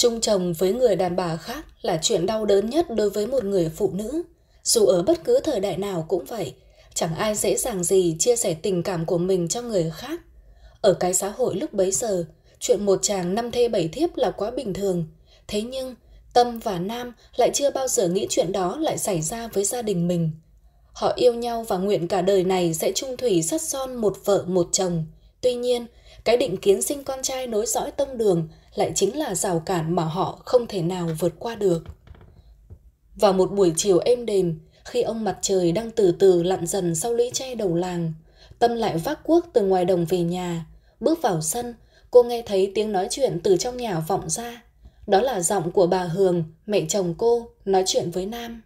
Chung chồng với người đàn bà khác là chuyện đau đớn nhất đối với một người phụ nữ. Dù ở bất cứ thời đại nào cũng vậy, chẳng ai dễ dàng gì chia sẻ tình cảm của mình cho người khác. Ở cái xã hội lúc bấy giờ, chuyện một chàng năm thê bảy thiếp là quá bình thường. Thế nhưng, Tâm và Nam lại chưa bao giờ nghĩ chuyện đó lại xảy ra với gia đình mình. Họ yêu nhau và nguyện cả đời này sẽ chung thủy sắt son một vợ một chồng. Tuy nhiên, cái định kiến sinh con trai nối dõi tông đường lại chính là rào cản mà họ không thể nào vượt qua được. Vào một buổi chiều êm đềm, khi ông mặt trời đang từ từ lặn dần sau lũy tre đầu làng, Tâm lại vác cuốc từ ngoài đồng về nhà. Bước vào sân, cô nghe thấy tiếng nói chuyện từ trong nhà vọng ra. Đó là giọng của bà Hường, mẹ chồng cô, nói chuyện với Nam.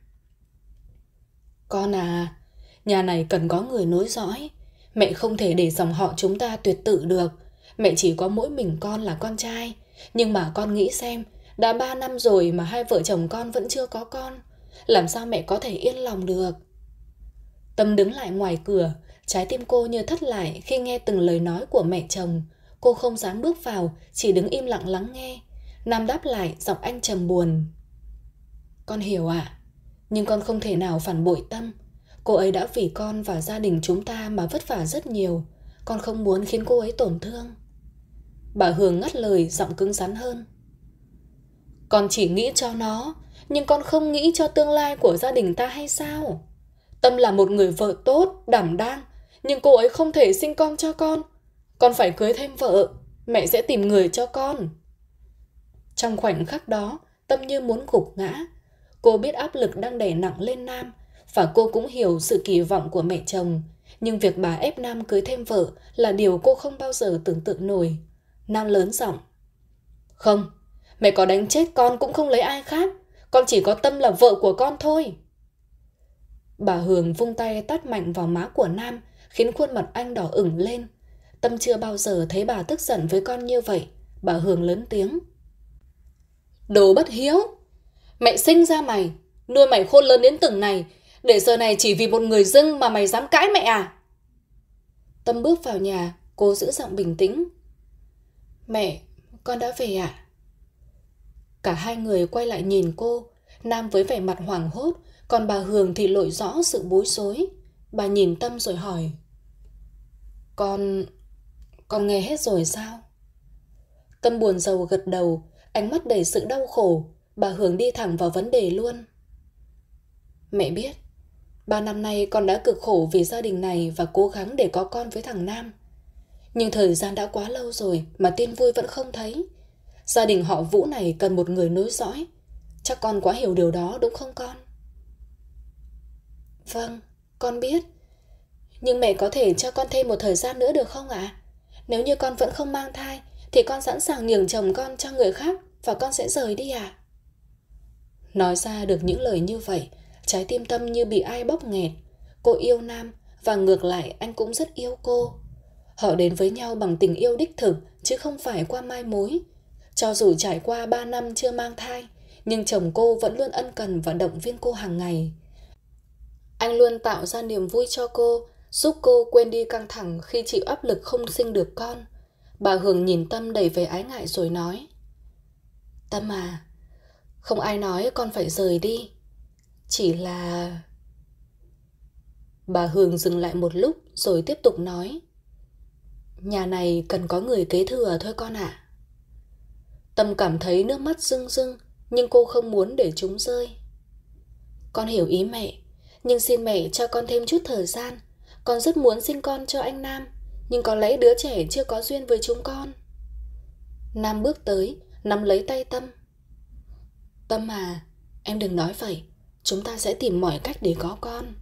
Con à, nhà này cần có người nối dõi. Mẹ không thể để dòng họ chúng ta tuyệt tự được. Mẹ chỉ có mỗi mình con là con trai. Nhưng mà con nghĩ xem, đã ba năm rồi mà hai vợ chồng con vẫn chưa có con. Làm sao mẹ có thể yên lòng được? Tâm đứng lại ngoài cửa, trái tim cô như thất lại khi nghe từng lời nói của mẹ chồng. Cô không dám bước vào, chỉ đứng im lặng lắng nghe. Nam đáp lại giọng anh trầm buồn. Con hiểu ạ, à? nhưng con không thể nào phản bội Tâm. Cô ấy đã vì con và gia đình chúng ta mà vất vả rất nhiều. Con không muốn khiến cô ấy tổn thương. Bà Hường ngắt lời giọng cứng rắn hơn. Con chỉ nghĩ cho nó, nhưng con không nghĩ cho tương lai của gia đình ta hay sao? Tâm là một người vợ tốt, đảm đang, nhưng cô ấy không thể sinh con cho con. Con phải cưới thêm vợ, mẹ sẽ tìm người cho con. Trong khoảnh khắc đó, Tâm như muốn gục ngã. Cô biết áp lực đang đè nặng lên Nam và cô cũng hiểu sự kỳ vọng của mẹ chồng. Nhưng việc bà ép Nam cưới thêm vợ là điều cô không bao giờ tưởng tượng nổi. Nam lớn giọng. Không, mẹ có đánh chết con cũng không lấy ai khác. Con chỉ có Tâm là vợ của con thôi. Bà Hường vung tay tát mạnh vào má của Nam, khiến khuôn mặt anh đỏ ửng lên. Tâm chưa bao giờ thấy bà tức giận với con như vậy. Bà Hường lớn tiếng. Đồ bất hiếu! Mẹ sinh ra mày, nuôi mày khôn lớn đến từng này, để giờ này chỉ vì một người dưng mà mày dám cãi mẹ à? Tâm bước vào nhà, cô giữ giọng bình tĩnh, Mẹ, con đã về ạ. À? Cả hai người quay lại nhìn cô, Nam với vẻ mặt hoảng hốt, còn bà Hường thì lội rõ sự bối rối. Bà nhìn Tâm rồi hỏi. Con... con nghe hết rồi sao? Tâm buồn rầu gật đầu, ánh mắt đầy sự đau khổ. Bà Hường đi thẳng vào vấn đề luôn. Mẹ biết, ba năm nay con đã cực khổ vì gia đình này và cố gắng để có con với thằng Nam. Nhưng thời gian đã quá lâu rồi mà tin vui vẫn không thấy. Gia đình họ Vũ này cần một người nối dõi. Chắc con quá hiểu điều đó đúng không con? Vâng, con biết. Nhưng mẹ có thể cho con thêm một thời gian nữa được không ạ? À? Nếu như con vẫn không mang thai thì con sẵn sàng nhường chồng con cho người khác và con sẽ rời đi à? Nói ra được những lời như vậy, trái tim Tâm như bị ai bóp nghẹt. Cô yêu Nam và ngược lại anh cũng rất yêu cô. Họ đến với nhau bằng tình yêu đích thực chứ không phải qua mai mối. Cho dù trải qua 3 năm chưa mang thai, nhưng chồng cô vẫn luôn ân cần và động viên cô hàng ngày. Anh luôn tạo ra niềm vui cho cô, giúp cô quên đi căng thẳng khi chịu áp lực không sinh được con. Bà Hường nhìn Tâm đầy vẻ ái ngại rồi nói. Tâm à, không ai nói con phải rời đi. Chỉ là... Bà Hường dừng lại một lúc rồi tiếp tục nói. Nhà này cần có người kế thừa thôi con ạ. À. Tâm cảm thấy nước mắt rưng rưng, nhưng cô không muốn để chúng rơi. Con hiểu ý mẹ, nhưng xin mẹ cho con thêm chút thời gian. Con rất muốn sinh con cho anh Nam, nhưng có lẽ đứa trẻ chưa có duyên với chúng con. Nam bước tới, nắm lấy tay Tâm. Tâm à, em đừng nói vậy, chúng ta sẽ tìm mọi cách để có con.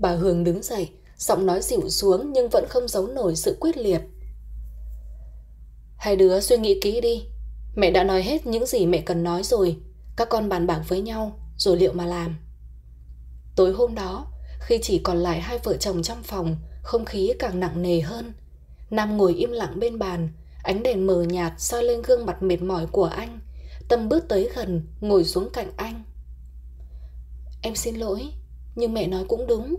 Bà Hường đứng dậy, giọng nói dịu xuống nhưng vẫn không giấu nổi sự quyết liệt. Hai đứa suy nghĩ kỹ đi. Mẹ đã nói hết những gì mẹ cần nói rồi. Các con bàn bạc với nhau, rồi liệu mà làm. Tối hôm đó, khi chỉ còn lại hai vợ chồng trong phòng, không khí càng nặng nề hơn. Nam ngồi im lặng bên bàn, ánh đèn mờ nhạt soi lên gương mặt mệt mỏi của anh. Tâm bước tới gần, ngồi xuống cạnh anh. Em xin lỗi, nhưng mẹ nói cũng đúng,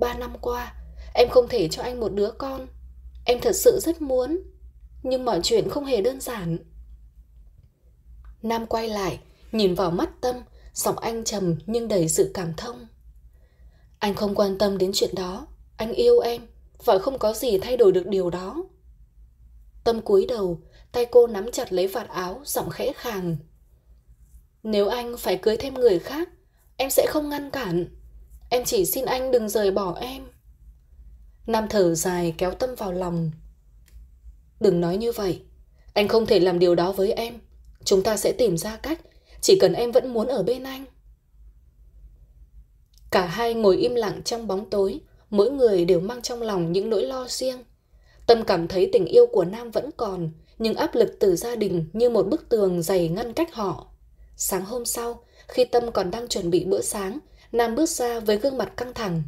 ba năm qua em không thể cho anh một đứa con em thật sự rất muốn nhưng mọi chuyện không hề đơn giản nam quay lại nhìn vào mắt tâm giọng anh trầm nhưng đầy sự cảm thông anh không quan tâm đến chuyện đó anh yêu em và không có gì thay đổi được điều đó tâm cúi đầu tay cô nắm chặt lấy vạt áo giọng khẽ khàng nếu anh phải cưới thêm người khác em sẽ không ngăn cản Em chỉ xin anh đừng rời bỏ em. Nam thở dài kéo tâm vào lòng. Đừng nói như vậy. Anh không thể làm điều đó với em. Chúng ta sẽ tìm ra cách. Chỉ cần em vẫn muốn ở bên anh. Cả hai ngồi im lặng trong bóng tối. Mỗi người đều mang trong lòng những nỗi lo riêng. Tâm cảm thấy tình yêu của Nam vẫn còn, nhưng áp lực từ gia đình như một bức tường dày ngăn cách họ. Sáng hôm sau, khi Tâm còn đang chuẩn bị bữa sáng, Nam bước ra với gương mặt căng thẳng.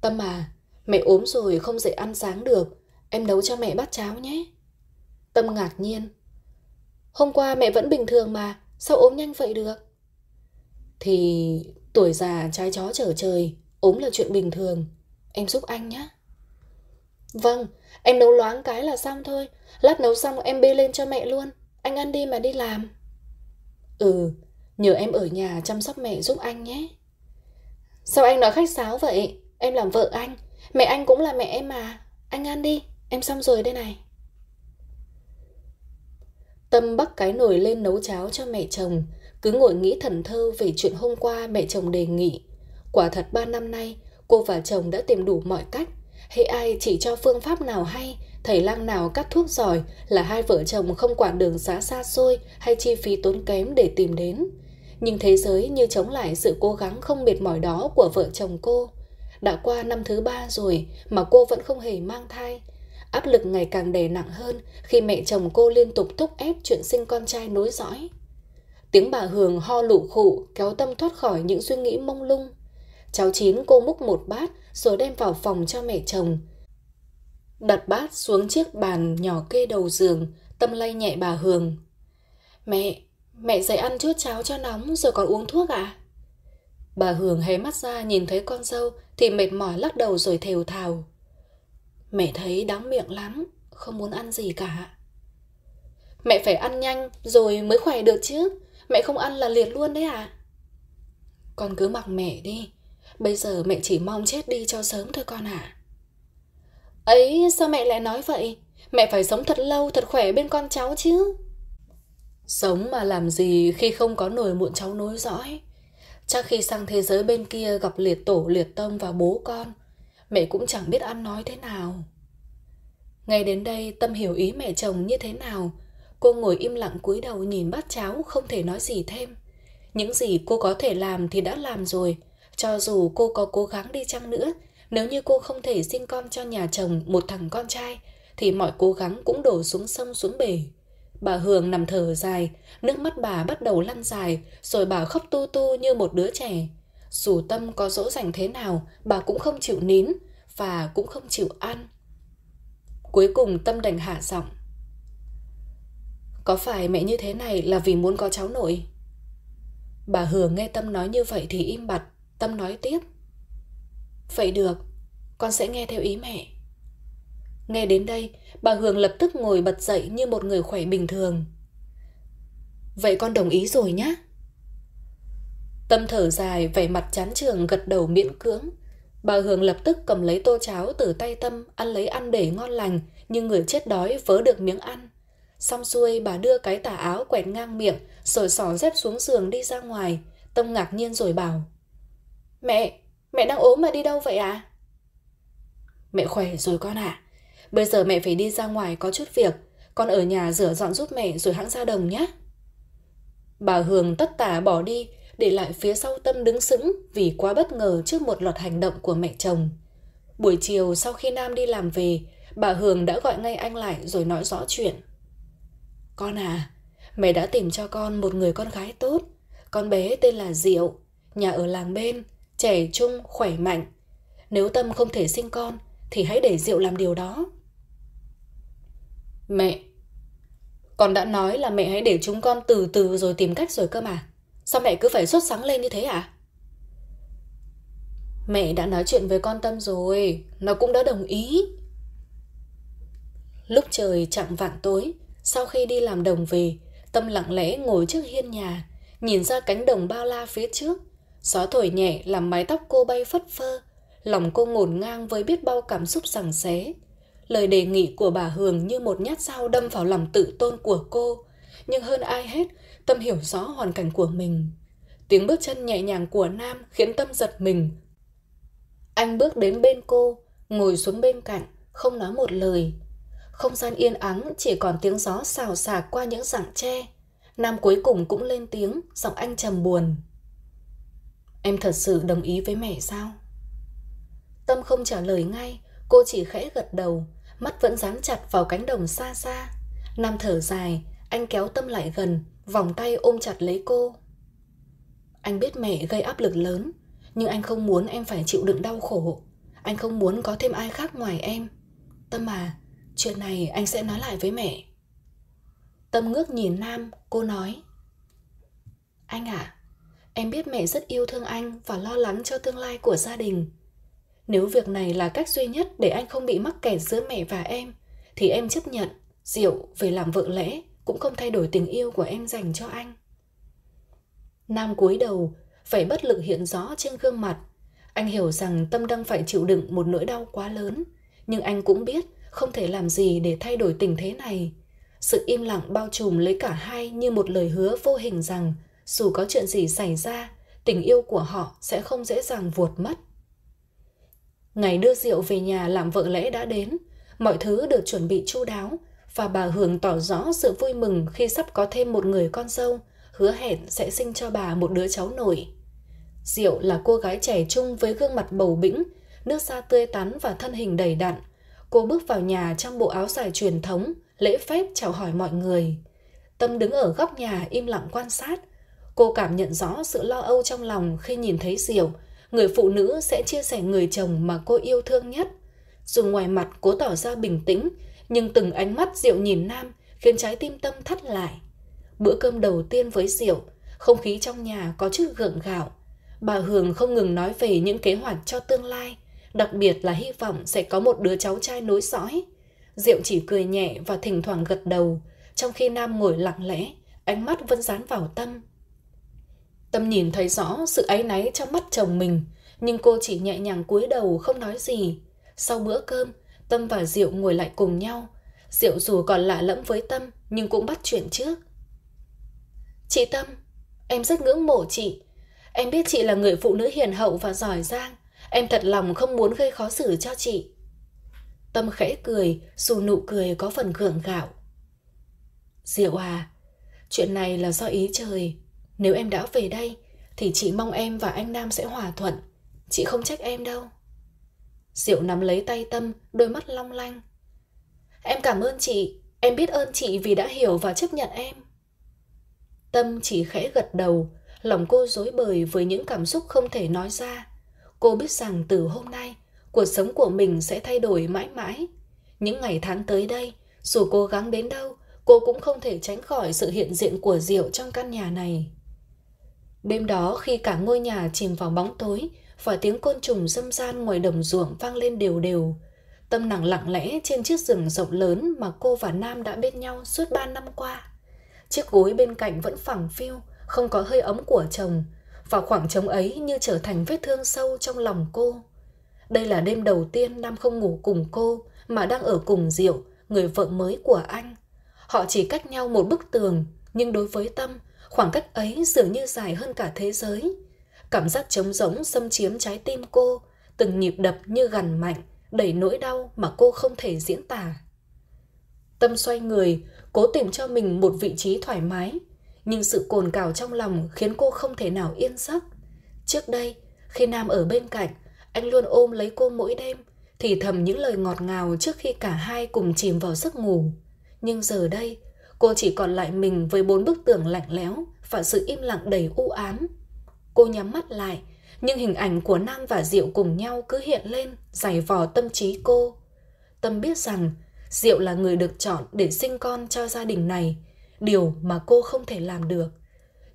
Tâm à, mẹ ốm rồi không dậy ăn sáng được, em nấu cho mẹ bát cháo nhé. Tâm ngạc nhiên. Hôm qua mẹ vẫn bình thường mà, sao ốm nhanh vậy được? Thì tuổi già trái chó trở trời, ốm là chuyện bình thường. Em giúp anh nhé. Vâng, em nấu loáng cái là xong thôi. Lát nấu xong em bê lên cho mẹ luôn. Anh ăn đi mà đi làm. Ừ, Nhờ em ở nhà chăm sóc mẹ giúp anh nhé. Sao anh nói khách sáo vậy? Em làm vợ anh, mẹ anh cũng là mẹ em mà. Anh ăn đi, em xong rồi đây này. Tâm bắc cái nồi lên nấu cháo cho mẹ chồng, cứ ngồi nghĩ thần thơ về chuyện hôm qua mẹ chồng đề nghị. Quả thật ba năm nay, cô và chồng đã tìm đủ mọi cách. Hệ ai chỉ cho phương pháp nào hay, thầy lang nào cắt thuốc giỏi là hai vợ chồng không quản đường xá xa xôi hay chi phí tốn kém để tìm đến nhưng thế giới như chống lại sự cố gắng không mệt mỏi đó của vợ chồng cô. Đã qua năm thứ ba rồi mà cô vẫn không hề mang thai. Áp lực ngày càng đè nặng hơn khi mẹ chồng cô liên tục thúc ép chuyện sinh con trai nối dõi. Tiếng bà Hường ho lụ khụ kéo tâm thoát khỏi những suy nghĩ mông lung. cháu chín cô múc một bát rồi đem vào phòng cho mẹ chồng. Đặt bát xuống chiếc bàn nhỏ kê đầu giường, tâm lay nhẹ bà Hường. Mẹ, Mẹ dậy ăn chút cháo cho nóng rồi còn uống thuốc À? Bà Hường hé mắt ra nhìn thấy con dâu thì mệt mỏi lắc đầu rồi thều thào. Mẹ thấy đắng miệng lắm, không muốn ăn gì cả. Mẹ phải ăn nhanh rồi mới khỏe được chứ. Mẹ không ăn là liệt luôn đấy à? Con cứ mặc mẹ đi. Bây giờ mẹ chỉ mong chết đi cho sớm thôi con ạ. À. Ấy sao mẹ lại nói vậy? Mẹ phải sống thật lâu, thật khỏe bên con cháu chứ. Sống mà làm gì khi không có nồi muộn cháu nối dõi? Chắc khi sang thế giới bên kia gặp liệt tổ liệt tông và bố con, mẹ cũng chẳng biết ăn nói thế nào. Ngay đến đây Tâm hiểu ý mẹ chồng như thế nào, cô ngồi im lặng cúi đầu nhìn bát cháo không thể nói gì thêm. Những gì cô có thể làm thì đã làm rồi, cho dù cô có cố gắng đi chăng nữa, nếu như cô không thể sinh con cho nhà chồng một thằng con trai, thì mọi cố gắng cũng đổ xuống sông xuống bể. Bà Hường nằm thở dài, nước mắt bà bắt đầu lăn dài, rồi bà khóc tu tu như một đứa trẻ. Dù tâm có dỗ dành thế nào, bà cũng không chịu nín và cũng không chịu ăn. Cuối cùng tâm đành hạ giọng. Có phải mẹ như thế này là vì muốn có cháu nội? Bà Hường nghe Tâm nói như vậy thì im bặt, Tâm nói tiếp. Vậy được, con sẽ nghe theo ý mẹ. Nghe đến đây, Bà Hường lập tức ngồi bật dậy như một người khỏe bình thường. Vậy con đồng ý rồi nhé. Tâm thở dài, vẻ mặt chán trường gật đầu miễn cưỡng. Bà Hường lập tức cầm lấy tô cháo từ tay Tâm, ăn lấy ăn để ngon lành, nhưng người chết đói vớ được miếng ăn. Xong xuôi bà đưa cái tà áo quẹt ngang miệng, rồi xỏ dép xuống giường đi ra ngoài. Tâm ngạc nhiên rồi bảo. Mẹ, mẹ đang ốm mà đi đâu vậy ạ? À? Mẹ khỏe rồi con ạ. À? Bây giờ mẹ phải đi ra ngoài có chút việc, con ở nhà rửa dọn giúp mẹ rồi hãng ra đồng nhé. Bà Hường tất tả bỏ đi, để lại phía sau Tâm đứng sững vì quá bất ngờ trước một loạt hành động của mẹ chồng. Buổi chiều sau khi Nam đi làm về, bà Hường đã gọi ngay anh lại rồi nói rõ chuyện. Con à, mẹ đã tìm cho con một người con gái tốt. Con bé tên là Diệu, nhà ở làng bên, trẻ trung, khỏe mạnh. Nếu Tâm không thể sinh con, thì hãy để Diệu làm điều đó. Mẹ. Con đã nói là mẹ hãy để chúng con từ từ rồi tìm cách rồi cơ mà. Sao mẹ cứ phải sốt sáng lên như thế à? Mẹ đã nói chuyện với con Tâm rồi, nó cũng đã đồng ý. Lúc trời chạm vạng tối, sau khi đi làm đồng về, Tâm lặng lẽ ngồi trước hiên nhà, nhìn ra cánh đồng bao la phía trước. Gió thổi nhẹ làm mái tóc cô bay phất phơ, lòng cô ngổn ngang với biết bao cảm xúc sằng xé. Lời đề nghị của bà Hường như một nhát dao đâm vào lòng tự tôn của cô. Nhưng hơn ai hết, Tâm hiểu rõ hoàn cảnh của mình. Tiếng bước chân nhẹ nhàng của Nam khiến Tâm giật mình. Anh bước đến bên cô, ngồi xuống bên cạnh, không nói một lời. Không gian yên ắng chỉ còn tiếng gió xào xạc qua những rặng tre. Nam cuối cùng cũng lên tiếng, giọng anh trầm buồn. Em thật sự đồng ý với mẹ sao? Tâm không trả lời ngay, Cô chỉ khẽ gật đầu, mắt vẫn dán chặt vào cánh đồng xa xa. Nam thở dài, anh kéo tâm lại gần, vòng tay ôm chặt lấy cô. Anh biết mẹ gây áp lực lớn, nhưng anh không muốn em phải chịu đựng đau khổ. Anh không muốn có thêm ai khác ngoài em. Tâm à, chuyện này anh sẽ nói lại với mẹ. Tâm ngước nhìn Nam, cô nói. Anh ạ, à, em biết mẹ rất yêu thương anh và lo lắng cho tương lai của gia đình nếu việc này là cách duy nhất để anh không bị mắc kẹt giữa mẹ và em, thì em chấp nhận Diệu về làm vợ lẽ cũng không thay đổi tình yêu của em dành cho anh. Nam cúi đầu, phải bất lực hiện rõ trên gương mặt. Anh hiểu rằng Tâm đang phải chịu đựng một nỗi đau quá lớn, nhưng anh cũng biết không thể làm gì để thay đổi tình thế này. Sự im lặng bao trùm lấy cả hai như một lời hứa vô hình rằng dù có chuyện gì xảy ra, tình yêu của họ sẽ không dễ dàng vuột mất. Ngày đưa rượu về nhà làm vợ lẽ đã đến, mọi thứ được chuẩn bị chu đáo và bà Hường tỏ rõ sự vui mừng khi sắp có thêm một người con dâu, hứa hẹn sẽ sinh cho bà một đứa cháu nổi. Diệu là cô gái trẻ trung với gương mặt bầu bĩnh, nước da tươi tắn và thân hình đầy đặn. Cô bước vào nhà trong bộ áo dài truyền thống, lễ phép chào hỏi mọi người. Tâm đứng ở góc nhà im lặng quan sát. Cô cảm nhận rõ sự lo âu trong lòng khi nhìn thấy Diệu – người phụ nữ sẽ chia sẻ người chồng mà cô yêu thương nhất. Dù ngoài mặt cố tỏ ra bình tĩnh, nhưng từng ánh mắt Diệu nhìn Nam khiến trái tim Tâm thắt lại. Bữa cơm đầu tiên với Diệu, không khí trong nhà có chút gượng gạo. Bà Hường không ngừng nói về những kế hoạch cho tương lai, đặc biệt là hy vọng sẽ có một đứa cháu trai nối dõi. Diệu chỉ cười nhẹ và thỉnh thoảng gật đầu, trong khi Nam ngồi lặng lẽ, ánh mắt vẫn dán vào Tâm Tâm nhìn thấy rõ sự áy náy trong mắt chồng mình, nhưng cô chỉ nhẹ nhàng cúi đầu không nói gì. Sau bữa cơm, Tâm và Diệu ngồi lại cùng nhau. Diệu dù còn lạ lẫm với Tâm nhưng cũng bắt chuyện trước. Chị Tâm, em rất ngưỡng mộ chị. Em biết chị là người phụ nữ hiền hậu và giỏi giang. Em thật lòng không muốn gây khó xử cho chị. Tâm khẽ cười, dù nụ cười có phần gượng gạo. Diệu à, chuyện này là do ý trời. Nếu em đã về đây Thì chị mong em và anh Nam sẽ hòa thuận Chị không trách em đâu Diệu nắm lấy tay Tâm Đôi mắt long lanh Em cảm ơn chị Em biết ơn chị vì đã hiểu và chấp nhận em Tâm chỉ khẽ gật đầu Lòng cô rối bời với những cảm xúc không thể nói ra Cô biết rằng từ hôm nay Cuộc sống của mình sẽ thay đổi mãi mãi Những ngày tháng tới đây Dù cố gắng đến đâu Cô cũng không thể tránh khỏi sự hiện diện của Diệu trong căn nhà này Đêm đó khi cả ngôi nhà chìm vào bóng tối và tiếng côn trùng dâm gian ngoài đồng ruộng vang lên đều đều, tâm nàng lặng lẽ trên chiếc giường rộng lớn mà cô và Nam đã bên nhau suốt ba năm qua. Chiếc gối bên cạnh vẫn phẳng phiu, không có hơi ấm của chồng, và khoảng trống ấy như trở thành vết thương sâu trong lòng cô. Đây là đêm đầu tiên Nam không ngủ cùng cô mà đang ở cùng Diệu, người vợ mới của anh. Họ chỉ cách nhau một bức tường, nhưng đối với Tâm, Khoảng cách ấy dường như dài hơn cả thế giới. Cảm giác trống rỗng xâm chiếm trái tim cô, từng nhịp đập như gằn mạnh, đầy nỗi đau mà cô không thể diễn tả. Tâm xoay người, cố tìm cho mình một vị trí thoải mái, nhưng sự cồn cào trong lòng khiến cô không thể nào yên giấc. Trước đây, khi Nam ở bên cạnh, anh luôn ôm lấy cô mỗi đêm, thì thầm những lời ngọt ngào trước khi cả hai cùng chìm vào giấc ngủ. Nhưng giờ đây, Cô chỉ còn lại mình với bốn bức tường lạnh lẽo và sự im lặng đầy u ám. Cô nhắm mắt lại, nhưng hình ảnh của Nam và Diệu cùng nhau cứ hiện lên, giày vò tâm trí cô. Tâm biết rằng Diệu là người được chọn để sinh con cho gia đình này, điều mà cô không thể làm được.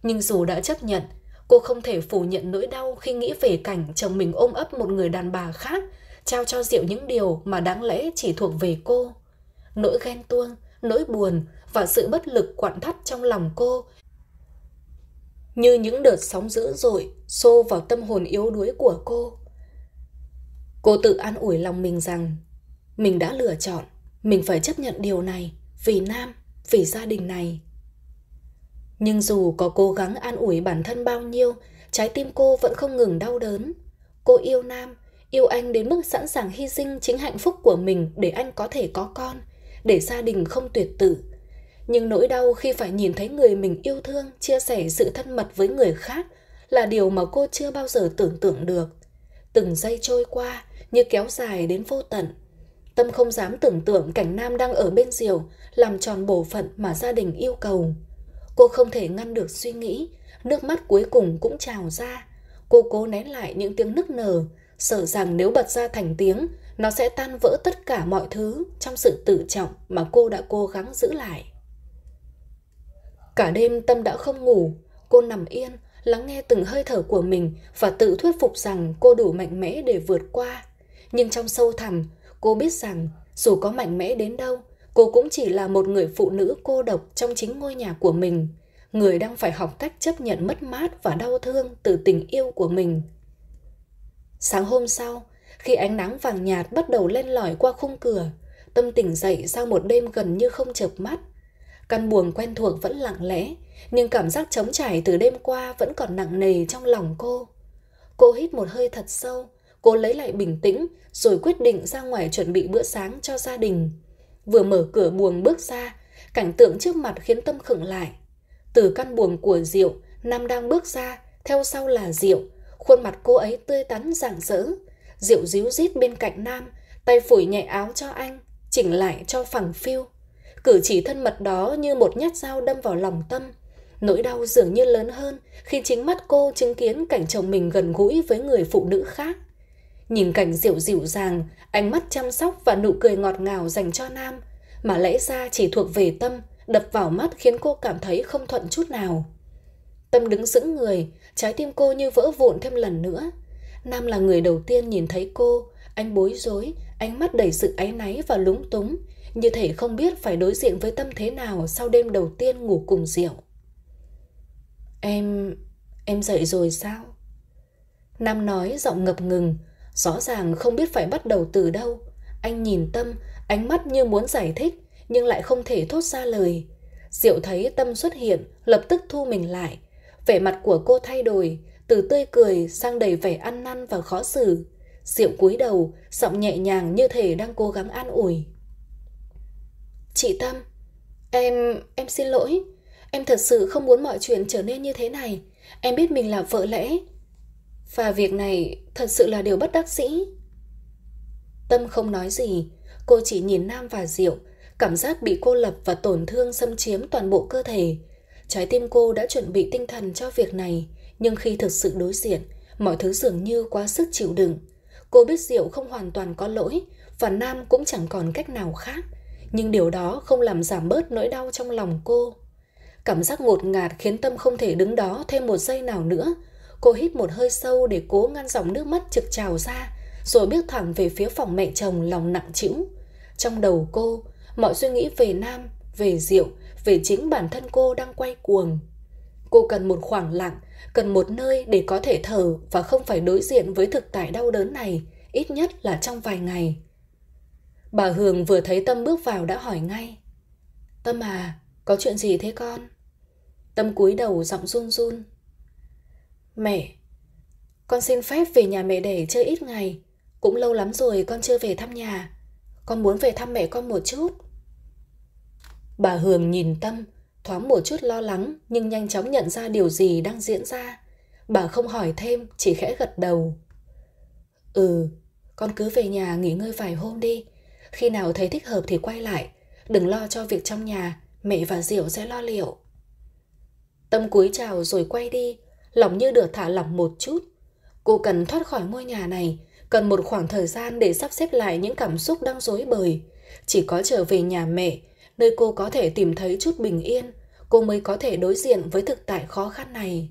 Nhưng dù đã chấp nhận, cô không thể phủ nhận nỗi đau khi nghĩ về cảnh chồng mình ôm ấp một người đàn bà khác, trao cho Diệu những điều mà đáng lẽ chỉ thuộc về cô. Nỗi ghen tuông, nỗi buồn và sự bất lực quặn thắt trong lòng cô như những đợt sóng dữ dội xô vào tâm hồn yếu đuối của cô cô tự an ủi lòng mình rằng mình đã lựa chọn mình phải chấp nhận điều này vì nam vì gia đình này nhưng dù có cố gắng an ủi bản thân bao nhiêu trái tim cô vẫn không ngừng đau đớn cô yêu nam yêu anh đến mức sẵn sàng hy sinh chính hạnh phúc của mình để anh có thể có con để gia đình không tuyệt tử nhưng nỗi đau khi phải nhìn thấy người mình yêu thương chia sẻ sự thân mật với người khác là điều mà cô chưa bao giờ tưởng tượng được từng giây trôi qua như kéo dài đến vô tận tâm không dám tưởng tượng cảnh nam đang ở bên diều làm tròn bổ phận mà gia đình yêu cầu cô không thể ngăn được suy nghĩ nước mắt cuối cùng cũng trào ra cô cố nén lại những tiếng nức nở sợ rằng nếu bật ra thành tiếng nó sẽ tan vỡ tất cả mọi thứ trong sự tự trọng mà cô đã cố gắng giữ lại Cả đêm Tâm đã không ngủ, cô nằm yên, lắng nghe từng hơi thở của mình và tự thuyết phục rằng cô đủ mạnh mẽ để vượt qua. Nhưng trong sâu thẳm, cô biết rằng dù có mạnh mẽ đến đâu, cô cũng chỉ là một người phụ nữ cô độc trong chính ngôi nhà của mình, người đang phải học cách chấp nhận mất mát và đau thương từ tình yêu của mình. Sáng hôm sau, khi ánh nắng vàng nhạt bắt đầu len lỏi qua khung cửa, Tâm tỉnh dậy sau một đêm gần như không chợp mắt – Căn buồng quen thuộc vẫn lặng lẽ, nhưng cảm giác trống trải từ đêm qua vẫn còn nặng nề trong lòng cô. Cô hít một hơi thật sâu, cô lấy lại bình tĩnh rồi quyết định ra ngoài chuẩn bị bữa sáng cho gia đình. Vừa mở cửa buồng bước ra, cảnh tượng trước mặt khiến tâm khựng lại. Từ căn buồng của Diệu, Nam đang bước ra, theo sau là Diệu. Khuôn mặt cô ấy tươi tắn rạng rỡ. Diệu díu rít bên cạnh Nam, tay phủi nhẹ áo cho anh, chỉnh lại cho phẳng phiu cử chỉ thân mật đó như một nhát dao đâm vào lòng tâm. Nỗi đau dường như lớn hơn khi chính mắt cô chứng kiến cảnh chồng mình gần gũi với người phụ nữ khác. Nhìn cảnh dịu dịu dàng, ánh mắt chăm sóc và nụ cười ngọt ngào dành cho Nam, mà lẽ ra chỉ thuộc về Tâm, đập vào mắt khiến cô cảm thấy không thuận chút nào. Tâm đứng sững người, trái tim cô như vỡ vụn thêm lần nữa. Nam là người đầu tiên nhìn thấy cô, anh bối rối, ánh mắt đầy sự áy náy và lúng túng, như thể không biết phải đối diện với tâm thế nào sau đêm đầu tiên ngủ cùng Diệu. Em... em dậy rồi sao? Nam nói giọng ngập ngừng, rõ ràng không biết phải bắt đầu từ đâu. Anh nhìn Tâm, ánh mắt như muốn giải thích, nhưng lại không thể thốt ra lời. Diệu thấy Tâm xuất hiện, lập tức thu mình lại. Vẻ mặt của cô thay đổi, từ tươi cười sang đầy vẻ ăn năn và khó xử. Diệu cúi đầu, giọng nhẹ nhàng như thể đang cố gắng an ủi. Chị Tâm, em, em xin lỗi. Em thật sự không muốn mọi chuyện trở nên như thế này. Em biết mình là vợ lẽ. Và việc này thật sự là điều bất đắc dĩ. Tâm không nói gì, cô chỉ nhìn Nam và Diệu, cảm giác bị cô lập và tổn thương xâm chiếm toàn bộ cơ thể. Trái tim cô đã chuẩn bị tinh thần cho việc này, nhưng khi thực sự đối diện, mọi thứ dường như quá sức chịu đựng. Cô biết Diệu không hoàn toàn có lỗi và Nam cũng chẳng còn cách nào khác nhưng điều đó không làm giảm bớt nỗi đau trong lòng cô. Cảm giác ngột ngạt khiến Tâm không thể đứng đó thêm một giây nào nữa. Cô hít một hơi sâu để cố ngăn dòng nước mắt trực trào ra, rồi bước thẳng về phía phòng mẹ chồng lòng nặng trĩu. Trong đầu cô, mọi suy nghĩ về Nam, về Diệu, về chính bản thân cô đang quay cuồng. Cô cần một khoảng lặng, cần một nơi để có thể thở và không phải đối diện với thực tại đau đớn này, ít nhất là trong vài ngày. Bà Hường vừa thấy Tâm bước vào đã hỏi ngay. Tâm à, có chuyện gì thế con? Tâm cúi đầu giọng run run. Mẹ, con xin phép về nhà mẹ để chơi ít ngày. Cũng lâu lắm rồi con chưa về thăm nhà. Con muốn về thăm mẹ con một chút. Bà Hường nhìn Tâm, thoáng một chút lo lắng nhưng nhanh chóng nhận ra điều gì đang diễn ra. Bà không hỏi thêm, chỉ khẽ gật đầu. Ừ, con cứ về nhà nghỉ ngơi vài hôm đi, khi nào thấy thích hợp thì quay lại, đừng lo cho việc trong nhà, mẹ và Diệu sẽ lo liệu. Tâm cúi chào rồi quay đi, lòng như được thả lỏng một chút. Cô cần thoát khỏi ngôi nhà này, cần một khoảng thời gian để sắp xếp lại những cảm xúc đang rối bời. Chỉ có trở về nhà mẹ, nơi cô có thể tìm thấy chút bình yên, cô mới có thể đối diện với thực tại khó khăn này.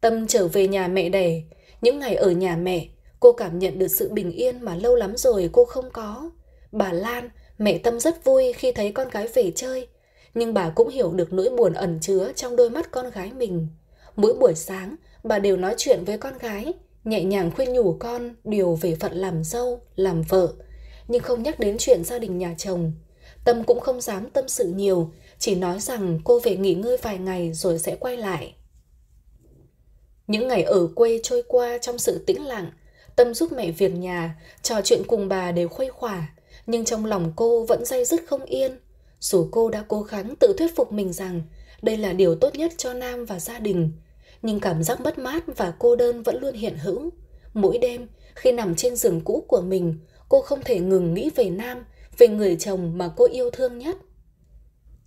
Tâm trở về nhà mẹ đẻ, những ngày ở nhà mẹ, Cô cảm nhận được sự bình yên mà lâu lắm rồi cô không có. Bà Lan, mẹ Tâm rất vui khi thấy con gái về chơi, nhưng bà cũng hiểu được nỗi buồn ẩn chứa trong đôi mắt con gái mình. Mỗi buổi sáng, bà đều nói chuyện với con gái, nhẹ nhàng khuyên nhủ con điều về phận làm dâu, làm vợ, nhưng không nhắc đến chuyện gia đình nhà chồng. Tâm cũng không dám tâm sự nhiều, chỉ nói rằng cô về nghỉ ngơi vài ngày rồi sẽ quay lại. Những ngày ở quê trôi qua trong sự tĩnh lặng, Tâm giúp mẹ việc nhà, trò chuyện cùng bà đều khuây khỏa, nhưng trong lòng cô vẫn day dứt không yên. Dù cô đã cố gắng tự thuyết phục mình rằng đây là điều tốt nhất cho Nam và gia đình, nhưng cảm giác mất mát và cô đơn vẫn luôn hiện hữu. Mỗi đêm, khi nằm trên giường cũ của mình, cô không thể ngừng nghĩ về Nam, về người chồng mà cô yêu thương nhất.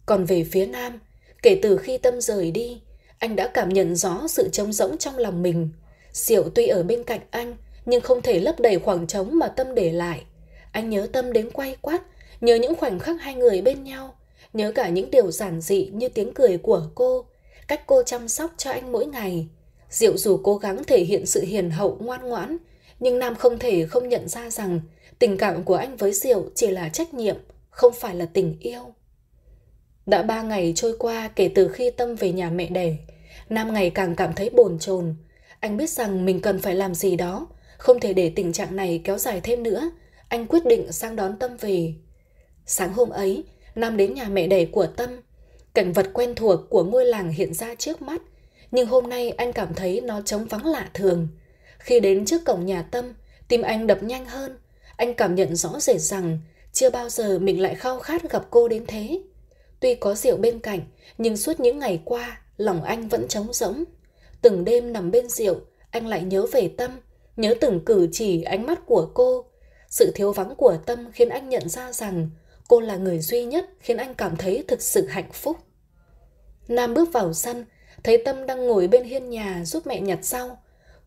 Còn về phía Nam, kể từ khi Tâm rời đi, anh đã cảm nhận rõ sự trống rỗng trong lòng mình. Diệu tuy ở bên cạnh anh, nhưng không thể lấp đầy khoảng trống mà tâm để lại. Anh nhớ tâm đến quay quát, nhớ những khoảnh khắc hai người bên nhau, nhớ cả những điều giản dị như tiếng cười của cô, cách cô chăm sóc cho anh mỗi ngày. Diệu dù cố gắng thể hiện sự hiền hậu ngoan ngoãn, nhưng Nam không thể không nhận ra rằng tình cảm của anh với Diệu chỉ là trách nhiệm, không phải là tình yêu. Đã ba ngày trôi qua kể từ khi Tâm về nhà mẹ đẻ, Nam ngày càng cảm thấy bồn chồn. Anh biết rằng mình cần phải làm gì đó không thể để tình trạng này kéo dài thêm nữa, anh quyết định sang đón Tâm về. Sáng hôm ấy, Nam đến nhà mẹ đẻ của Tâm. Cảnh vật quen thuộc của ngôi làng hiện ra trước mắt, nhưng hôm nay anh cảm thấy nó trống vắng lạ thường. Khi đến trước cổng nhà Tâm, tim anh đập nhanh hơn. Anh cảm nhận rõ rệt rằng chưa bao giờ mình lại khao khát gặp cô đến thế. Tuy có rượu bên cạnh, nhưng suốt những ngày qua, lòng anh vẫn trống rỗng. Từng đêm nằm bên rượu, anh lại nhớ về Tâm Nhớ từng cử chỉ ánh mắt của cô, sự thiếu vắng của tâm khiến anh nhận ra rằng cô là người duy nhất khiến anh cảm thấy thực sự hạnh phúc. Nam bước vào sân, thấy Tâm đang ngồi bên hiên nhà giúp mẹ nhặt rau.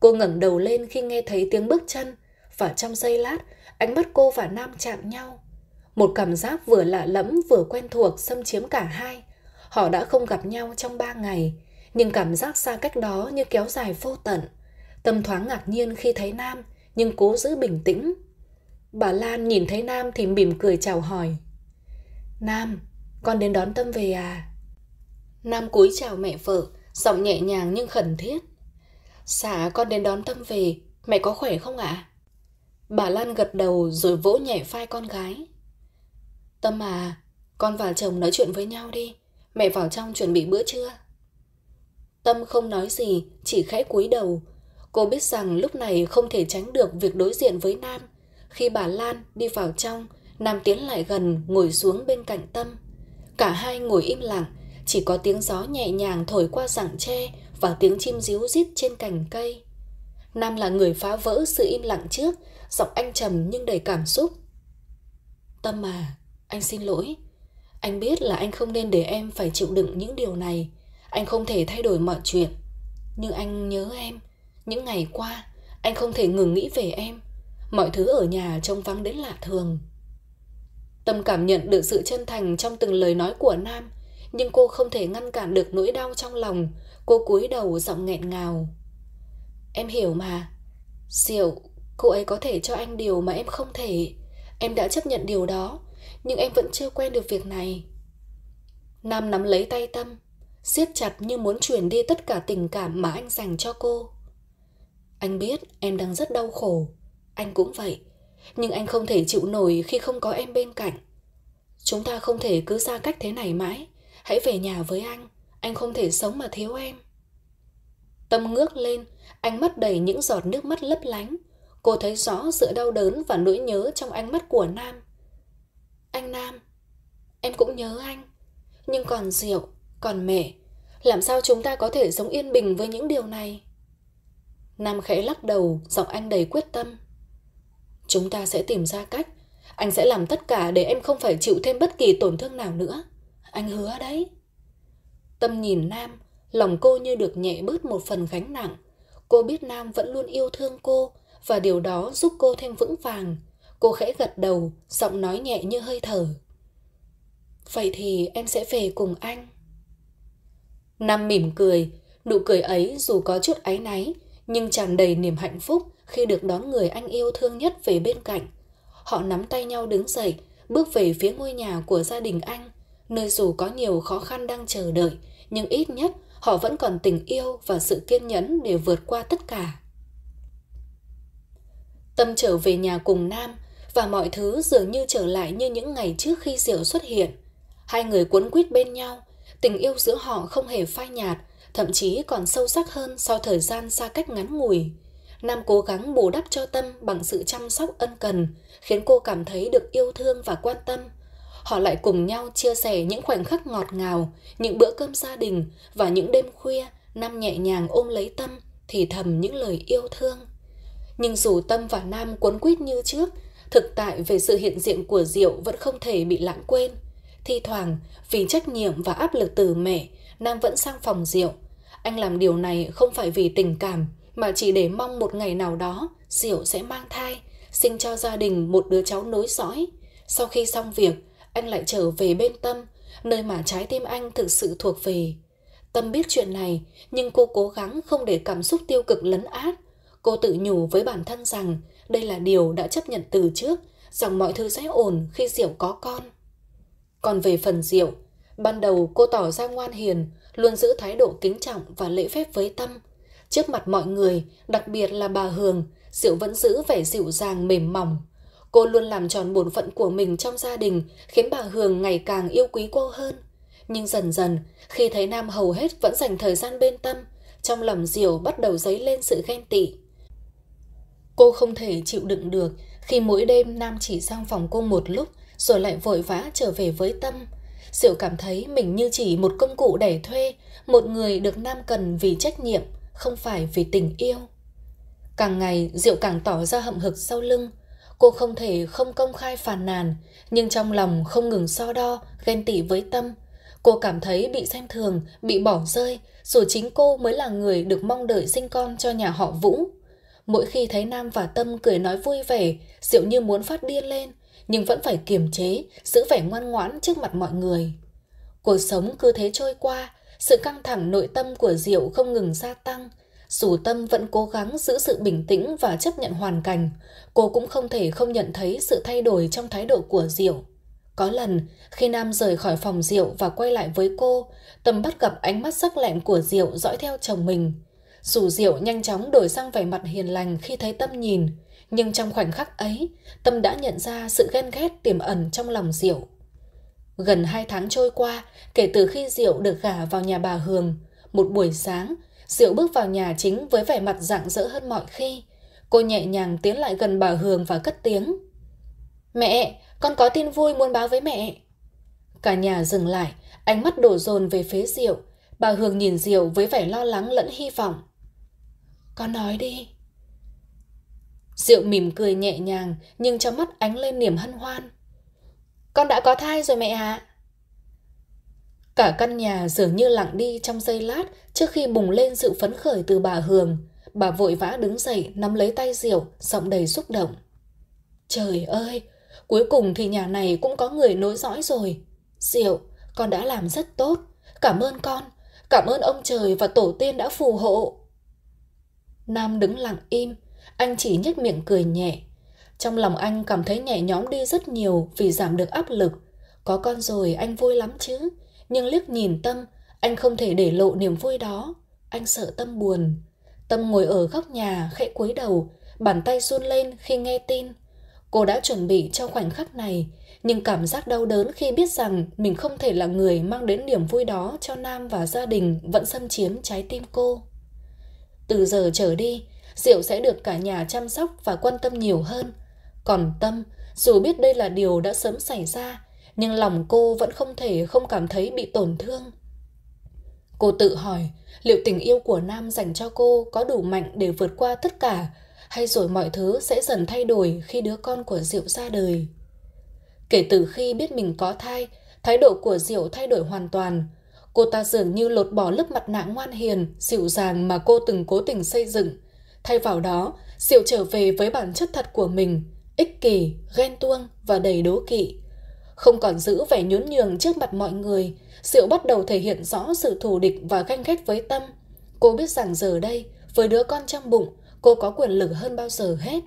Cô ngẩng đầu lên khi nghe thấy tiếng bước chân và trong giây lát, ánh mắt cô và Nam chạm nhau. Một cảm giác vừa lạ lẫm vừa quen thuộc xâm chiếm cả hai. Họ đã không gặp nhau trong ba ngày, nhưng cảm giác xa cách đó như kéo dài vô tận. Tâm thoáng ngạc nhiên khi thấy Nam, nhưng cố giữ bình tĩnh. Bà Lan nhìn thấy Nam thì mỉm cười chào hỏi. Nam, con đến đón Tâm về à? Nam cúi chào mẹ vợ, giọng nhẹ nhàng nhưng khẩn thiết. xả dạ, con đến đón Tâm về, mẹ có khỏe không ạ? À? Bà Lan gật đầu rồi vỗ nhẹ vai con gái. Tâm à, con và chồng nói chuyện với nhau đi, mẹ vào trong chuẩn bị bữa trưa. Tâm không nói gì, chỉ khẽ cúi đầu, Cô biết rằng lúc này không thể tránh được việc đối diện với Nam. Khi bà Lan đi vào trong, Nam tiến lại gần ngồi xuống bên cạnh Tâm. Cả hai ngồi im lặng, chỉ có tiếng gió nhẹ nhàng thổi qua rặng tre và tiếng chim ríu rít trên cành cây. Nam là người phá vỡ sự im lặng trước, giọng anh trầm nhưng đầy cảm xúc. Tâm à, anh xin lỗi. Anh biết là anh không nên để em phải chịu đựng những điều này. Anh không thể thay đổi mọi chuyện. Nhưng anh nhớ em. Những ngày qua, anh không thể ngừng nghĩ về em. Mọi thứ ở nhà trông vắng đến lạ thường. Tâm cảm nhận được sự chân thành trong từng lời nói của Nam, nhưng cô không thể ngăn cản được nỗi đau trong lòng. Cô cúi đầu giọng nghẹn ngào. Em hiểu mà. Diệu, cô ấy có thể cho anh điều mà em không thể. Em đã chấp nhận điều đó, nhưng em vẫn chưa quen được việc này. Nam nắm lấy tay Tâm, siết chặt như muốn truyền đi tất cả tình cảm mà anh dành cho cô. Anh biết em đang rất đau khổ, anh cũng vậy, nhưng anh không thể chịu nổi khi không có em bên cạnh. Chúng ta không thể cứ xa cách thế này mãi, hãy về nhà với anh, anh không thể sống mà thiếu em. Tâm ngước lên, anh mắt đầy những giọt nước mắt lấp lánh. Cô thấy rõ sự đau đớn và nỗi nhớ trong ánh mắt của Nam. Anh Nam, em cũng nhớ anh. Nhưng còn Diệu, còn mẹ, làm sao chúng ta có thể sống yên bình với những điều này? Nam khẽ lắc đầu, giọng anh đầy quyết tâm. Chúng ta sẽ tìm ra cách. Anh sẽ làm tất cả để em không phải chịu thêm bất kỳ tổn thương nào nữa. Anh hứa đấy. Tâm nhìn Nam, lòng cô như được nhẹ bớt một phần gánh nặng. Cô biết Nam vẫn luôn yêu thương cô và điều đó giúp cô thêm vững vàng. Cô khẽ gật đầu, giọng nói nhẹ như hơi thở. Vậy thì em sẽ về cùng anh. Nam mỉm cười, nụ cười ấy dù có chút áy náy nhưng tràn đầy niềm hạnh phúc khi được đón người anh yêu thương nhất về bên cạnh. Họ nắm tay nhau đứng dậy, bước về phía ngôi nhà của gia đình anh, nơi dù có nhiều khó khăn đang chờ đợi, nhưng ít nhất họ vẫn còn tình yêu và sự kiên nhẫn để vượt qua tất cả. Tâm trở về nhà cùng Nam và mọi thứ dường như trở lại như những ngày trước khi Diệu xuất hiện. Hai người cuốn quýt bên nhau, tình yêu giữa họ không hề phai nhạt thậm chí còn sâu sắc hơn sau thời gian xa cách ngắn ngủi. Nam cố gắng bù đắp cho Tâm bằng sự chăm sóc ân cần, khiến cô cảm thấy được yêu thương và quan tâm. Họ lại cùng nhau chia sẻ những khoảnh khắc ngọt ngào, những bữa cơm gia đình và những đêm khuya Nam nhẹ nhàng ôm lấy Tâm, thì thầm những lời yêu thương. Nhưng dù Tâm và Nam cuốn quýt như trước, thực tại về sự hiện diện của Diệu vẫn không thể bị lãng quên. Thi thoảng, vì trách nhiệm và áp lực từ mẹ, Nam vẫn sang phòng Diệu anh làm điều này không phải vì tình cảm, mà chỉ để mong một ngày nào đó Diệu sẽ mang thai, sinh cho gia đình một đứa cháu nối dõi. Sau khi xong việc, anh lại trở về bên Tâm, nơi mà trái tim anh thực sự thuộc về. Tâm biết chuyện này, nhưng cô cố gắng không để cảm xúc tiêu cực lấn át. Cô tự nhủ với bản thân rằng đây là điều đã chấp nhận từ trước, rằng mọi thứ sẽ ổn khi Diệu có con. Còn về phần Diệu, ban đầu cô tỏ ra ngoan hiền, luôn giữ thái độ kính trọng và lễ phép với tâm. Trước mặt mọi người, đặc biệt là bà Hường, Diệu vẫn giữ vẻ dịu dàng mềm mỏng. Cô luôn làm tròn bổn phận của mình trong gia đình, khiến bà Hường ngày càng yêu quý cô hơn. Nhưng dần dần, khi thấy Nam hầu hết vẫn dành thời gian bên Tâm, trong lòng Diệu bắt đầu dấy lên sự ghen tị. Cô không thể chịu đựng được khi mỗi đêm Nam chỉ sang phòng cô một lúc rồi lại vội vã trở về với Tâm Diệu cảm thấy mình như chỉ một công cụ đẻ thuê, một người được nam cần vì trách nhiệm, không phải vì tình yêu. Càng ngày Diệu càng tỏ ra hậm hực sau lưng. Cô không thể không công khai phàn nàn, nhưng trong lòng không ngừng so đo, ghen tị với tâm. Cô cảm thấy bị xem thường, bị bỏ rơi, dù chính cô mới là người được mong đợi sinh con cho nhà họ Vũ. Mỗi khi thấy Nam và Tâm cười nói vui vẻ, Diệu như muốn phát điên lên – nhưng vẫn phải kiềm chế, giữ vẻ ngoan ngoãn trước mặt mọi người. Cuộc sống cứ thế trôi qua, sự căng thẳng nội tâm của Diệu không ngừng gia tăng. Dù tâm vẫn cố gắng giữ sự bình tĩnh và chấp nhận hoàn cảnh, cô cũng không thể không nhận thấy sự thay đổi trong thái độ của Diệu. Có lần, khi Nam rời khỏi phòng Diệu và quay lại với cô, Tâm bắt gặp ánh mắt sắc lạnh của Diệu dõi theo chồng mình. Dù Diệu nhanh chóng đổi sang vẻ mặt hiền lành khi thấy Tâm nhìn, nhưng trong khoảnh khắc ấy, Tâm đã nhận ra sự ghen ghét tiềm ẩn trong lòng Diệu. Gần hai tháng trôi qua, kể từ khi Diệu được gả vào nhà bà Hường, một buổi sáng, Diệu bước vào nhà chính với vẻ mặt rạng rỡ hơn mọi khi. Cô nhẹ nhàng tiến lại gần bà Hường và cất tiếng. Mẹ, con có tin vui muốn báo với mẹ. Cả nhà dừng lại, ánh mắt đổ dồn về phía Diệu. Bà Hường nhìn Diệu với vẻ lo lắng lẫn hy vọng. Con nói đi. Diệu mỉm cười nhẹ nhàng nhưng trong mắt ánh lên niềm hân hoan. Con đã có thai rồi mẹ ạ. À? Cả căn nhà dường như lặng đi trong giây lát trước khi bùng lên sự phấn khởi từ bà Hường. Bà vội vã đứng dậy nắm lấy tay Diệu, giọng đầy xúc động. Trời ơi, cuối cùng thì nhà này cũng có người nối dõi rồi. Diệu, con đã làm rất tốt. Cảm ơn con, cảm ơn ông trời và tổ tiên đã phù hộ. Nam đứng lặng im, anh chỉ nhếch miệng cười nhẹ. Trong lòng anh cảm thấy nhẹ nhõm đi rất nhiều vì giảm được áp lực. Có con rồi anh vui lắm chứ. Nhưng liếc nhìn Tâm, anh không thể để lộ niềm vui đó. Anh sợ Tâm buồn. Tâm ngồi ở góc nhà khẽ cúi đầu, bàn tay run lên khi nghe tin. Cô đã chuẩn bị cho khoảnh khắc này, nhưng cảm giác đau đớn khi biết rằng mình không thể là người mang đến niềm vui đó cho Nam và gia đình vẫn xâm chiếm trái tim cô. Từ giờ trở đi, Diệu sẽ được cả nhà chăm sóc và quan tâm nhiều hơn. Còn Tâm, dù biết đây là điều đã sớm xảy ra, nhưng lòng cô vẫn không thể không cảm thấy bị tổn thương. Cô tự hỏi liệu tình yêu của Nam dành cho cô có đủ mạnh để vượt qua tất cả hay rồi mọi thứ sẽ dần thay đổi khi đứa con của Diệu ra đời. Kể từ khi biết mình có thai, thái độ của Diệu thay đổi hoàn toàn. Cô ta dường như lột bỏ lớp mặt nạ ngoan hiền, dịu dàng mà cô từng cố tình xây dựng. Thay vào đó, Diệu trở về với bản chất thật của mình, ích kỷ, ghen tuông và đầy đố kỵ. Không còn giữ vẻ nhún nhường trước mặt mọi người, Diệu bắt đầu thể hiện rõ sự thù địch và ganh ghét với Tâm. Cô biết rằng giờ đây, với đứa con trong bụng, cô có quyền lực hơn bao giờ hết.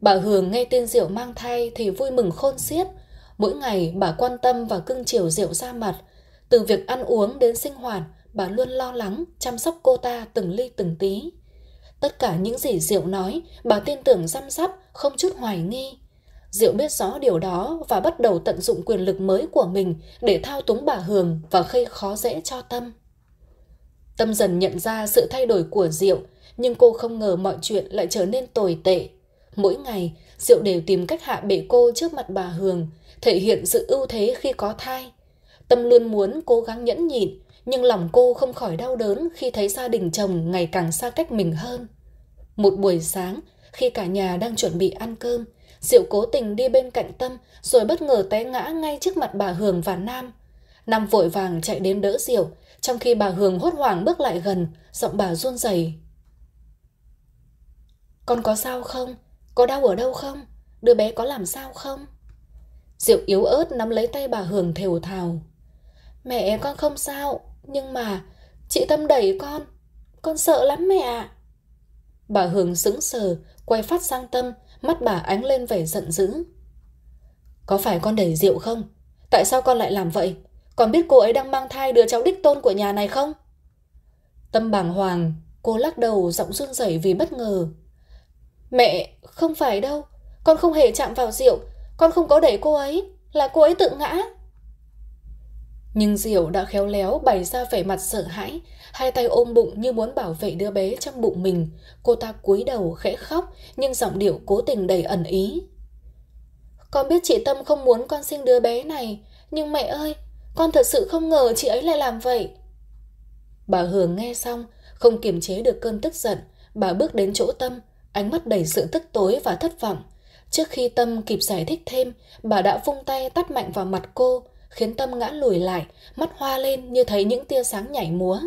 Bà Hường nghe tin Diệu mang thai thì vui mừng khôn xiết. Mỗi ngày bà quan tâm và cưng chiều Diệu ra mặt. Từ việc ăn uống đến sinh hoạt, bà luôn lo lắng, chăm sóc cô ta từng ly từng tí. Tất cả những gì Diệu nói, bà tin tưởng răm rắp, không chút hoài nghi. Diệu biết rõ điều đó và bắt đầu tận dụng quyền lực mới của mình để thao túng bà Hường và gây khó dễ cho Tâm. Tâm dần nhận ra sự thay đổi của Diệu, nhưng cô không ngờ mọi chuyện lại trở nên tồi tệ. Mỗi ngày, Diệu đều tìm cách hạ bệ cô trước mặt bà Hường, thể hiện sự ưu thế khi có thai. Tâm luôn muốn cố gắng nhẫn nhịn, nhưng lòng cô không khỏi đau đớn khi thấy gia đình chồng ngày càng xa cách mình hơn. Một buổi sáng, khi cả nhà đang chuẩn bị ăn cơm, Diệu cố tình đi bên cạnh Tâm rồi bất ngờ té ngã ngay trước mặt bà Hường và Nam. Nam vội vàng chạy đến đỡ Diệu, trong khi bà Hường hốt hoảng bước lại gần, giọng bà run rẩy. Con có sao không? Có đau ở đâu không? Đứa bé có làm sao không? Diệu yếu ớt nắm lấy tay bà Hường thều thào. Mẹ con không sao, nhưng mà, chị Tâm đẩy con, con sợ lắm mẹ ạ. Bà Hường sững sờ, quay phát sang Tâm, mắt bà ánh lên vẻ giận dữ. Có phải con đẩy rượu không? Tại sao con lại làm vậy? Con biết cô ấy đang mang thai đứa cháu đích tôn của nhà này không? Tâm bàng hoàng, cô lắc đầu giọng run rẩy vì bất ngờ. Mẹ, không phải đâu, con không hề chạm vào rượu, con không có đẩy cô ấy, là cô ấy tự ngã. Nhưng Diệu đã khéo léo bày ra vẻ mặt sợ hãi, hai tay ôm bụng như muốn bảo vệ đứa bé trong bụng mình. Cô ta cúi đầu khẽ khóc nhưng giọng điệu cố tình đầy ẩn ý. Con biết chị Tâm không muốn con sinh đứa bé này, nhưng mẹ ơi, con thật sự không ngờ chị ấy lại làm vậy. Bà Hường nghe xong, không kiềm chế được cơn tức giận, bà bước đến chỗ Tâm, ánh mắt đầy sự tức tối và thất vọng. Trước khi Tâm kịp giải thích thêm, bà đã vung tay tắt mạnh vào mặt cô, khiến Tâm ngã lùi lại, mắt hoa lên như thấy những tia sáng nhảy múa.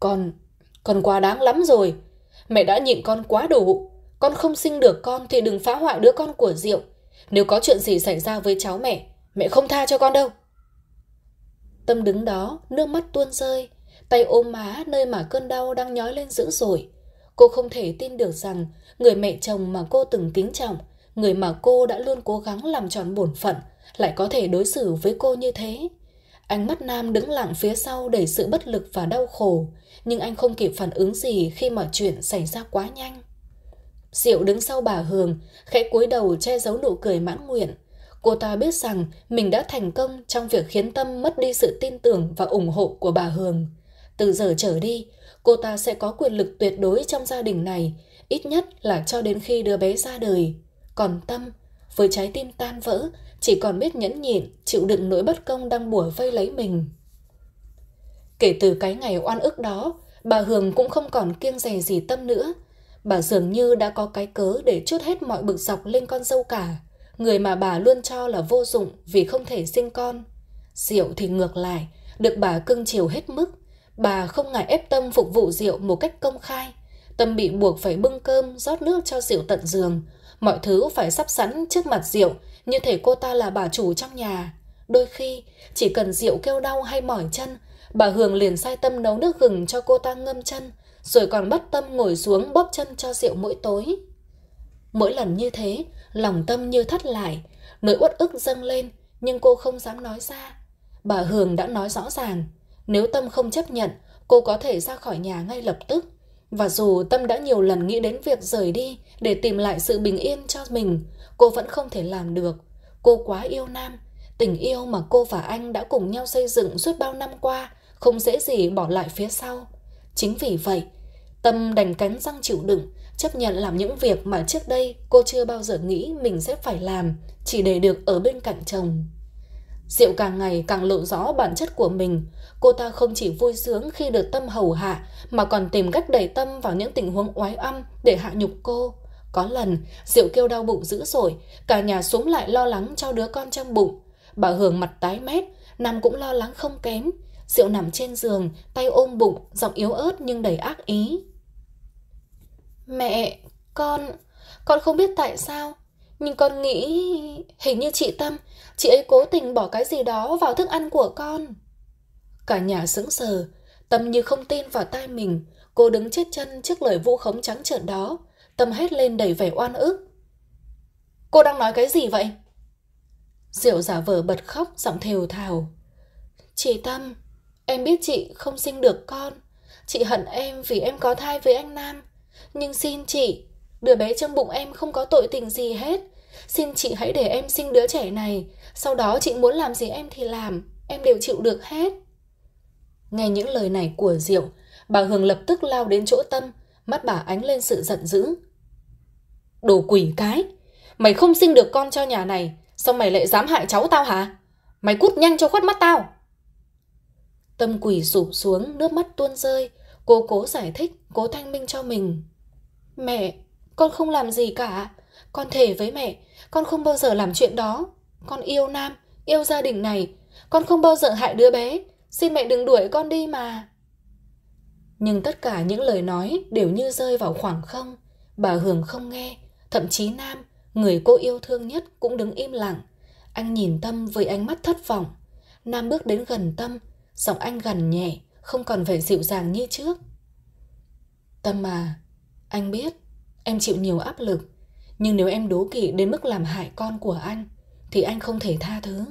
Con, con quá đáng lắm rồi. Mẹ đã nhịn con quá đủ. Con không sinh được con thì đừng phá hoại đứa con của Diệu. Nếu có chuyện gì xảy ra với cháu mẹ, mẹ không tha cho con đâu. Tâm đứng đó, nước mắt tuôn rơi, tay ôm má nơi mà cơn đau đang nhói lên dữ dội. Cô không thể tin được rằng người mẹ chồng mà cô từng kính trọng, người mà cô đã luôn cố gắng làm tròn bổn phận, lại có thể đối xử với cô như thế. Ánh mắt Nam đứng lặng phía sau đầy sự bất lực và đau khổ, nhưng anh không kịp phản ứng gì khi mọi chuyện xảy ra quá nhanh. Diệu đứng sau bà Hường, khẽ cúi đầu che giấu nụ cười mãn nguyện. Cô ta biết rằng mình đã thành công trong việc khiến Tâm mất đi sự tin tưởng và ủng hộ của bà Hường. Từ giờ trở đi, cô ta sẽ có quyền lực tuyệt đối trong gia đình này, ít nhất là cho đến khi đứa bé ra đời. Còn Tâm, với trái tim tan vỡ, chỉ còn biết nhẫn nhịn, chịu đựng nỗi bất công đang bủa vây lấy mình. Kể từ cái ngày oan ức đó, bà Hường cũng không còn kiêng rè gì tâm nữa. Bà dường như đã có cái cớ để chốt hết mọi bực dọc lên con dâu cả, người mà bà luôn cho là vô dụng vì không thể sinh con. Diệu thì ngược lại, được bà cưng chiều hết mức. Bà không ngại ép Tâm phục vụ Diệu một cách công khai. Tâm bị buộc phải bưng cơm, rót nước cho Diệu tận giường. Mọi thứ phải sắp sẵn trước mặt Diệu như thể cô ta là bà chủ trong nhà. Đôi khi, chỉ cần rượu kêu đau hay mỏi chân, bà Hường liền sai tâm nấu nước gừng cho cô ta ngâm chân, rồi còn bắt tâm ngồi xuống bóp chân cho rượu mỗi tối. Mỗi lần như thế, lòng tâm như thắt lại, nỗi uất ức dâng lên, nhưng cô không dám nói ra. Bà Hường đã nói rõ ràng, nếu Tâm không chấp nhận, cô có thể ra khỏi nhà ngay lập tức. Và dù Tâm đã nhiều lần nghĩ đến việc rời đi để tìm lại sự bình yên cho mình, cô vẫn không thể làm được. Cô quá yêu Nam, tình yêu mà cô và anh đã cùng nhau xây dựng suốt bao năm qua, không dễ gì bỏ lại phía sau. Chính vì vậy, Tâm đành cắn răng chịu đựng, chấp nhận làm những việc mà trước đây cô chưa bao giờ nghĩ mình sẽ phải làm, chỉ để được ở bên cạnh chồng. Diệu càng ngày càng lộ rõ bản chất của mình, cô ta không chỉ vui sướng khi được Tâm hầu hạ mà còn tìm cách đẩy Tâm vào những tình huống oái âm để hạ nhục cô. Có lần, Diệu kêu đau bụng dữ dội, cả nhà xuống lại lo lắng cho đứa con trong bụng. Bà Hường mặt tái mét, nằm cũng lo lắng không kém. Diệu nằm trên giường, tay ôm bụng, giọng yếu ớt nhưng đầy ác ý. Mẹ, con, con không biết tại sao, nhưng con nghĩ hình như chị Tâm, chị ấy cố tình bỏ cái gì đó vào thức ăn của con. Cả nhà sững sờ, Tâm như không tin vào tai mình, cô đứng chết chân trước lời vu khống trắng trợn đó, Tâm hét lên đầy vẻ oan ức. Cô đang nói cái gì vậy? Diệu giả vờ bật khóc giọng thều thào. Chị Tâm, em biết chị không sinh được con. Chị hận em vì em có thai với anh Nam. Nhưng xin chị, đứa bé trong bụng em không có tội tình gì hết. Xin chị hãy để em sinh đứa trẻ này. Sau đó chị muốn làm gì em thì làm, em đều chịu được hết. Nghe những lời này của Diệu, bà Hường lập tức lao đến chỗ Tâm, mắt bà ánh lên sự giận dữ. Đồ quỷ cái. Mày không sinh được con cho nhà này, sao mày lại dám hại cháu tao hả? Mày cút nhanh cho khuất mắt tao. Tâm quỷ sụp xuống, nước mắt tuôn rơi. Cô cố giải thích, cố thanh minh cho mình. Mẹ, con không làm gì cả. Con thề với mẹ, con không bao giờ làm chuyện đó. Con yêu Nam, yêu gia đình này. Con không bao giờ hại đứa bé. Xin mẹ đừng đuổi con đi mà. Nhưng tất cả những lời nói đều như rơi vào khoảng không. Bà Hường không nghe, Thậm chí Nam, người cô yêu thương nhất cũng đứng im lặng. Anh nhìn Tâm với ánh mắt thất vọng. Nam bước đến gần Tâm, giọng anh gần nhẹ, không còn vẻ dịu dàng như trước. Tâm à, anh biết em chịu nhiều áp lực, nhưng nếu em đố kỵ đến mức làm hại con của anh, thì anh không thể tha thứ.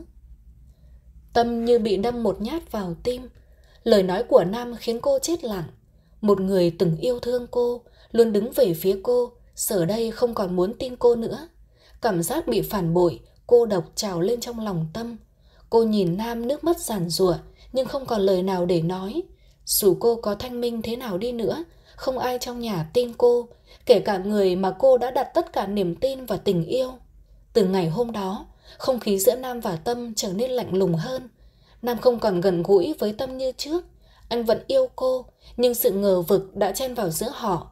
Tâm như bị đâm một nhát vào tim, lời nói của Nam khiến cô chết lặng. Một người từng yêu thương cô, luôn đứng về phía cô, Giờ đây không còn muốn tin cô nữa. Cảm giác bị phản bội, cô độc trào lên trong lòng tâm. Cô nhìn Nam nước mắt giàn rủa nhưng không còn lời nào để nói. Dù cô có thanh minh thế nào đi nữa, không ai trong nhà tin cô, kể cả người mà cô đã đặt tất cả niềm tin và tình yêu. Từ ngày hôm đó, không khí giữa Nam và Tâm trở nên lạnh lùng hơn. Nam không còn gần gũi với Tâm như trước. Anh vẫn yêu cô, nhưng sự ngờ vực đã chen vào giữa họ.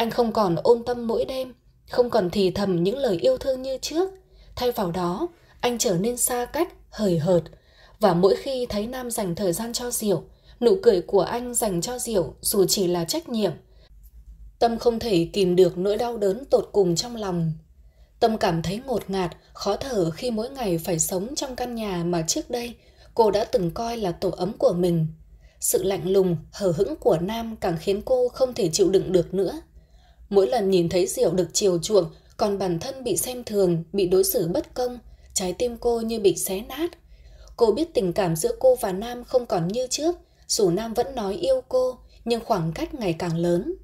Anh không còn ôn tâm mỗi đêm, không còn thì thầm những lời yêu thương như trước. Thay vào đó, anh trở nên xa cách, hời hợt. Và mỗi khi thấy Nam dành thời gian cho Diệu, nụ cười của anh dành cho Diệu dù chỉ là trách nhiệm. Tâm không thể kìm được nỗi đau đớn tột cùng trong lòng. Tâm cảm thấy ngột ngạt, khó thở khi mỗi ngày phải sống trong căn nhà mà trước đây cô đã từng coi là tổ ấm của mình. Sự lạnh lùng, hờ hững của Nam càng khiến cô không thể chịu đựng được nữa. Mỗi lần nhìn thấy Diệu được chiều chuộng, còn bản thân bị xem thường, bị đối xử bất công, trái tim cô như bị xé nát. Cô biết tình cảm giữa cô và Nam không còn như trước, dù Nam vẫn nói yêu cô, nhưng khoảng cách ngày càng lớn.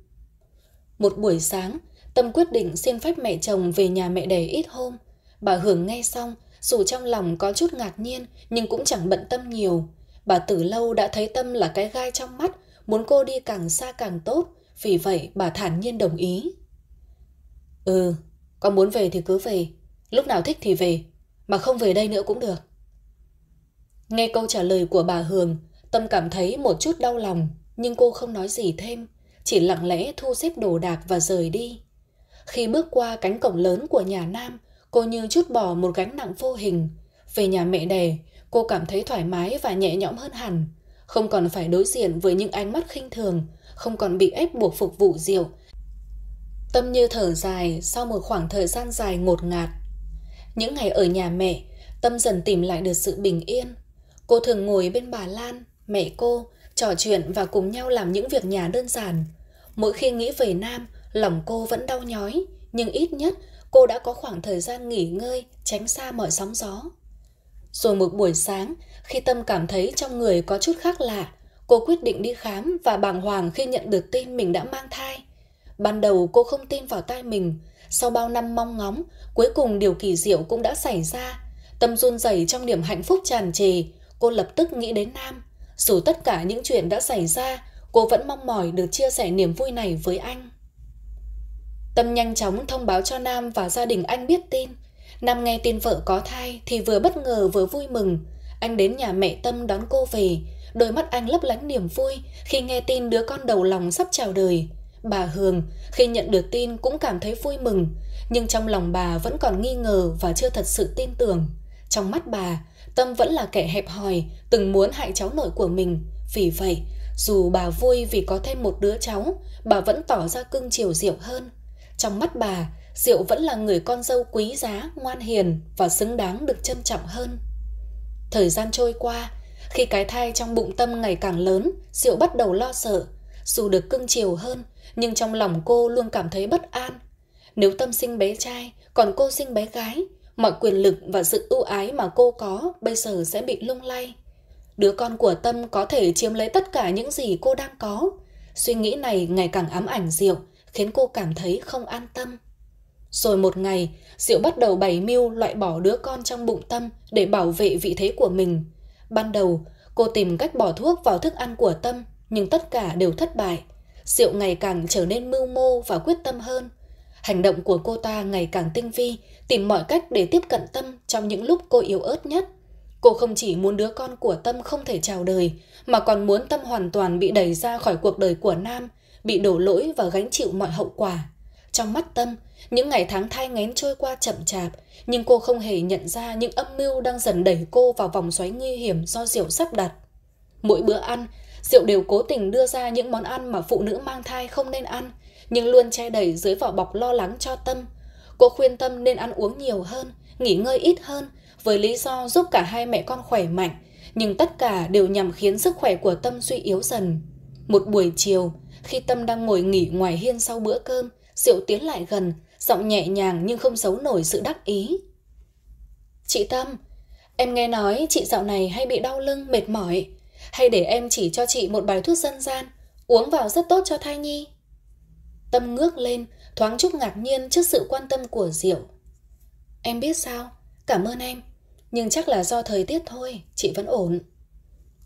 Một buổi sáng, Tâm quyết định xin phép mẹ chồng về nhà mẹ đẻ ít hôm. Bà Hưởng nghe xong, dù trong lòng có chút ngạc nhiên nhưng cũng chẳng bận tâm nhiều. Bà từ lâu đã thấy Tâm là cái gai trong mắt, muốn cô đi càng xa càng tốt, vì vậy bà thản nhiên đồng ý. Ừ, con muốn về thì cứ về, lúc nào thích thì về, mà không về đây nữa cũng được. Nghe câu trả lời của bà Hường, Tâm cảm thấy một chút đau lòng, nhưng cô không nói gì thêm, chỉ lặng lẽ thu xếp đồ đạc và rời đi. Khi bước qua cánh cổng lớn của nhà Nam, cô như chút bỏ một gánh nặng vô hình. Về nhà mẹ đẻ, cô cảm thấy thoải mái và nhẹ nhõm hơn hẳn, không còn phải đối diện với những ánh mắt khinh thường không còn bị ép buộc phục vụ rượu. Tâm như thở dài sau một khoảng thời gian dài ngột ngạt. Những ngày ở nhà mẹ, Tâm dần tìm lại được sự bình yên. Cô thường ngồi bên bà Lan, mẹ cô, trò chuyện và cùng nhau làm những việc nhà đơn giản. Mỗi khi nghĩ về Nam, lòng cô vẫn đau nhói, nhưng ít nhất cô đã có khoảng thời gian nghỉ ngơi, tránh xa mọi sóng gió. Rồi một buổi sáng, khi Tâm cảm thấy trong người có chút khác lạ, Cô quyết định đi khám và bàng hoàng khi nhận được tin mình đã mang thai. Ban đầu cô không tin vào tai mình, sau bao năm mong ngóng, cuối cùng điều kỳ diệu cũng đã xảy ra. Tâm run rẩy trong niềm hạnh phúc tràn trề, cô lập tức nghĩ đến Nam. Dù tất cả những chuyện đã xảy ra, cô vẫn mong mỏi được chia sẻ niềm vui này với anh. Tâm nhanh chóng thông báo cho Nam và gia đình anh biết tin. Nam nghe tin vợ có thai thì vừa bất ngờ vừa vui mừng. Anh đến nhà mẹ Tâm đón cô về, Đôi mắt anh lấp lánh niềm vui khi nghe tin đứa con đầu lòng sắp chào đời. Bà Hường khi nhận được tin cũng cảm thấy vui mừng, nhưng trong lòng bà vẫn còn nghi ngờ và chưa thật sự tin tưởng. Trong mắt bà, Tâm vẫn là kẻ hẹp hòi, từng muốn hại cháu nội của mình. Vì vậy, dù bà vui vì có thêm một đứa cháu, bà vẫn tỏ ra cưng chiều Diệu hơn. Trong mắt bà, Diệu vẫn là người con dâu quý giá, ngoan hiền và xứng đáng được trân trọng hơn. Thời gian trôi qua, khi cái thai trong bụng tâm ngày càng lớn, Diệu bắt đầu lo sợ. Dù được cưng chiều hơn, nhưng trong lòng cô luôn cảm thấy bất an. Nếu tâm sinh bé trai, còn cô sinh bé gái, mọi quyền lực và sự ưu ái mà cô có bây giờ sẽ bị lung lay. Đứa con của Tâm có thể chiếm lấy tất cả những gì cô đang có. Suy nghĩ này ngày càng ám ảnh Diệu, khiến cô cảm thấy không an tâm. Rồi một ngày, Diệu bắt đầu bày mưu loại bỏ đứa con trong bụng Tâm để bảo vệ vị thế của mình – Ban đầu, cô tìm cách bỏ thuốc vào thức ăn của Tâm, nhưng tất cả đều thất bại. Diệu ngày càng trở nên mưu mô và quyết tâm hơn. Hành động của cô ta ngày càng tinh vi, tìm mọi cách để tiếp cận Tâm trong những lúc cô yếu ớt nhất. Cô không chỉ muốn đứa con của Tâm không thể chào đời, mà còn muốn Tâm hoàn toàn bị đẩy ra khỏi cuộc đời của Nam, bị đổ lỗi và gánh chịu mọi hậu quả. Trong mắt Tâm, những ngày tháng thai ngén trôi qua chậm chạp, nhưng cô không hề nhận ra những âm mưu đang dần đẩy cô vào vòng xoáy nguy hiểm do rượu sắp đặt. Mỗi bữa ăn, Diệu đều cố tình đưa ra những món ăn mà phụ nữ mang thai không nên ăn, nhưng luôn che đẩy dưới vỏ bọc lo lắng cho Tâm. Cô khuyên Tâm nên ăn uống nhiều hơn, nghỉ ngơi ít hơn, với lý do giúp cả hai mẹ con khỏe mạnh, nhưng tất cả đều nhằm khiến sức khỏe của Tâm suy yếu dần. Một buổi chiều, khi Tâm đang ngồi nghỉ ngoài hiên sau bữa cơm, Diệu tiến lại gần, giọng nhẹ nhàng nhưng không giấu nổi sự đắc ý. Chị Tâm, em nghe nói chị dạo này hay bị đau lưng, mệt mỏi. Hay để em chỉ cho chị một bài thuốc dân gian, uống vào rất tốt cho thai nhi. Tâm ngước lên, thoáng chút ngạc nhiên trước sự quan tâm của Diệu. Em biết sao, cảm ơn em, nhưng chắc là do thời tiết thôi, chị vẫn ổn.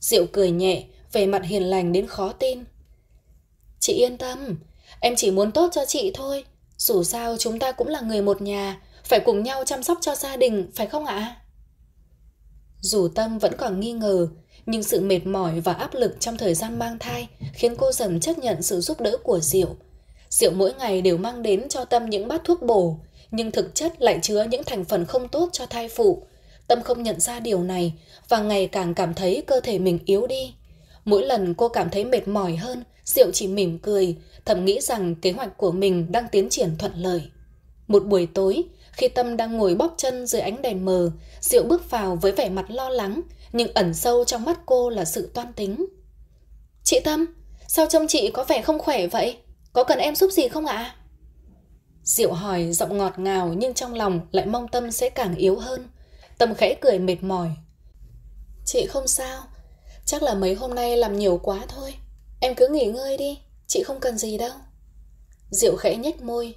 Diệu cười nhẹ, về mặt hiền lành đến khó tin. Chị yên tâm, Em chỉ muốn tốt cho chị thôi. Dù sao chúng ta cũng là người một nhà, phải cùng nhau chăm sóc cho gia đình, phải không ạ? Dù tâm vẫn còn nghi ngờ, nhưng sự mệt mỏi và áp lực trong thời gian mang thai khiến cô dần chấp nhận sự giúp đỡ của Diệu. Diệu mỗi ngày đều mang đến cho Tâm những bát thuốc bổ, nhưng thực chất lại chứa những thành phần không tốt cho thai phụ. Tâm không nhận ra điều này và ngày càng cảm thấy cơ thể mình yếu đi. Mỗi lần cô cảm thấy mệt mỏi hơn, Diệu chỉ mỉm cười, thầm nghĩ rằng kế hoạch của mình đang tiến triển thuận lợi. Một buổi tối, khi Tâm đang ngồi bóp chân dưới ánh đèn mờ, Diệu bước vào với vẻ mặt lo lắng, nhưng ẩn sâu trong mắt cô là sự toan tính. Chị Tâm, sao trông chị có vẻ không khỏe vậy? Có cần em giúp gì không ạ? À? Diệu hỏi giọng ngọt ngào nhưng trong lòng lại mong Tâm sẽ càng yếu hơn. Tâm khẽ cười mệt mỏi. Chị không sao, chắc là mấy hôm nay làm nhiều quá thôi. Em cứ nghỉ ngơi đi, chị không cần gì đâu. Diệu khẽ nhếch môi.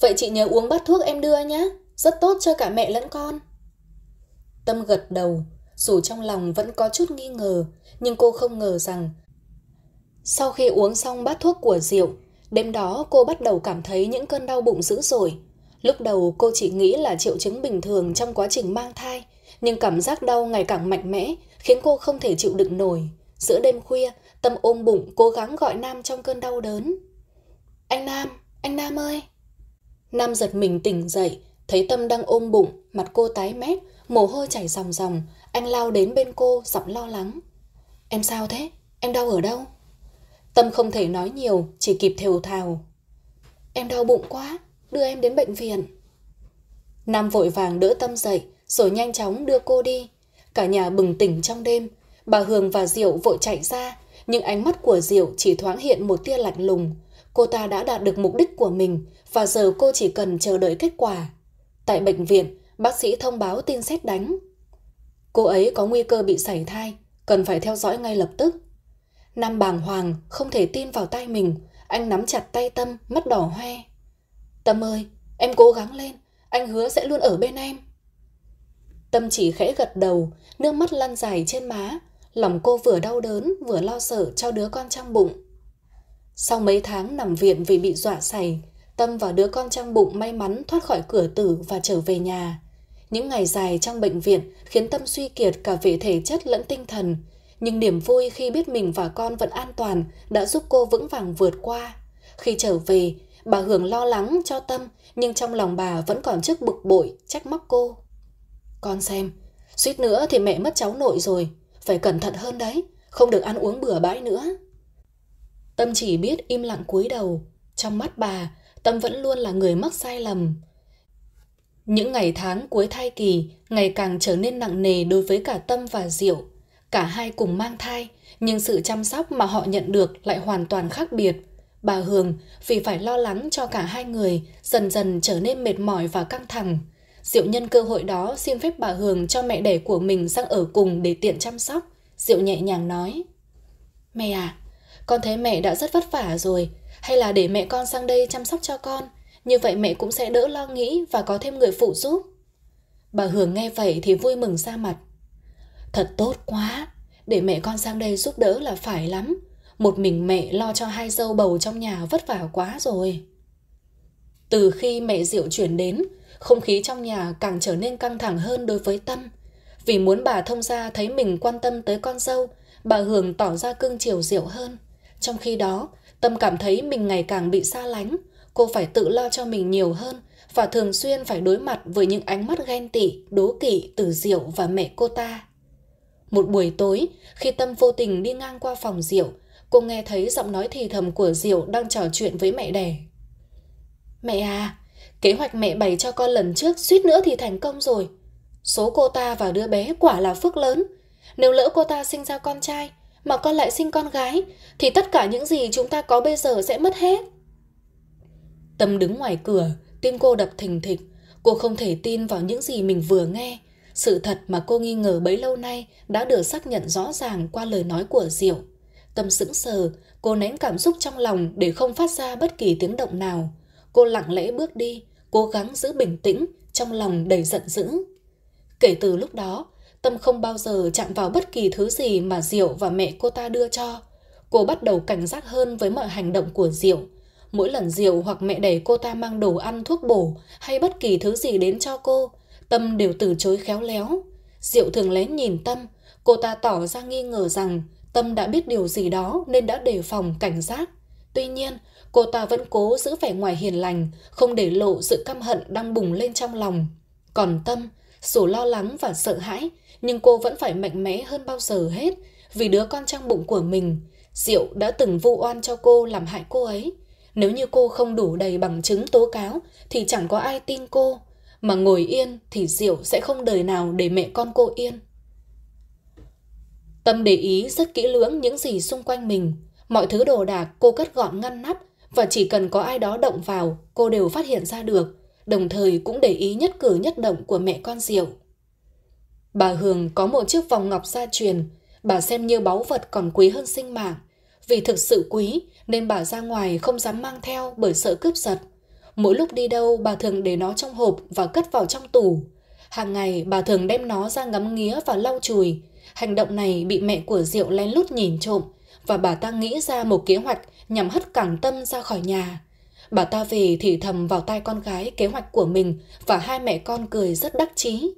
Vậy chị nhớ uống bát thuốc em đưa nhé, rất tốt cho cả mẹ lẫn con. Tâm gật đầu, dù trong lòng vẫn có chút nghi ngờ, nhưng cô không ngờ rằng sau khi uống xong bát thuốc của Diệu, đêm đó cô bắt đầu cảm thấy những cơn đau bụng dữ dội. Lúc đầu cô chỉ nghĩ là triệu chứng bình thường trong quá trình mang thai, nhưng cảm giác đau ngày càng mạnh mẽ khiến cô không thể chịu đựng nổi. Giữa đêm khuya, Tâm ôm bụng cố gắng gọi Nam trong cơn đau đớn. Anh Nam, anh Nam ơi! Nam giật mình tỉnh dậy, thấy Tâm đang ôm bụng, mặt cô tái mét, mồ hôi chảy ròng ròng. Anh lao đến bên cô, giọng lo lắng. Em sao thế? Em đau ở đâu? Tâm không thể nói nhiều, chỉ kịp thều thào. Em đau bụng quá, đưa em đến bệnh viện. Nam vội vàng đỡ Tâm dậy, rồi nhanh chóng đưa cô đi. Cả nhà bừng tỉnh trong đêm, bà Hường và Diệu vội chạy ra, nhưng ánh mắt của Diệu chỉ thoáng hiện một tia lạnh lùng. Cô ta đã đạt được mục đích của mình và giờ cô chỉ cần chờ đợi kết quả. Tại bệnh viện, bác sĩ thông báo tin xét đánh. Cô ấy có nguy cơ bị sảy thai, cần phải theo dõi ngay lập tức. Nam bàng hoàng, không thể tin vào tay mình, anh nắm chặt tay Tâm, mắt đỏ hoe. Tâm ơi, em cố gắng lên, anh hứa sẽ luôn ở bên em. Tâm chỉ khẽ gật đầu, nước mắt lăn dài trên má, lòng cô vừa đau đớn vừa lo sợ cho đứa con trong bụng. Sau mấy tháng nằm viện vì bị dọa sảy, Tâm và đứa con trong bụng may mắn thoát khỏi cửa tử và trở về nhà. Những ngày dài trong bệnh viện khiến Tâm suy kiệt cả về thể chất lẫn tinh thần, nhưng niềm vui khi biết mình và con vẫn an toàn đã giúp cô vững vàng vượt qua. Khi trở về, bà Hưởng lo lắng cho Tâm, nhưng trong lòng bà vẫn còn trước bực bội, trách móc cô. Con xem, suýt nữa thì mẹ mất cháu nội rồi, phải cẩn thận hơn đấy, không được ăn uống bừa bãi nữa. Tâm chỉ biết im lặng cúi đầu, trong mắt bà, Tâm vẫn luôn là người mắc sai lầm. Những ngày tháng cuối thai kỳ ngày càng trở nên nặng nề đối với cả Tâm và Diệu. Cả hai cùng mang thai, nhưng sự chăm sóc mà họ nhận được lại hoàn toàn khác biệt. Bà Hường vì phải lo lắng cho cả hai người dần dần trở nên mệt mỏi và căng thẳng. Diệu nhân cơ hội đó xin phép bà Hường cho mẹ đẻ của mình sang ở cùng để tiện chăm sóc. Diệu nhẹ nhàng nói. Mẹ à, con thấy mẹ đã rất vất vả rồi. Hay là để mẹ con sang đây chăm sóc cho con. Như vậy mẹ cũng sẽ đỡ lo nghĩ và có thêm người phụ giúp. Bà Hường nghe vậy thì vui mừng ra mặt. Thật tốt quá, để mẹ con sang đây giúp đỡ là phải lắm. Một mình mẹ lo cho hai dâu bầu trong nhà vất vả quá rồi. Từ khi mẹ Diệu chuyển đến, không khí trong nhà càng trở nên căng thẳng hơn đối với Tâm. Vì muốn bà thông gia thấy mình quan tâm tới con dâu, bà Hường tỏ ra cưng chiều diệu hơn. Trong khi đó, Tâm cảm thấy mình ngày càng bị xa lánh, cô phải tự lo cho mình nhiều hơn và thường xuyên phải đối mặt với những ánh mắt ghen tị, đố kỵ từ Diệu và mẹ cô ta. Một buổi tối, khi Tâm vô tình đi ngang qua phòng Diệu, cô nghe thấy giọng nói thì thầm của Diệu đang trò chuyện với mẹ đẻ. Mẹ à, Kế hoạch mẹ bày cho con lần trước suýt nữa thì thành công rồi. Số cô ta và đứa bé quả là phước lớn. Nếu lỡ cô ta sinh ra con trai mà con lại sinh con gái thì tất cả những gì chúng ta có bây giờ sẽ mất hết. Tâm đứng ngoài cửa, tim cô đập thình thịch. Cô không thể tin vào những gì mình vừa nghe. Sự thật mà cô nghi ngờ bấy lâu nay đã được xác nhận rõ ràng qua lời nói của Diệu. Tâm sững sờ, cô nén cảm xúc trong lòng để không phát ra bất kỳ tiếng động nào cô lặng lẽ bước đi, cố gắng giữ bình tĩnh, trong lòng đầy giận dữ. Kể từ lúc đó, Tâm không bao giờ chạm vào bất kỳ thứ gì mà Diệu và mẹ cô ta đưa cho. Cô bắt đầu cảnh giác hơn với mọi hành động của Diệu. Mỗi lần Diệu hoặc mẹ đẩy cô ta mang đồ ăn, thuốc bổ hay bất kỳ thứ gì đến cho cô, Tâm đều từ chối khéo léo. Diệu thường lén nhìn Tâm, cô ta tỏ ra nghi ngờ rằng Tâm đã biết điều gì đó nên đã đề phòng cảnh giác. Tuy nhiên, cô ta vẫn cố giữ vẻ ngoài hiền lành, không để lộ sự căm hận đang bùng lên trong lòng. Còn Tâm, dù lo lắng và sợ hãi, nhưng cô vẫn phải mạnh mẽ hơn bao giờ hết vì đứa con trong bụng của mình. Diệu đã từng vu oan cho cô làm hại cô ấy. Nếu như cô không đủ đầy bằng chứng tố cáo thì chẳng có ai tin cô. Mà ngồi yên thì Diệu sẽ không đời nào để mẹ con cô yên. Tâm để ý rất kỹ lưỡng những gì xung quanh mình. Mọi thứ đồ đạc cô cất gọn ngăn nắp và chỉ cần có ai đó động vào, cô đều phát hiện ra được, đồng thời cũng để ý nhất cử nhất động của mẹ con Diệu. Bà Hường có một chiếc vòng ngọc gia truyền, bà xem như báu vật còn quý hơn sinh mạng. Vì thực sự quý nên bà ra ngoài không dám mang theo bởi sợ cướp giật. Mỗi lúc đi đâu bà thường để nó trong hộp và cất vào trong tủ. Hàng ngày bà thường đem nó ra ngắm nghía và lau chùi. Hành động này bị mẹ của Diệu lén lút nhìn trộm và bà ta nghĩ ra một kế hoạch nhằm hất cẳng tâm ra khỏi nhà. Bà ta về thì thầm vào tai con gái kế hoạch của mình và hai mẹ con cười rất đắc chí.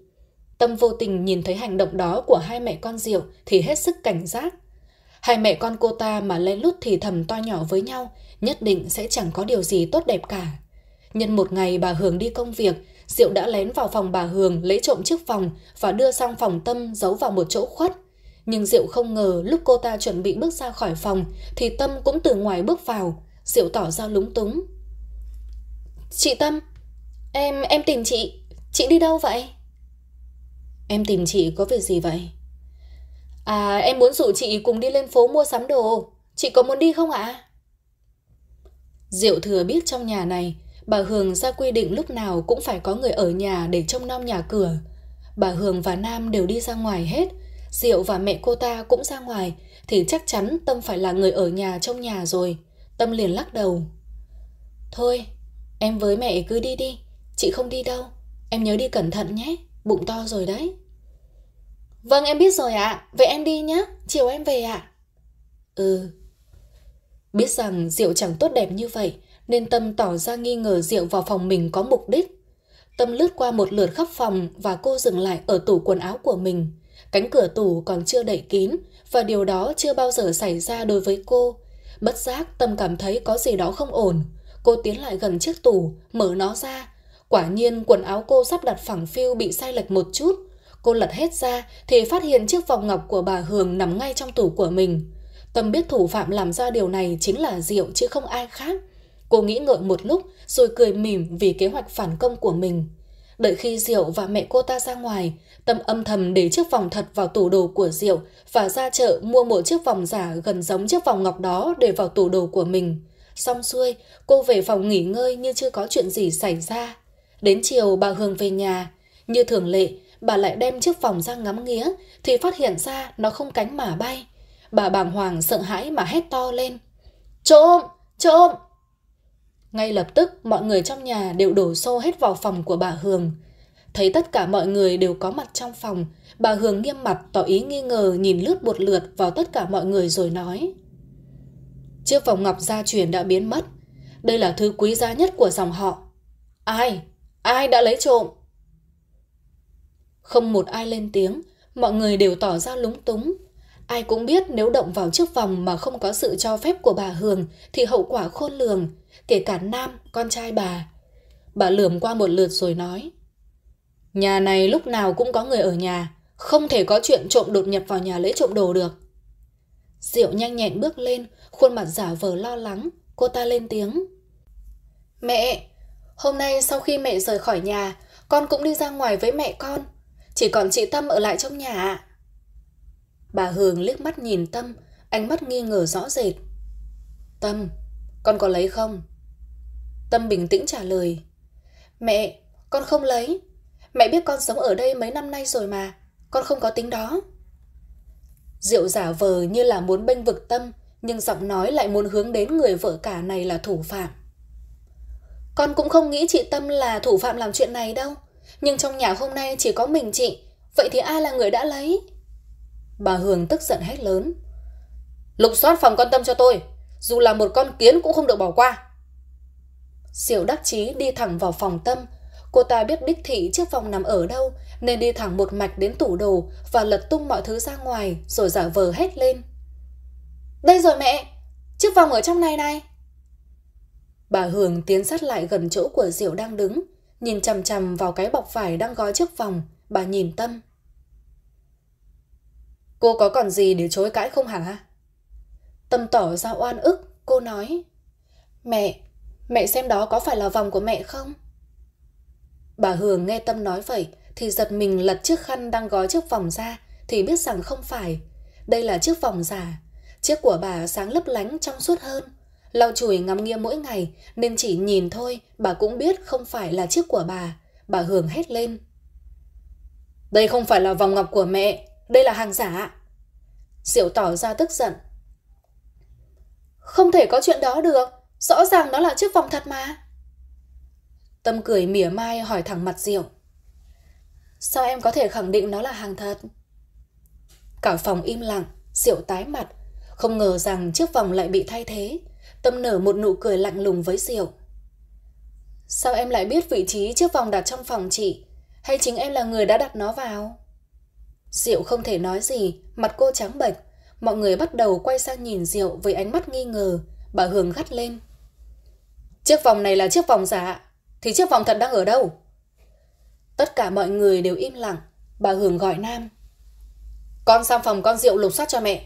Tâm vô tình nhìn thấy hành động đó của hai mẹ con Diệu thì hết sức cảnh giác. Hai mẹ con cô ta mà lén lút thì thầm to nhỏ với nhau, nhất định sẽ chẳng có điều gì tốt đẹp cả. Nhân một ngày bà Hường đi công việc, Diệu đã lén vào phòng bà Hường lấy trộm chiếc phòng và đưa sang phòng Tâm giấu vào một chỗ khuất. Nhưng Diệu không ngờ lúc cô ta chuẩn bị bước ra khỏi phòng thì Tâm cũng từ ngoài bước vào. Diệu tỏ ra lúng túng. Chị Tâm, em em tìm chị. Chị đi đâu vậy? Em tìm chị có việc gì vậy? À, em muốn rủ chị cùng đi lên phố mua sắm đồ. Chị có muốn đi không ạ? À? Diệu thừa biết trong nhà này, bà Hường ra quy định lúc nào cũng phải có người ở nhà để trông nom nhà cửa. Bà Hường và Nam đều đi ra ngoài hết, Diệu và mẹ cô ta cũng ra ngoài, thì chắc chắn Tâm phải là người ở nhà trong nhà rồi. Tâm liền lắc đầu. Thôi, em với mẹ cứ đi đi, chị không đi đâu. Em nhớ đi cẩn thận nhé, bụng to rồi đấy. Vâng em biết rồi ạ, à. vậy em đi nhé, chiều em về ạ. À. Ừ. Biết rằng Diệu chẳng tốt đẹp như vậy, nên Tâm tỏ ra nghi ngờ Diệu vào phòng mình có mục đích. Tâm lướt qua một lượt khắp phòng và cô dừng lại ở tủ quần áo của mình. Cánh cửa tủ còn chưa đậy kín và điều đó chưa bao giờ xảy ra đối với cô. Bất giác Tâm cảm thấy có gì đó không ổn. Cô tiến lại gần chiếc tủ, mở nó ra. Quả nhiên quần áo cô sắp đặt phẳng phiu bị sai lệch một chút. Cô lật hết ra thì phát hiện chiếc vòng ngọc của bà Hường nằm ngay trong tủ của mình. Tâm biết thủ phạm làm ra điều này chính là Diệu chứ không ai khác. Cô nghĩ ngợi một lúc rồi cười mỉm vì kế hoạch phản công của mình. Đợi khi Diệu và mẹ cô ta ra ngoài, Tâm âm thầm để chiếc vòng thật vào tủ đồ của Diệu và ra chợ mua một chiếc vòng giả gần giống chiếc vòng ngọc đó để vào tủ đồ của mình. Xong xuôi, cô về phòng nghỉ ngơi như chưa có chuyện gì xảy ra. Đến chiều bà Hương về nhà. Như thường lệ, bà lại đem chiếc vòng ra ngắm nghía thì phát hiện ra nó không cánh mà bay. Bà bàng hoàng sợ hãi mà hét to lên. Trộm! Trộm! Ngay lập tức, mọi người trong nhà đều đổ xô hết vào phòng của bà Hường. Thấy tất cả mọi người đều có mặt trong phòng, bà Hường nghiêm mặt tỏ ý nghi ngờ nhìn lướt một lượt vào tất cả mọi người rồi nói. Chiếc vòng ngọc gia truyền đã biến mất. Đây là thứ quý giá nhất của dòng họ. Ai? Ai đã lấy trộm? Không một ai lên tiếng, mọi người đều tỏ ra lúng túng. Ai cũng biết nếu động vào chiếc vòng mà không có sự cho phép của bà Hường thì hậu quả khôn lường – kể cả Nam, con trai bà. Bà lườm qua một lượt rồi nói. Nhà này lúc nào cũng có người ở nhà, không thể có chuyện trộm đột nhập vào nhà lấy trộm đồ được. Diệu nhanh nhẹn bước lên, khuôn mặt giả vờ lo lắng, cô ta lên tiếng. Mẹ, hôm nay sau khi mẹ rời khỏi nhà, con cũng đi ra ngoài với mẹ con, chỉ còn chị Tâm ở lại trong nhà ạ. Bà Hường liếc mắt nhìn Tâm, ánh mắt nghi ngờ rõ rệt. Tâm, con có lấy không? Tâm bình tĩnh trả lời. Mẹ, con không lấy. Mẹ biết con sống ở đây mấy năm nay rồi mà. Con không có tính đó. Diệu giả vờ như là muốn bênh vực Tâm, nhưng giọng nói lại muốn hướng đến người vợ cả này là thủ phạm. Con cũng không nghĩ chị Tâm là thủ phạm làm chuyện này đâu. Nhưng trong nhà hôm nay chỉ có mình chị, vậy thì ai là người đã lấy? Bà Hường tức giận hét lớn. Lục soát phòng con Tâm cho tôi, dù là một con kiến cũng không được bỏ qua. Diệu đắc chí đi thẳng vào phòng tâm. Cô ta biết đích thị chiếc phòng nằm ở đâu nên đi thẳng một mạch đến tủ đồ và lật tung mọi thứ ra ngoài rồi giả vờ hét lên. Đây rồi mẹ, chiếc vòng ở trong này này. Bà Hường tiến sát lại gần chỗ của Diệu đang đứng, nhìn chằm chằm vào cái bọc vải đang gói chiếc vòng, bà nhìn Tâm. Cô có còn gì để chối cãi không hả? Tâm tỏ ra oan ức, cô nói. Mẹ, Mẹ xem đó có phải là vòng của mẹ không? Bà Hường nghe Tâm nói vậy thì giật mình lật chiếc khăn đang gói chiếc vòng ra thì biết rằng không phải. Đây là chiếc vòng giả. Chiếc của bà sáng lấp lánh trong suốt hơn. Lau chùi ngắm nghía mỗi ngày nên chỉ nhìn thôi bà cũng biết không phải là chiếc của bà. Bà Hường hét lên. Đây không phải là vòng ngọc của mẹ, đây là hàng giả. Diệu tỏ ra tức giận. Không thể có chuyện đó được. Rõ ràng đó là chiếc vòng thật mà. Tâm cười mỉa mai hỏi thẳng mặt Diệu. Sao em có thể khẳng định nó là hàng thật? Cả phòng im lặng, Diệu tái mặt. Không ngờ rằng chiếc vòng lại bị thay thế. Tâm nở một nụ cười lạnh lùng với Diệu. Sao em lại biết vị trí chiếc vòng đặt trong phòng chị? Hay chính em là người đã đặt nó vào? Diệu không thể nói gì, mặt cô trắng bệch. Mọi người bắt đầu quay sang nhìn Diệu với ánh mắt nghi ngờ. Bà Hường gắt lên. Chiếc vòng này là chiếc vòng giả, thì chiếc vòng thật đang ở đâu? Tất cả mọi người đều im lặng, bà Hường gọi Nam. Con sang phòng con rượu lục soát cho mẹ.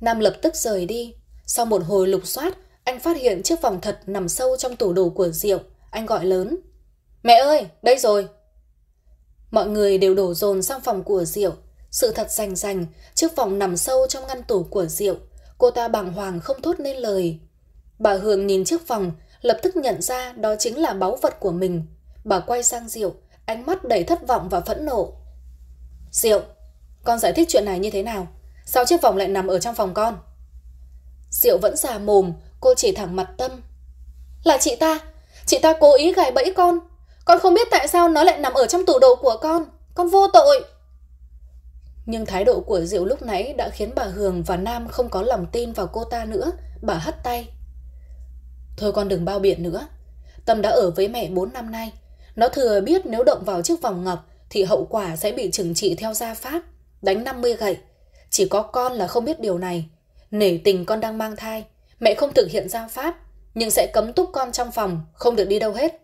Nam lập tức rời đi. Sau một hồi lục soát, anh phát hiện chiếc vòng thật nằm sâu trong tủ đồ của Diệu. Anh gọi lớn. Mẹ ơi, đây rồi. Mọi người đều đổ dồn sang phòng của Diệu. Sự thật rành rành, chiếc vòng nằm sâu trong ngăn tủ của Diệu. Cô ta bàng hoàng không thốt nên lời. Bà Hường nhìn chiếc vòng lập tức nhận ra đó chính là báu vật của mình. Bà quay sang Diệu, ánh mắt đầy thất vọng và phẫn nộ. Diệu, con giải thích chuyện này như thế nào? Sao chiếc vòng lại nằm ở trong phòng con? Diệu vẫn già mồm, cô chỉ thẳng mặt tâm. Là chị ta, chị ta cố ý gài bẫy con. Con không biết tại sao nó lại nằm ở trong tủ đồ của con. Con vô tội. Nhưng thái độ của Diệu lúc nãy đã khiến bà Hường và Nam không có lòng tin vào cô ta nữa. Bà hất tay. Thôi con đừng bao biện nữa. Tâm đã ở với mẹ 4 năm nay. Nó thừa biết nếu động vào chiếc vòng ngọc thì hậu quả sẽ bị trừng trị theo gia pháp, đánh 50 gậy. Chỉ có con là không biết điều này. Nể tình con đang mang thai, mẹ không thực hiện gia pháp, nhưng sẽ cấm túc con trong phòng, không được đi đâu hết.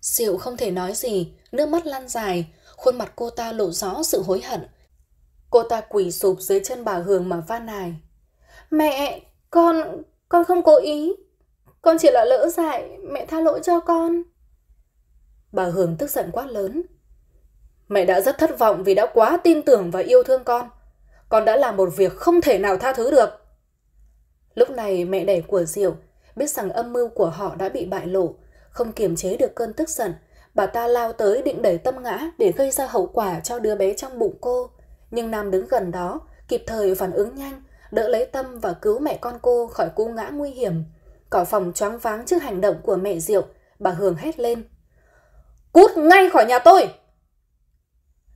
Diệu không thể nói gì, nước mắt lăn dài, khuôn mặt cô ta lộ rõ sự hối hận. Cô ta quỳ sụp dưới chân bà Hường mà van nài. Mẹ, con, con không cố ý Con chỉ là lỡ dại Mẹ tha lỗi cho con Bà Hường tức giận quá lớn Mẹ đã rất thất vọng vì đã quá tin tưởng và yêu thương con Con đã làm một việc không thể nào tha thứ được Lúc này mẹ đẩy của Diệu Biết rằng âm mưu của họ đã bị bại lộ Không kiềm chế được cơn tức giận Bà ta lao tới định đẩy tâm ngã Để gây ra hậu quả cho đứa bé trong bụng cô Nhưng Nam đứng gần đó Kịp thời phản ứng nhanh đỡ lấy Tâm và cứu mẹ con cô khỏi cú ngã nguy hiểm. Cỏ phòng choáng váng trước hành động của mẹ Diệu, bà Hường hét lên. Cút ngay khỏi nhà tôi!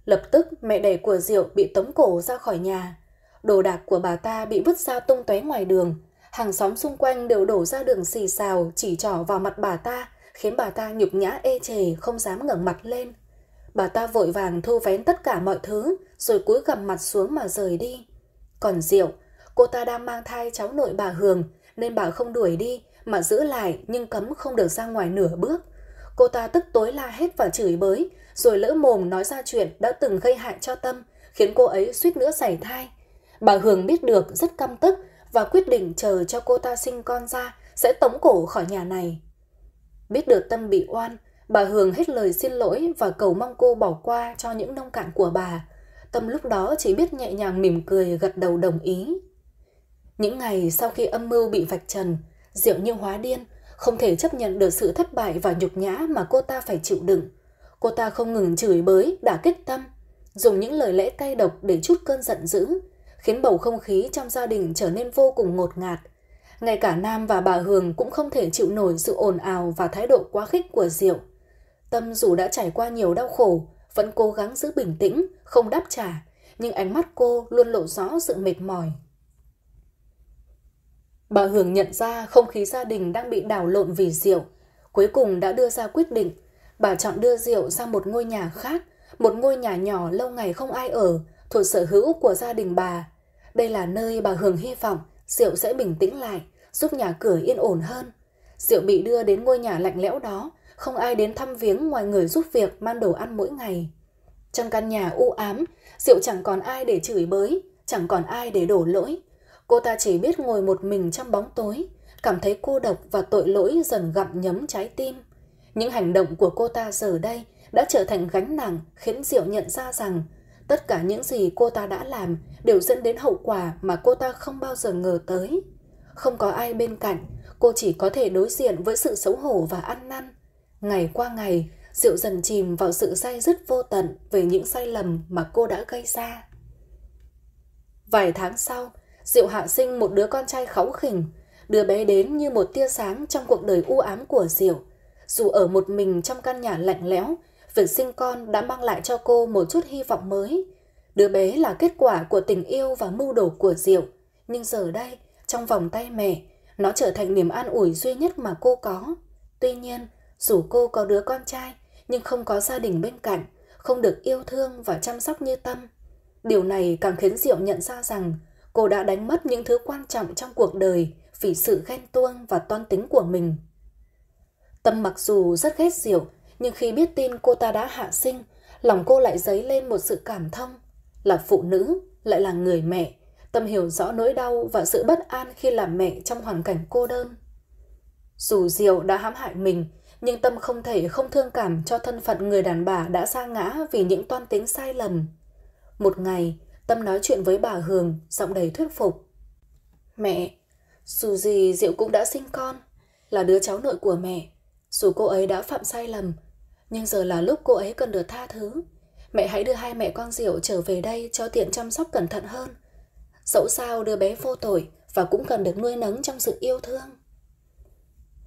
Lập tức mẹ đẻ của Diệu bị tống cổ ra khỏi nhà. Đồ đạc của bà ta bị vứt ra tung tóe ngoài đường. Hàng xóm xung quanh đều đổ ra đường xì xào chỉ trỏ vào mặt bà ta, khiến bà ta nhục nhã ê chề không dám ngẩng mặt lên. Bà ta vội vàng thu vén tất cả mọi thứ rồi cúi gằm mặt xuống mà rời đi. Còn Diệu, cô ta đang mang thai cháu nội bà Hường nên bà không đuổi đi mà giữ lại nhưng cấm không được ra ngoài nửa bước. Cô ta tức tối la hết và chửi bới, rồi lỡ mồm nói ra chuyện đã từng gây hại cho Tâm, khiến cô ấy suýt nữa xảy thai. Bà Hường biết được rất căm tức và quyết định chờ cho cô ta sinh con ra sẽ tống cổ khỏi nhà này. Biết được Tâm bị oan, bà Hường hết lời xin lỗi và cầu mong cô bỏ qua cho những nông cạn của bà. Tâm lúc đó chỉ biết nhẹ nhàng mỉm cười gật đầu đồng ý. Những ngày sau khi âm mưu bị vạch trần, Diệu Như hóa điên, không thể chấp nhận được sự thất bại và nhục nhã mà cô ta phải chịu đựng. Cô ta không ngừng chửi bới, đả kích tâm, dùng những lời lẽ cay độc để chút cơn giận dữ, khiến bầu không khí trong gia đình trở nên vô cùng ngột ngạt. Ngay cả Nam và bà Hường cũng không thể chịu nổi sự ồn ào và thái độ quá khích của Diệu. Tâm dù đã trải qua nhiều đau khổ, vẫn cố gắng giữ bình tĩnh, không đáp trả, nhưng ánh mắt cô luôn lộ rõ sự mệt mỏi Bà Hường nhận ra không khí gia đình đang bị đảo lộn vì rượu. Cuối cùng đã đưa ra quyết định. Bà chọn đưa rượu sang một ngôi nhà khác, một ngôi nhà nhỏ lâu ngày không ai ở, thuộc sở hữu của gia đình bà. Đây là nơi bà Hường hy vọng rượu sẽ bình tĩnh lại, giúp nhà cửa yên ổn hơn. Rượu bị đưa đến ngôi nhà lạnh lẽo đó, không ai đến thăm viếng ngoài người giúp việc mang đồ ăn mỗi ngày. Trong căn nhà u ám, rượu chẳng còn ai để chửi bới, chẳng còn ai để đổ lỗi, Cô ta chỉ biết ngồi một mình trong bóng tối, cảm thấy cô độc và tội lỗi dần gặm nhấm trái tim. Những hành động của cô ta giờ đây đã trở thành gánh nặng khiến Diệu nhận ra rằng tất cả những gì cô ta đã làm đều dẫn đến hậu quả mà cô ta không bao giờ ngờ tới. Không có ai bên cạnh, cô chỉ có thể đối diện với sự xấu hổ và ăn năn. Ngày qua ngày, Diệu dần chìm vào sự say dứt vô tận về những sai lầm mà cô đã gây ra. Vài tháng sau, Diệu Hạ sinh một đứa con trai kháu khỉnh, đứa bé đến như một tia sáng trong cuộc đời u ám của Diệu. Dù ở một mình trong căn nhà lạnh lẽo, việc sinh con đã mang lại cho cô một chút hy vọng mới. Đứa bé là kết quả của tình yêu và mưu đồ của Diệu, nhưng giờ đây, trong vòng tay mẹ, nó trở thành niềm an ủi duy nhất mà cô có. Tuy nhiên, dù cô có đứa con trai nhưng không có gia đình bên cạnh, không được yêu thương và chăm sóc như tâm. Điều này càng khiến Diệu nhận ra rằng cô đã đánh mất những thứ quan trọng trong cuộc đời vì sự ghen tuông và toan tính của mình. Tâm mặc dù rất ghét Diệu, nhưng khi biết tin cô ta đã hạ sinh, lòng cô lại dấy lên một sự cảm thông. Là phụ nữ, lại là người mẹ, Tâm hiểu rõ nỗi đau và sự bất an khi làm mẹ trong hoàn cảnh cô đơn. Dù Diệu đã hãm hại mình, nhưng Tâm không thể không thương cảm cho thân phận người đàn bà đã sa ngã vì những toan tính sai lầm. Một ngày, Tâm nói chuyện với bà Hường, giọng đầy thuyết phục. Mẹ, dù gì Diệu cũng đã sinh con, là đứa cháu nội của mẹ. Dù cô ấy đã phạm sai lầm, nhưng giờ là lúc cô ấy cần được tha thứ. Mẹ hãy đưa hai mẹ con Diệu trở về đây cho tiện chăm sóc cẩn thận hơn. Dẫu sao đứa bé vô tội và cũng cần được nuôi nấng trong sự yêu thương.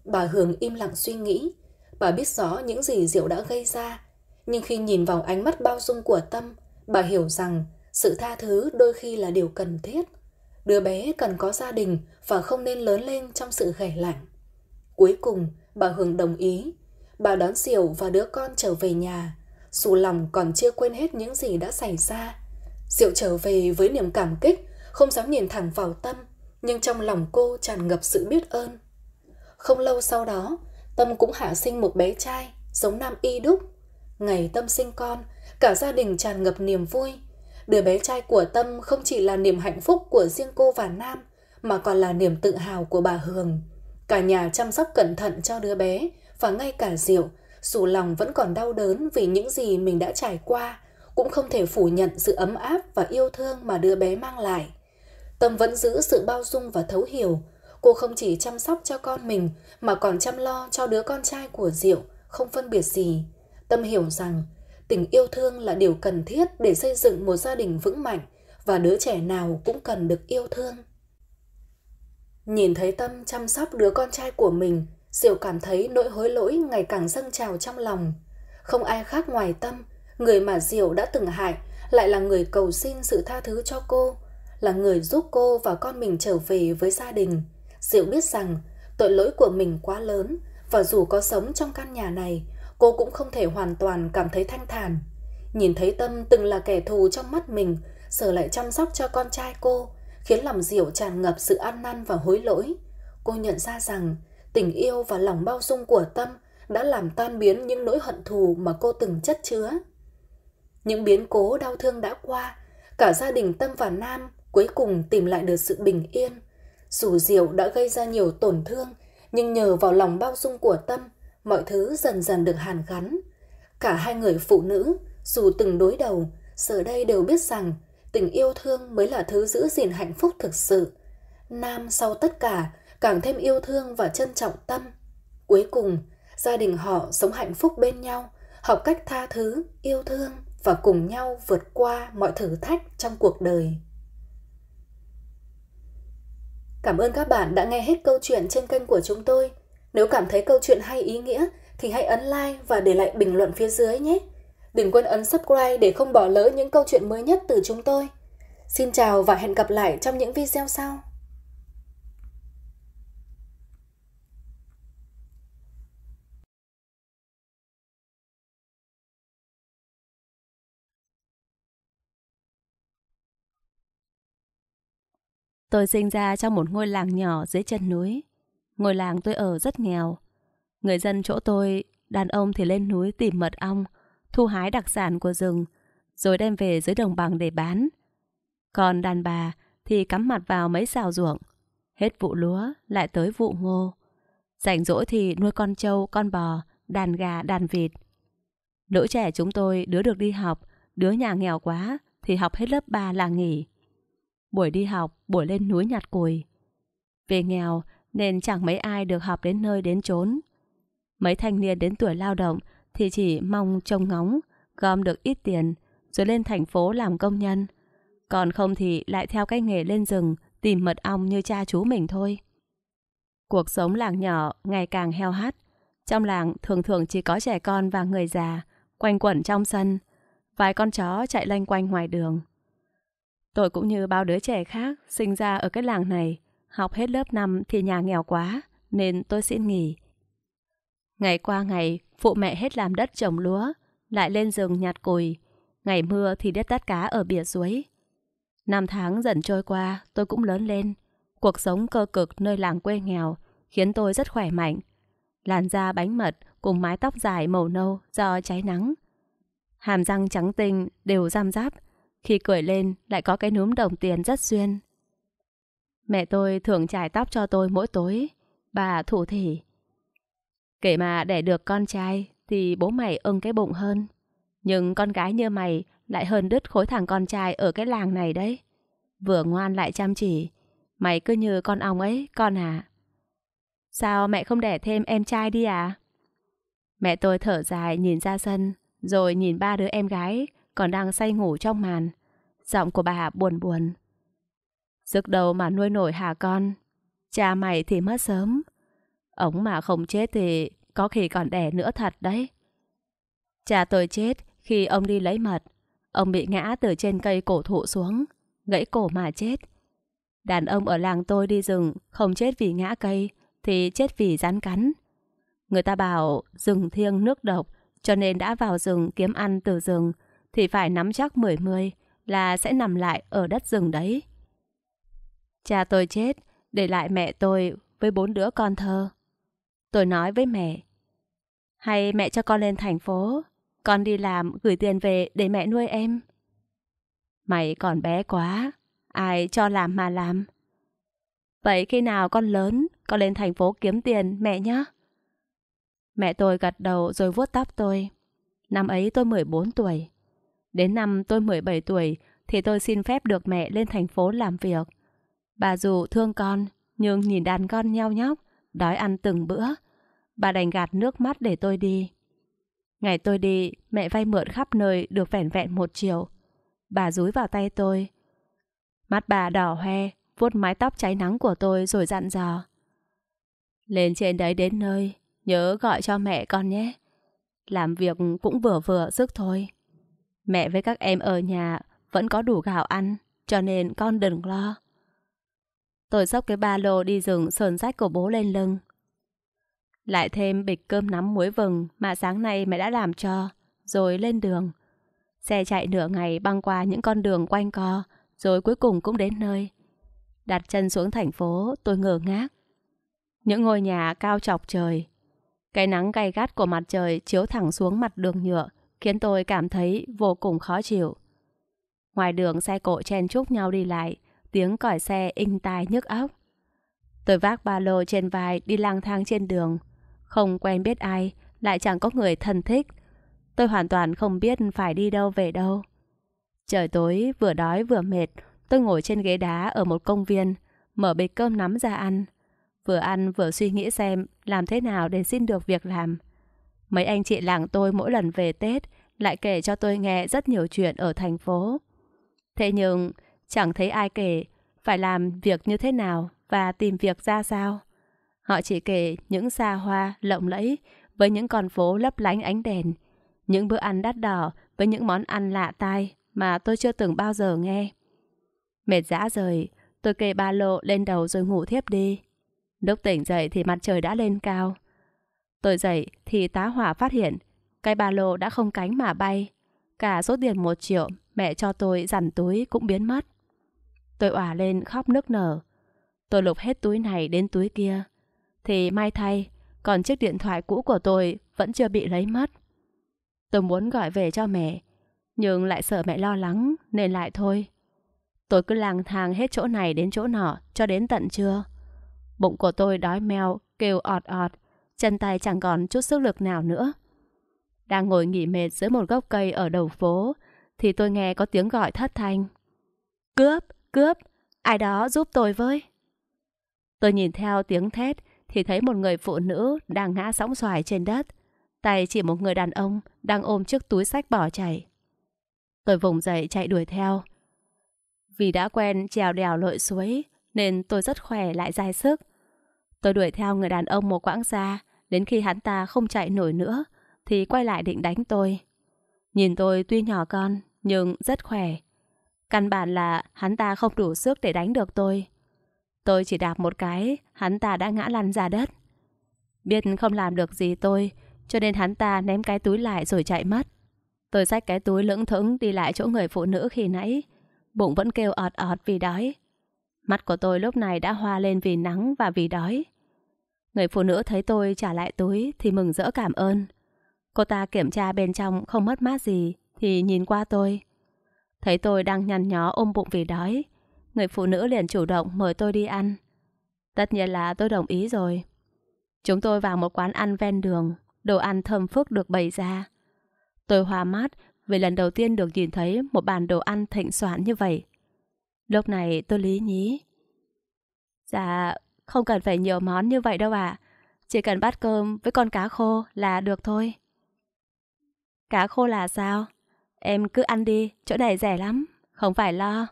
Bà Hường im lặng suy nghĩ, bà biết rõ những gì Diệu đã gây ra, nhưng khi nhìn vào ánh mắt bao dung của Tâm, bà hiểu rằng sự tha thứ đôi khi là điều cần thiết đứa bé cần có gia đình và không nên lớn lên trong sự ghẻ lạnh cuối cùng bà hường đồng ý bà đón diều và đứa con trở về nhà dù lòng còn chưa quên hết những gì đã xảy ra diệu trở về với niềm cảm kích không dám nhìn thẳng vào tâm nhưng trong lòng cô tràn ngập sự biết ơn không lâu sau đó tâm cũng hạ sinh một bé trai giống nam y đúc ngày tâm sinh con cả gia đình tràn ngập niềm vui Đứa bé trai của Tâm không chỉ là niềm hạnh phúc của riêng cô và Nam, mà còn là niềm tự hào của bà Hường. Cả nhà chăm sóc cẩn thận cho đứa bé và ngay cả Diệu, dù lòng vẫn còn đau đớn vì những gì mình đã trải qua, cũng không thể phủ nhận sự ấm áp và yêu thương mà đứa bé mang lại. Tâm vẫn giữ sự bao dung và thấu hiểu. Cô không chỉ chăm sóc cho con mình mà còn chăm lo cho đứa con trai của Diệu, không phân biệt gì. Tâm hiểu rằng tình yêu thương là điều cần thiết để xây dựng một gia đình vững mạnh và đứa trẻ nào cũng cần được yêu thương nhìn thấy tâm chăm sóc đứa con trai của mình diệu cảm thấy nỗi hối lỗi ngày càng dâng trào trong lòng không ai khác ngoài tâm người mà diệu đã từng hại lại là người cầu xin sự tha thứ cho cô là người giúp cô và con mình trở về với gia đình diệu biết rằng tội lỗi của mình quá lớn và dù có sống trong căn nhà này cô cũng không thể hoàn toàn cảm thấy thanh thản. Nhìn thấy Tâm từng là kẻ thù trong mắt mình, sở lại chăm sóc cho con trai cô, khiến lòng Diệu tràn ngập sự ăn năn và hối lỗi. Cô nhận ra rằng tình yêu và lòng bao dung của Tâm đã làm tan biến những nỗi hận thù mà cô từng chất chứa. Những biến cố đau thương đã qua, cả gia đình Tâm và Nam cuối cùng tìm lại được sự bình yên. Dù Diệu đã gây ra nhiều tổn thương, nhưng nhờ vào lòng bao dung của Tâm, mọi thứ dần dần được hàn gắn. Cả hai người phụ nữ, dù từng đối đầu, giờ đây đều biết rằng tình yêu thương mới là thứ giữ gìn hạnh phúc thực sự. Nam sau tất cả càng thêm yêu thương và trân trọng tâm. Cuối cùng, gia đình họ sống hạnh phúc bên nhau, học cách tha thứ, yêu thương và cùng nhau vượt qua mọi thử thách trong cuộc đời. Cảm ơn các bạn đã nghe hết câu chuyện trên kênh của chúng tôi. Nếu cảm thấy câu chuyện hay ý nghĩa thì hãy ấn like và để lại bình luận phía dưới nhé. Đừng quên ấn subscribe để không bỏ lỡ những câu chuyện mới nhất từ chúng tôi. Xin chào và hẹn gặp lại trong những video sau. Tôi sinh ra trong một ngôi làng nhỏ dưới chân núi. Ngôi làng tôi ở rất nghèo. Người dân chỗ tôi, đàn ông thì lên núi tìm mật ong, thu hái đặc sản của rừng, rồi đem về dưới đồng bằng để bán. Còn đàn bà thì cắm mặt vào mấy xào ruộng. Hết vụ lúa, lại tới vụ ngô. Rảnh rỗi thì nuôi con trâu, con bò, đàn gà, đàn vịt. Lũ trẻ chúng tôi đứa được đi học, đứa nhà nghèo quá thì học hết lớp 3 là nghỉ. Buổi đi học, buổi lên núi nhặt củi. Về nghèo nên chẳng mấy ai được học đến nơi đến chốn. Mấy thanh niên đến tuổi lao động thì chỉ mong trông ngóng, gom được ít tiền rồi lên thành phố làm công nhân. Còn không thì lại theo cái nghề lên rừng tìm mật ong như cha chú mình thôi. Cuộc sống làng nhỏ ngày càng heo hắt. Trong làng thường thường chỉ có trẻ con và người già quanh quẩn trong sân. Vài con chó chạy lanh quanh ngoài đường. Tôi cũng như bao đứa trẻ khác sinh ra ở cái làng này Học hết lớp 5 thì nhà nghèo quá, nên tôi xin nghỉ. Ngày qua ngày, phụ mẹ hết làm đất trồng lúa, lại lên rừng nhặt cùi Ngày mưa thì đi tát cá ở bìa suối. Năm tháng dần trôi qua, tôi cũng lớn lên. Cuộc sống cơ cực nơi làng quê nghèo khiến tôi rất khỏe mạnh. Làn da bánh mật cùng mái tóc dài màu nâu do cháy nắng. Hàm răng trắng tinh đều răm ráp, khi cười lên lại có cái núm đồng tiền rất duyên Mẹ tôi thường chải tóc cho tôi mỗi tối. Bà thủ thỉ. Kể mà để được con trai thì bố mày ưng cái bụng hơn. Nhưng con gái như mày lại hơn đứt khối thằng con trai ở cái làng này đấy. Vừa ngoan lại chăm chỉ. Mày cứ như con ong ấy, con à. Sao mẹ không đẻ thêm em trai đi à? Mẹ tôi thở dài nhìn ra sân, rồi nhìn ba đứa em gái còn đang say ngủ trong màn. Giọng của bà buồn buồn. Sức đầu mà nuôi nổi hả con? Cha mày thì mất sớm. Ống mà không chết thì có khi còn đẻ nữa thật đấy. Cha tôi chết khi ông đi lấy mật. Ông bị ngã từ trên cây cổ thụ xuống, gãy cổ mà chết. Đàn ông ở làng tôi đi rừng không chết vì ngã cây thì chết vì rắn cắn. Người ta bảo rừng thiêng nước độc cho nên đã vào rừng kiếm ăn từ rừng thì phải nắm chắc mười mươi là sẽ nằm lại ở đất rừng đấy. Cha tôi chết, để lại mẹ tôi với bốn đứa con thơ. Tôi nói với mẹ, hay mẹ cho con lên thành phố, con đi làm gửi tiền về để mẹ nuôi em. Mày còn bé quá, ai cho làm mà làm. Vậy khi nào con lớn, con lên thành phố kiếm tiền mẹ nhé. Mẹ tôi gật đầu rồi vuốt tóc tôi. Năm ấy tôi 14 tuổi. Đến năm tôi 17 tuổi thì tôi xin phép được mẹ lên thành phố làm việc. Bà dù thương con, nhưng nhìn đàn con nheo nhóc, đói ăn từng bữa. Bà đành gạt nước mắt để tôi đi. Ngày tôi đi, mẹ vay mượn khắp nơi được vẻn vẹn một chiều. Bà rúi vào tay tôi. Mắt bà đỏ hoe, vuốt mái tóc cháy nắng của tôi rồi dặn dò. Lên trên đấy đến nơi, nhớ gọi cho mẹ con nhé. Làm việc cũng vừa vừa sức thôi. Mẹ với các em ở nhà vẫn có đủ gạo ăn, cho nên con đừng lo. Tôi xốc cái ba lô đi rừng sờn rách của bố lên lưng. Lại thêm bịch cơm nắm muối vừng mà sáng nay mẹ đã làm cho, rồi lên đường. Xe chạy nửa ngày băng qua những con đường quanh co, rồi cuối cùng cũng đến nơi. Đặt chân xuống thành phố, tôi ngờ ngác. Những ngôi nhà cao chọc trời. Cái nắng gay gắt của mặt trời chiếu thẳng xuống mặt đường nhựa, khiến tôi cảm thấy vô cùng khó chịu. Ngoài đường xe cộ chen chúc nhau đi lại, tiếng còi xe inh tai nhức óc. Tôi vác ba lô trên vai đi lang thang trên đường, không quen biết ai, lại chẳng có người thân thích. Tôi hoàn toàn không biết phải đi đâu về đâu. Trời tối, vừa đói vừa mệt, tôi ngồi trên ghế đá ở một công viên, mở bịch cơm nắm ra ăn. Vừa ăn vừa suy nghĩ xem làm thế nào để xin được việc làm. Mấy anh chị làng tôi mỗi lần về Tết lại kể cho tôi nghe rất nhiều chuyện ở thành phố. Thế nhưng, chẳng thấy ai kể phải làm việc như thế nào và tìm việc ra sao. Họ chỉ kể những xa hoa lộng lẫy với những con phố lấp lánh ánh đèn, những bữa ăn đắt đỏ với những món ăn lạ tai mà tôi chưa từng bao giờ nghe. Mệt dã rời, tôi kê ba lô lên đầu rồi ngủ thiếp đi. Lúc tỉnh dậy thì mặt trời đã lên cao. Tôi dậy thì tá hỏa phát hiện cái ba lô đã không cánh mà bay. Cả số tiền một triệu mẹ cho tôi dằn túi cũng biến mất. Tôi òa lên khóc nức nở. Tôi lục hết túi này đến túi kia. Thì may thay, còn chiếc điện thoại cũ của tôi vẫn chưa bị lấy mất. Tôi muốn gọi về cho mẹ, nhưng lại sợ mẹ lo lắng nên lại thôi. Tôi cứ lang thang hết chỗ này đến chỗ nọ cho đến tận trưa. Bụng của tôi đói meo, kêu ọt ọt, chân tay chẳng còn chút sức lực nào nữa. Đang ngồi nghỉ mệt dưới một gốc cây ở đầu phố thì tôi nghe có tiếng gọi thất thanh. Cướp! Cướp, ai đó giúp tôi với. Tôi nhìn theo tiếng thét thì thấy một người phụ nữ đang ngã sóng xoài trên đất. Tay chỉ một người đàn ông đang ôm chiếc túi sách bỏ chạy. Tôi vùng dậy chạy đuổi theo. Vì đã quen trèo đèo lội suối nên tôi rất khỏe lại dai sức. Tôi đuổi theo người đàn ông một quãng xa đến khi hắn ta không chạy nổi nữa thì quay lại định đánh tôi. Nhìn tôi tuy nhỏ con nhưng rất khỏe Căn bản là hắn ta không đủ sức để đánh được tôi. Tôi chỉ đạp một cái, hắn ta đã ngã lăn ra đất. Biết không làm được gì tôi, cho nên hắn ta ném cái túi lại rồi chạy mất. Tôi xách cái túi lững thững đi lại chỗ người phụ nữ khi nãy. Bụng vẫn kêu ọt ọt vì đói. Mắt của tôi lúc này đã hoa lên vì nắng và vì đói. Người phụ nữ thấy tôi trả lại túi thì mừng rỡ cảm ơn. Cô ta kiểm tra bên trong không mất mát gì thì nhìn qua tôi. Thấy tôi đang nhăn nhó ôm bụng vì đói, người phụ nữ liền chủ động mời tôi đi ăn. Tất nhiên là tôi đồng ý rồi. Chúng tôi vào một quán ăn ven đường, đồ ăn thơm phức được bày ra. Tôi hòa mát vì lần đầu tiên được nhìn thấy một bàn đồ ăn thịnh soạn như vậy. Lúc này tôi lý nhí. Dạ, không cần phải nhiều món như vậy đâu ạ. À. Chỉ cần bát cơm với con cá khô là được thôi. Cá khô là sao? Em cứ ăn đi, chỗ này rẻ lắm, không phải lo.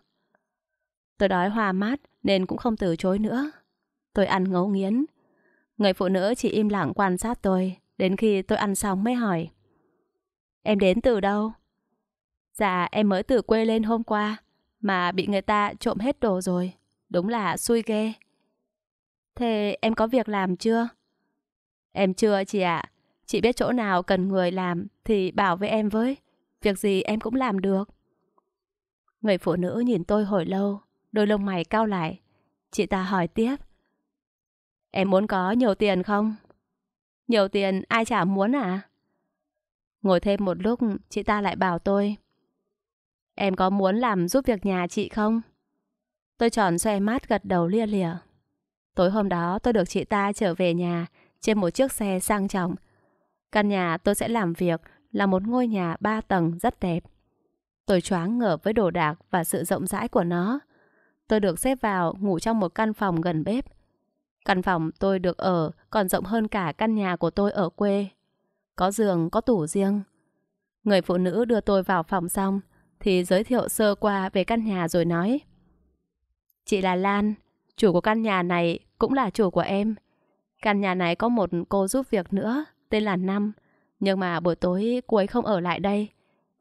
Tôi đói hòa mát nên cũng không từ chối nữa. Tôi ăn ngấu nghiến. Người phụ nữ chỉ im lặng quan sát tôi, đến khi tôi ăn xong mới hỏi. Em đến từ đâu? Dạ, em mới từ quê lên hôm qua, mà bị người ta trộm hết đồ rồi. Đúng là xui ghê. Thế em có việc làm chưa? Em chưa chị ạ. À. Chị biết chỗ nào cần người làm thì bảo với em với. Việc gì em cũng làm được. Người phụ nữ nhìn tôi hồi lâu, đôi lông mày cao lại. Chị ta hỏi tiếp. Em muốn có nhiều tiền không? Nhiều tiền ai chả muốn à? Ngồi thêm một lúc, chị ta lại bảo tôi. Em có muốn làm giúp việc nhà chị không? Tôi tròn xoay mắt gật đầu lia lịa. Tối hôm đó tôi được chị ta trở về nhà trên một chiếc xe sang trọng. Căn nhà tôi sẽ làm việc là một ngôi nhà ba tầng rất đẹp. Tôi choáng ngợp với đồ đạc và sự rộng rãi của nó. Tôi được xếp vào ngủ trong một căn phòng gần bếp. Căn phòng tôi được ở còn rộng hơn cả căn nhà của tôi ở quê. Có giường, có tủ riêng. Người phụ nữ đưa tôi vào phòng xong thì giới thiệu sơ qua về căn nhà rồi nói Chị là Lan, chủ của căn nhà này cũng là chủ của em. Căn nhà này có một cô giúp việc nữa, tên là Năm. Nhưng mà buổi tối cô ấy không ở lại đây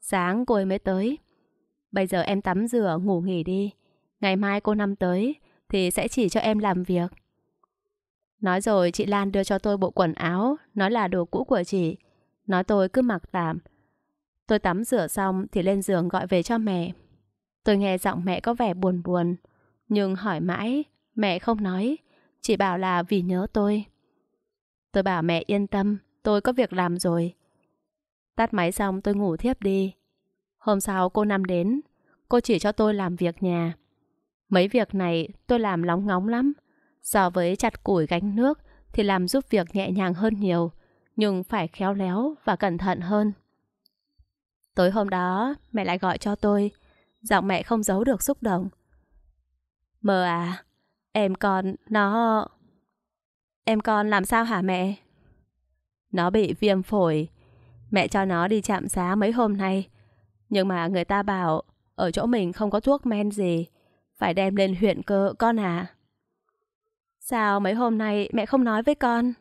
Sáng cô ấy mới tới Bây giờ em tắm rửa ngủ nghỉ đi Ngày mai cô năm tới Thì sẽ chỉ cho em làm việc Nói rồi chị Lan đưa cho tôi bộ quần áo Nói là đồ cũ của chị Nói tôi cứ mặc tạm Tôi tắm rửa xong thì lên giường gọi về cho mẹ Tôi nghe giọng mẹ có vẻ buồn buồn Nhưng hỏi mãi Mẹ không nói Chỉ bảo là vì nhớ tôi Tôi bảo mẹ yên tâm tôi có việc làm rồi. Tắt máy xong tôi ngủ thiếp đi. Hôm sau cô Năm đến, cô chỉ cho tôi làm việc nhà. Mấy việc này tôi làm lóng ngóng lắm. So với chặt củi gánh nước thì làm giúp việc nhẹ nhàng hơn nhiều, nhưng phải khéo léo và cẩn thận hơn. Tối hôm đó, mẹ lại gọi cho tôi. Giọng mẹ không giấu được xúc động. Mờ à, em con nó... Em con làm sao hả mẹ? Nó bị viêm phổi. Mẹ cho nó đi chạm xá mấy hôm nay. Nhưng mà người ta bảo ở chỗ mình không có thuốc men gì. Phải đem lên huyện cơ con à. Sao mấy hôm nay mẹ không nói với con?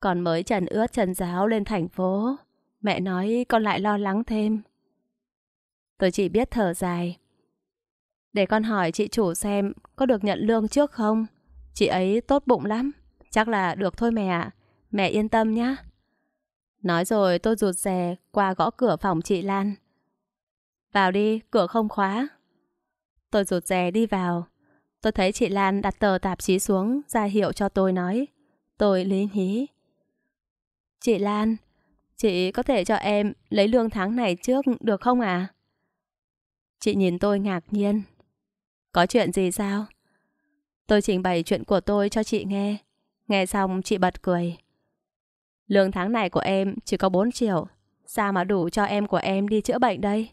Con mới trần ướt trần giáo lên thành phố. Mẹ nói con lại lo lắng thêm. Tôi chỉ biết thở dài. Để con hỏi chị chủ xem có được nhận lương trước không? Chị ấy tốt bụng lắm. Chắc là được thôi mẹ ạ. Mẹ yên tâm nhé. Nói rồi tôi rụt rè qua gõ cửa phòng chị Lan. Vào đi, cửa không khóa. Tôi rụt rè đi vào. Tôi thấy chị Lan đặt tờ tạp chí xuống ra hiệu cho tôi nói. Tôi lý hí. Chị Lan, chị có thể cho em lấy lương tháng này trước được không À? Chị nhìn tôi ngạc nhiên. Có chuyện gì sao? Tôi trình bày chuyện của tôi cho chị nghe. Nghe xong chị bật cười. Lương tháng này của em chỉ có 4 triệu Sao mà đủ cho em của em đi chữa bệnh đây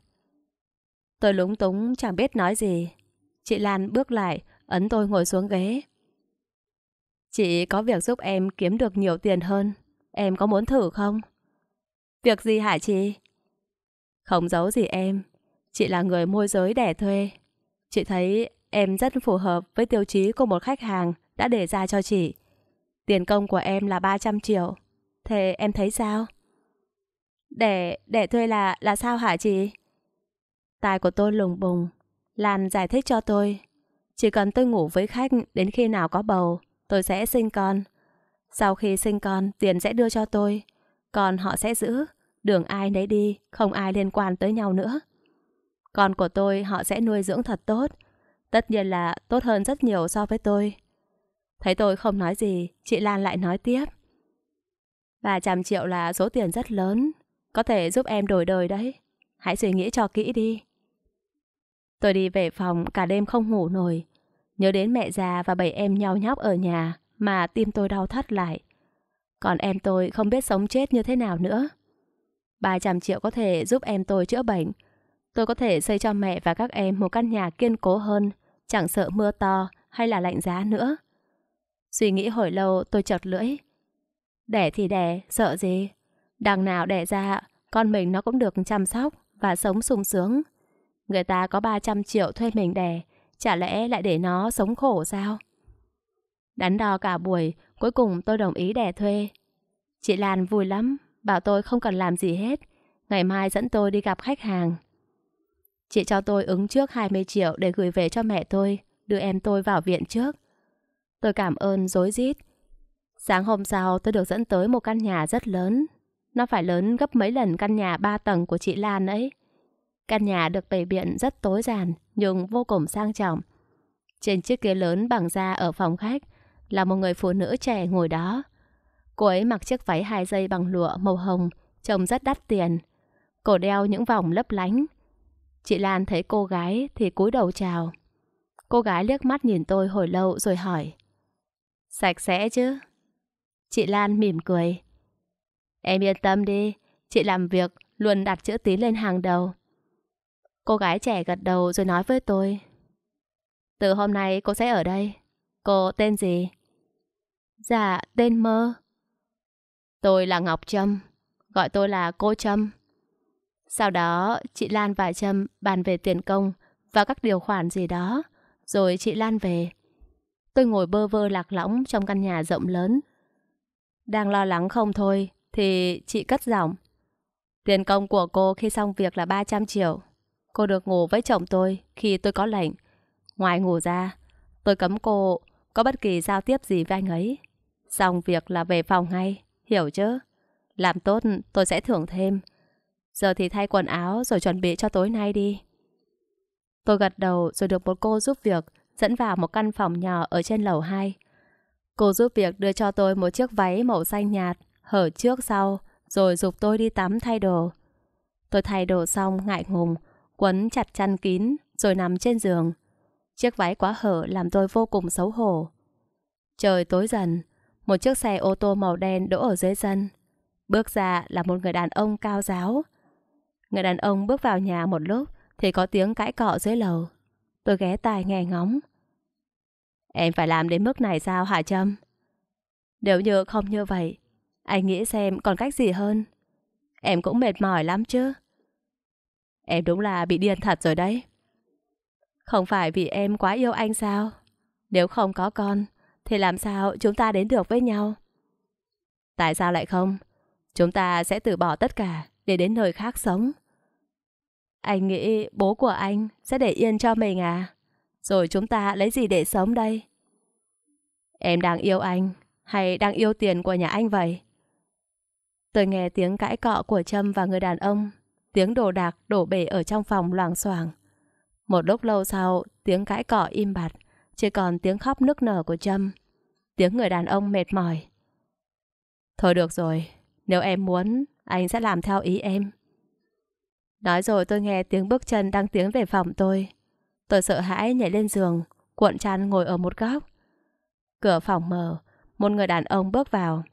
Tôi lúng túng chẳng biết nói gì Chị Lan bước lại Ấn tôi ngồi xuống ghế Chị có việc giúp em kiếm được nhiều tiền hơn Em có muốn thử không? Việc gì hả chị? Không giấu gì em Chị là người môi giới đẻ thuê Chị thấy em rất phù hợp với tiêu chí của một khách hàng đã đề ra cho chị Tiền công của em là 300 triệu Thế em thấy sao? Để, để thuê là, là sao hả chị? Tài của tôi lùng bùng. Lan giải thích cho tôi. Chỉ cần tôi ngủ với khách đến khi nào có bầu, tôi sẽ sinh con. Sau khi sinh con, tiền sẽ đưa cho tôi. Còn họ sẽ giữ, đường ai nấy đi, không ai liên quan tới nhau nữa. Con của tôi họ sẽ nuôi dưỡng thật tốt. Tất nhiên là tốt hơn rất nhiều so với tôi. Thấy tôi không nói gì, chị Lan lại nói tiếp. Và trăm triệu là số tiền rất lớn, có thể giúp em đổi đời đấy. Hãy suy nghĩ cho kỹ đi. Tôi đi về phòng cả đêm không ngủ nổi. Nhớ đến mẹ già và bảy em nhau nhóc ở nhà mà tim tôi đau thắt lại. Còn em tôi không biết sống chết như thế nào nữa. 300 triệu có thể giúp em tôi chữa bệnh. Tôi có thể xây cho mẹ và các em một căn nhà kiên cố hơn, chẳng sợ mưa to hay là lạnh giá nữa. Suy nghĩ hồi lâu tôi chợt lưỡi. Đẻ thì đẻ, sợ gì? Đằng nào đẻ ra, con mình nó cũng được chăm sóc và sống sung sướng. Người ta có 300 triệu thuê mình đẻ, chả lẽ lại để nó sống khổ sao? Đắn đo cả buổi, cuối cùng tôi đồng ý đẻ thuê. Chị Lan vui lắm, bảo tôi không cần làm gì hết, ngày mai dẫn tôi đi gặp khách hàng. Chị cho tôi ứng trước 20 triệu để gửi về cho mẹ tôi, đưa em tôi vào viện trước. Tôi cảm ơn dối rít Sáng hôm sau tôi được dẫn tới một căn nhà rất lớn. Nó phải lớn gấp mấy lần căn nhà ba tầng của chị Lan ấy. Căn nhà được bày biện rất tối giản nhưng vô cùng sang trọng. Trên chiếc ghế lớn bằng da ở phòng khách là một người phụ nữ trẻ ngồi đó. Cô ấy mặc chiếc váy hai dây bằng lụa màu hồng, trông rất đắt tiền. Cổ đeo những vòng lấp lánh. Chị Lan thấy cô gái thì cúi đầu chào. Cô gái liếc mắt nhìn tôi hồi lâu rồi hỏi. Sạch sẽ chứ? Chị Lan mỉm cười. Em yên tâm đi, chị làm việc luôn đặt chữ tín lên hàng đầu. Cô gái trẻ gật đầu rồi nói với tôi. Từ hôm nay cô sẽ ở đây. Cô tên gì? Dạ, tên Mơ. Tôi là Ngọc Trâm, gọi tôi là cô Trâm. Sau đó, chị Lan và Trâm bàn về tiền công và các điều khoản gì đó, rồi chị Lan về. Tôi ngồi bơ vơ lạc lõng trong căn nhà rộng lớn, đang lo lắng không thôi, thì chị cất giọng. Tiền công của cô khi xong việc là 300 triệu. Cô được ngủ với chồng tôi khi tôi có lệnh. Ngoài ngủ ra, tôi cấm cô có bất kỳ giao tiếp gì với anh ấy. Xong việc là về phòng ngay, hiểu chứ? Làm tốt tôi sẽ thưởng thêm. Giờ thì thay quần áo rồi chuẩn bị cho tối nay đi. Tôi gật đầu rồi được một cô giúp việc dẫn vào một căn phòng nhỏ ở trên lầu 2. Cô giúp việc đưa cho tôi một chiếc váy màu xanh nhạt, hở trước sau, rồi dục tôi đi tắm thay đồ. Tôi thay đồ xong ngại ngùng, quấn chặt chăn kín, rồi nằm trên giường. Chiếc váy quá hở làm tôi vô cùng xấu hổ. Trời tối dần, một chiếc xe ô tô màu đen đỗ ở dưới sân. Bước ra là một người đàn ông cao giáo. Người đàn ông bước vào nhà một lúc thì có tiếng cãi cọ dưới lầu. Tôi ghé tai nghe ngóng. Em phải làm đến mức này sao hả Trâm? Nếu như không như vậy, anh nghĩ xem còn cách gì hơn. Em cũng mệt mỏi lắm chứ. Em đúng là bị điên thật rồi đấy. Không phải vì em quá yêu anh sao? Nếu không có con, thì làm sao chúng ta đến được với nhau? Tại sao lại không? Chúng ta sẽ từ bỏ tất cả để đến nơi khác sống. Anh nghĩ bố của anh sẽ để yên cho mình à? Rồi chúng ta lấy gì để sống đây? Em đang yêu anh, hay đang yêu tiền của nhà anh vậy? Tôi nghe tiếng cãi cọ của Trâm và người đàn ông, tiếng đồ đạc đổ bể ở trong phòng loảng xoảng. Một lúc lâu sau, tiếng cãi cọ im bặt, chỉ còn tiếng khóc nức nở của Trâm. Tiếng người đàn ông mệt mỏi. Thôi được rồi, nếu em muốn, anh sẽ làm theo ý em. Nói rồi tôi nghe tiếng bước chân đang tiến về phòng tôi. Tôi sợ hãi nhảy lên giường, cuộn chăn ngồi ở một góc. Cửa phòng mở, một người đàn ông bước vào.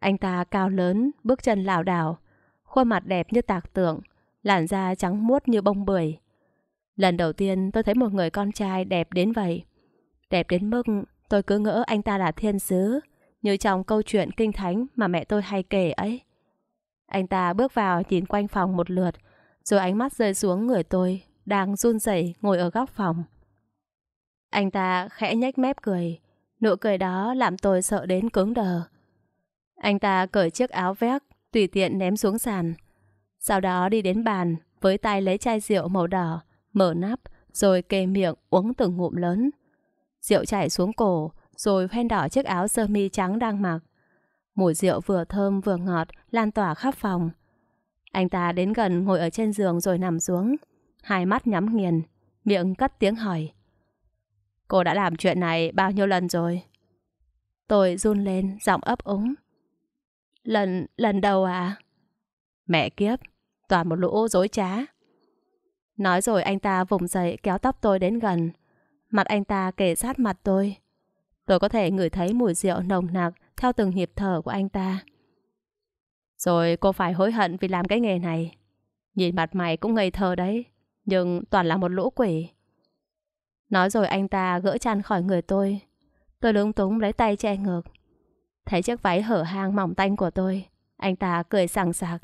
Anh ta cao lớn, bước chân lảo đảo, khuôn mặt đẹp như tạc tượng, làn da trắng muốt như bông bưởi. Lần đầu tiên tôi thấy một người con trai đẹp đến vậy. Đẹp đến mức tôi cứ ngỡ anh ta là thiên sứ, như trong câu chuyện kinh thánh mà mẹ tôi hay kể ấy. Anh ta bước vào nhìn quanh phòng một lượt, rồi ánh mắt rơi xuống người tôi đang run rẩy ngồi ở góc phòng. Anh ta khẽ nhếch mép cười, nụ cười đó làm tôi sợ đến cứng đờ. Anh ta cởi chiếc áo vest tùy tiện ném xuống sàn. Sau đó đi đến bàn, với tay lấy chai rượu màu đỏ, mở nắp, rồi kề miệng uống từng ngụm lớn. Rượu chảy xuống cổ, rồi phen đỏ chiếc áo sơ mi trắng đang mặc. Mùi rượu vừa thơm vừa ngọt, lan tỏa khắp phòng. Anh ta đến gần ngồi ở trên giường rồi nằm xuống hai mắt nhắm nghiền, miệng cất tiếng hỏi. Cô đã làm chuyện này bao nhiêu lần rồi? Tôi run lên, giọng ấp úng. Lần, lần đầu à? Mẹ kiếp, toàn một lũ dối trá. Nói rồi anh ta vùng dậy kéo tóc tôi đến gần. Mặt anh ta kề sát mặt tôi. Tôi có thể ngửi thấy mùi rượu nồng nặc theo từng nhịp thở của anh ta. Rồi cô phải hối hận vì làm cái nghề này. Nhìn mặt mày cũng ngây thơ đấy nhưng toàn là một lũ quỷ. Nói rồi anh ta gỡ chăn khỏi người tôi. Tôi lúng túng lấy tay che ngược. Thấy chiếc váy hở hang mỏng tanh của tôi, anh ta cười sảng sạc.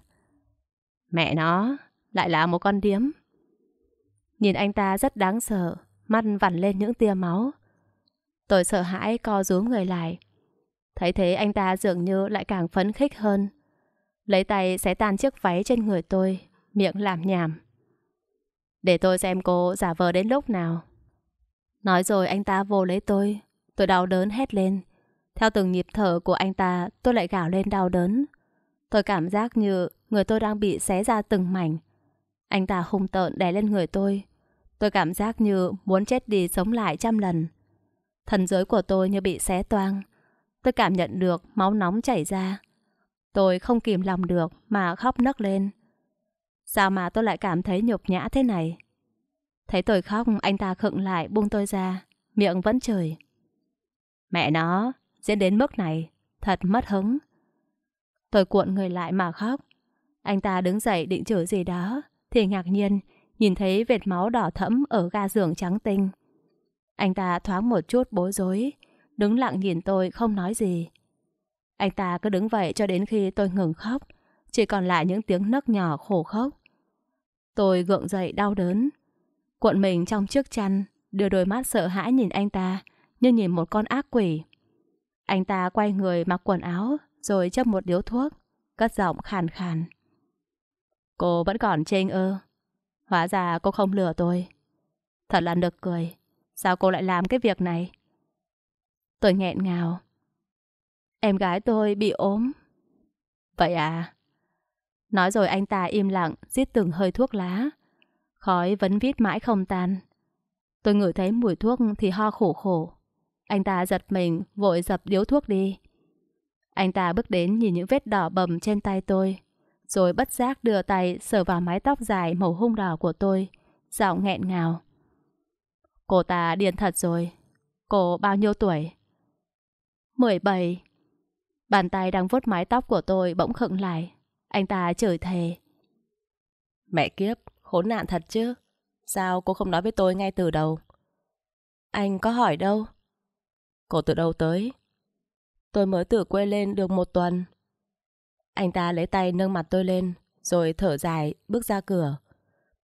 Mẹ nó, lại là một con điếm. Nhìn anh ta rất đáng sợ, mắt vằn lên những tia máu. Tôi sợ hãi co rúm người lại. Thấy thế anh ta dường như lại càng phấn khích hơn. Lấy tay xé tan chiếc váy trên người tôi, miệng làm nhảm. Để tôi xem cô giả vờ đến lúc nào Nói rồi anh ta vô lấy tôi Tôi đau đớn hét lên Theo từng nhịp thở của anh ta Tôi lại gào lên đau đớn Tôi cảm giác như người tôi đang bị xé ra từng mảnh Anh ta hung tợn đè lên người tôi Tôi cảm giác như muốn chết đi sống lại trăm lần Thần giới của tôi như bị xé toang Tôi cảm nhận được máu nóng chảy ra Tôi không kìm lòng được mà khóc nấc lên Sao mà tôi lại cảm thấy nhục nhã thế này? Thấy tôi khóc, anh ta khựng lại buông tôi ra, miệng vẫn chửi. Mẹ nó, diễn đến mức này, thật mất hứng. Tôi cuộn người lại mà khóc. Anh ta đứng dậy định chửi gì đó, thì ngạc nhiên, nhìn thấy vệt máu đỏ thẫm ở ga giường trắng tinh. Anh ta thoáng một chút bối rối, đứng lặng nhìn tôi không nói gì. Anh ta cứ đứng vậy cho đến khi tôi ngừng khóc, chỉ còn lại những tiếng nấc nhỏ khổ khóc. Tôi gượng dậy đau đớn, cuộn mình trong chiếc chăn, đưa đôi mắt sợ hãi nhìn anh ta, như nhìn một con ác quỷ. Anh ta quay người mặc quần áo, rồi chấp một điếu thuốc, cất giọng khàn khàn. Cô vẫn còn chênh ơ. Hóa ra cô không lừa tôi. Thật là nực cười. Sao cô lại làm cái việc này? Tôi nghẹn ngào. Em gái tôi bị ốm. Vậy à, Nói rồi anh ta im lặng, giết từng hơi thuốc lá. Khói vẫn vít mãi không tan. Tôi ngửi thấy mùi thuốc thì ho khổ khổ. Anh ta giật mình, vội dập điếu thuốc đi. Anh ta bước đến nhìn những vết đỏ bầm trên tay tôi. Rồi bất giác đưa tay sờ vào mái tóc dài màu hung đỏ của tôi. Giọng nghẹn ngào. Cô ta điên thật rồi. Cô bao nhiêu tuổi? 17. Bàn tay đang vuốt mái tóc của tôi bỗng khựng lại. Anh ta chửi thề. Mẹ kiếp, khốn nạn thật chứ. Sao cô không nói với tôi ngay từ đầu? Anh có hỏi đâu? Cô từ đâu tới? Tôi mới từ quê lên được một tuần. Anh ta lấy tay nâng mặt tôi lên, rồi thở dài, bước ra cửa.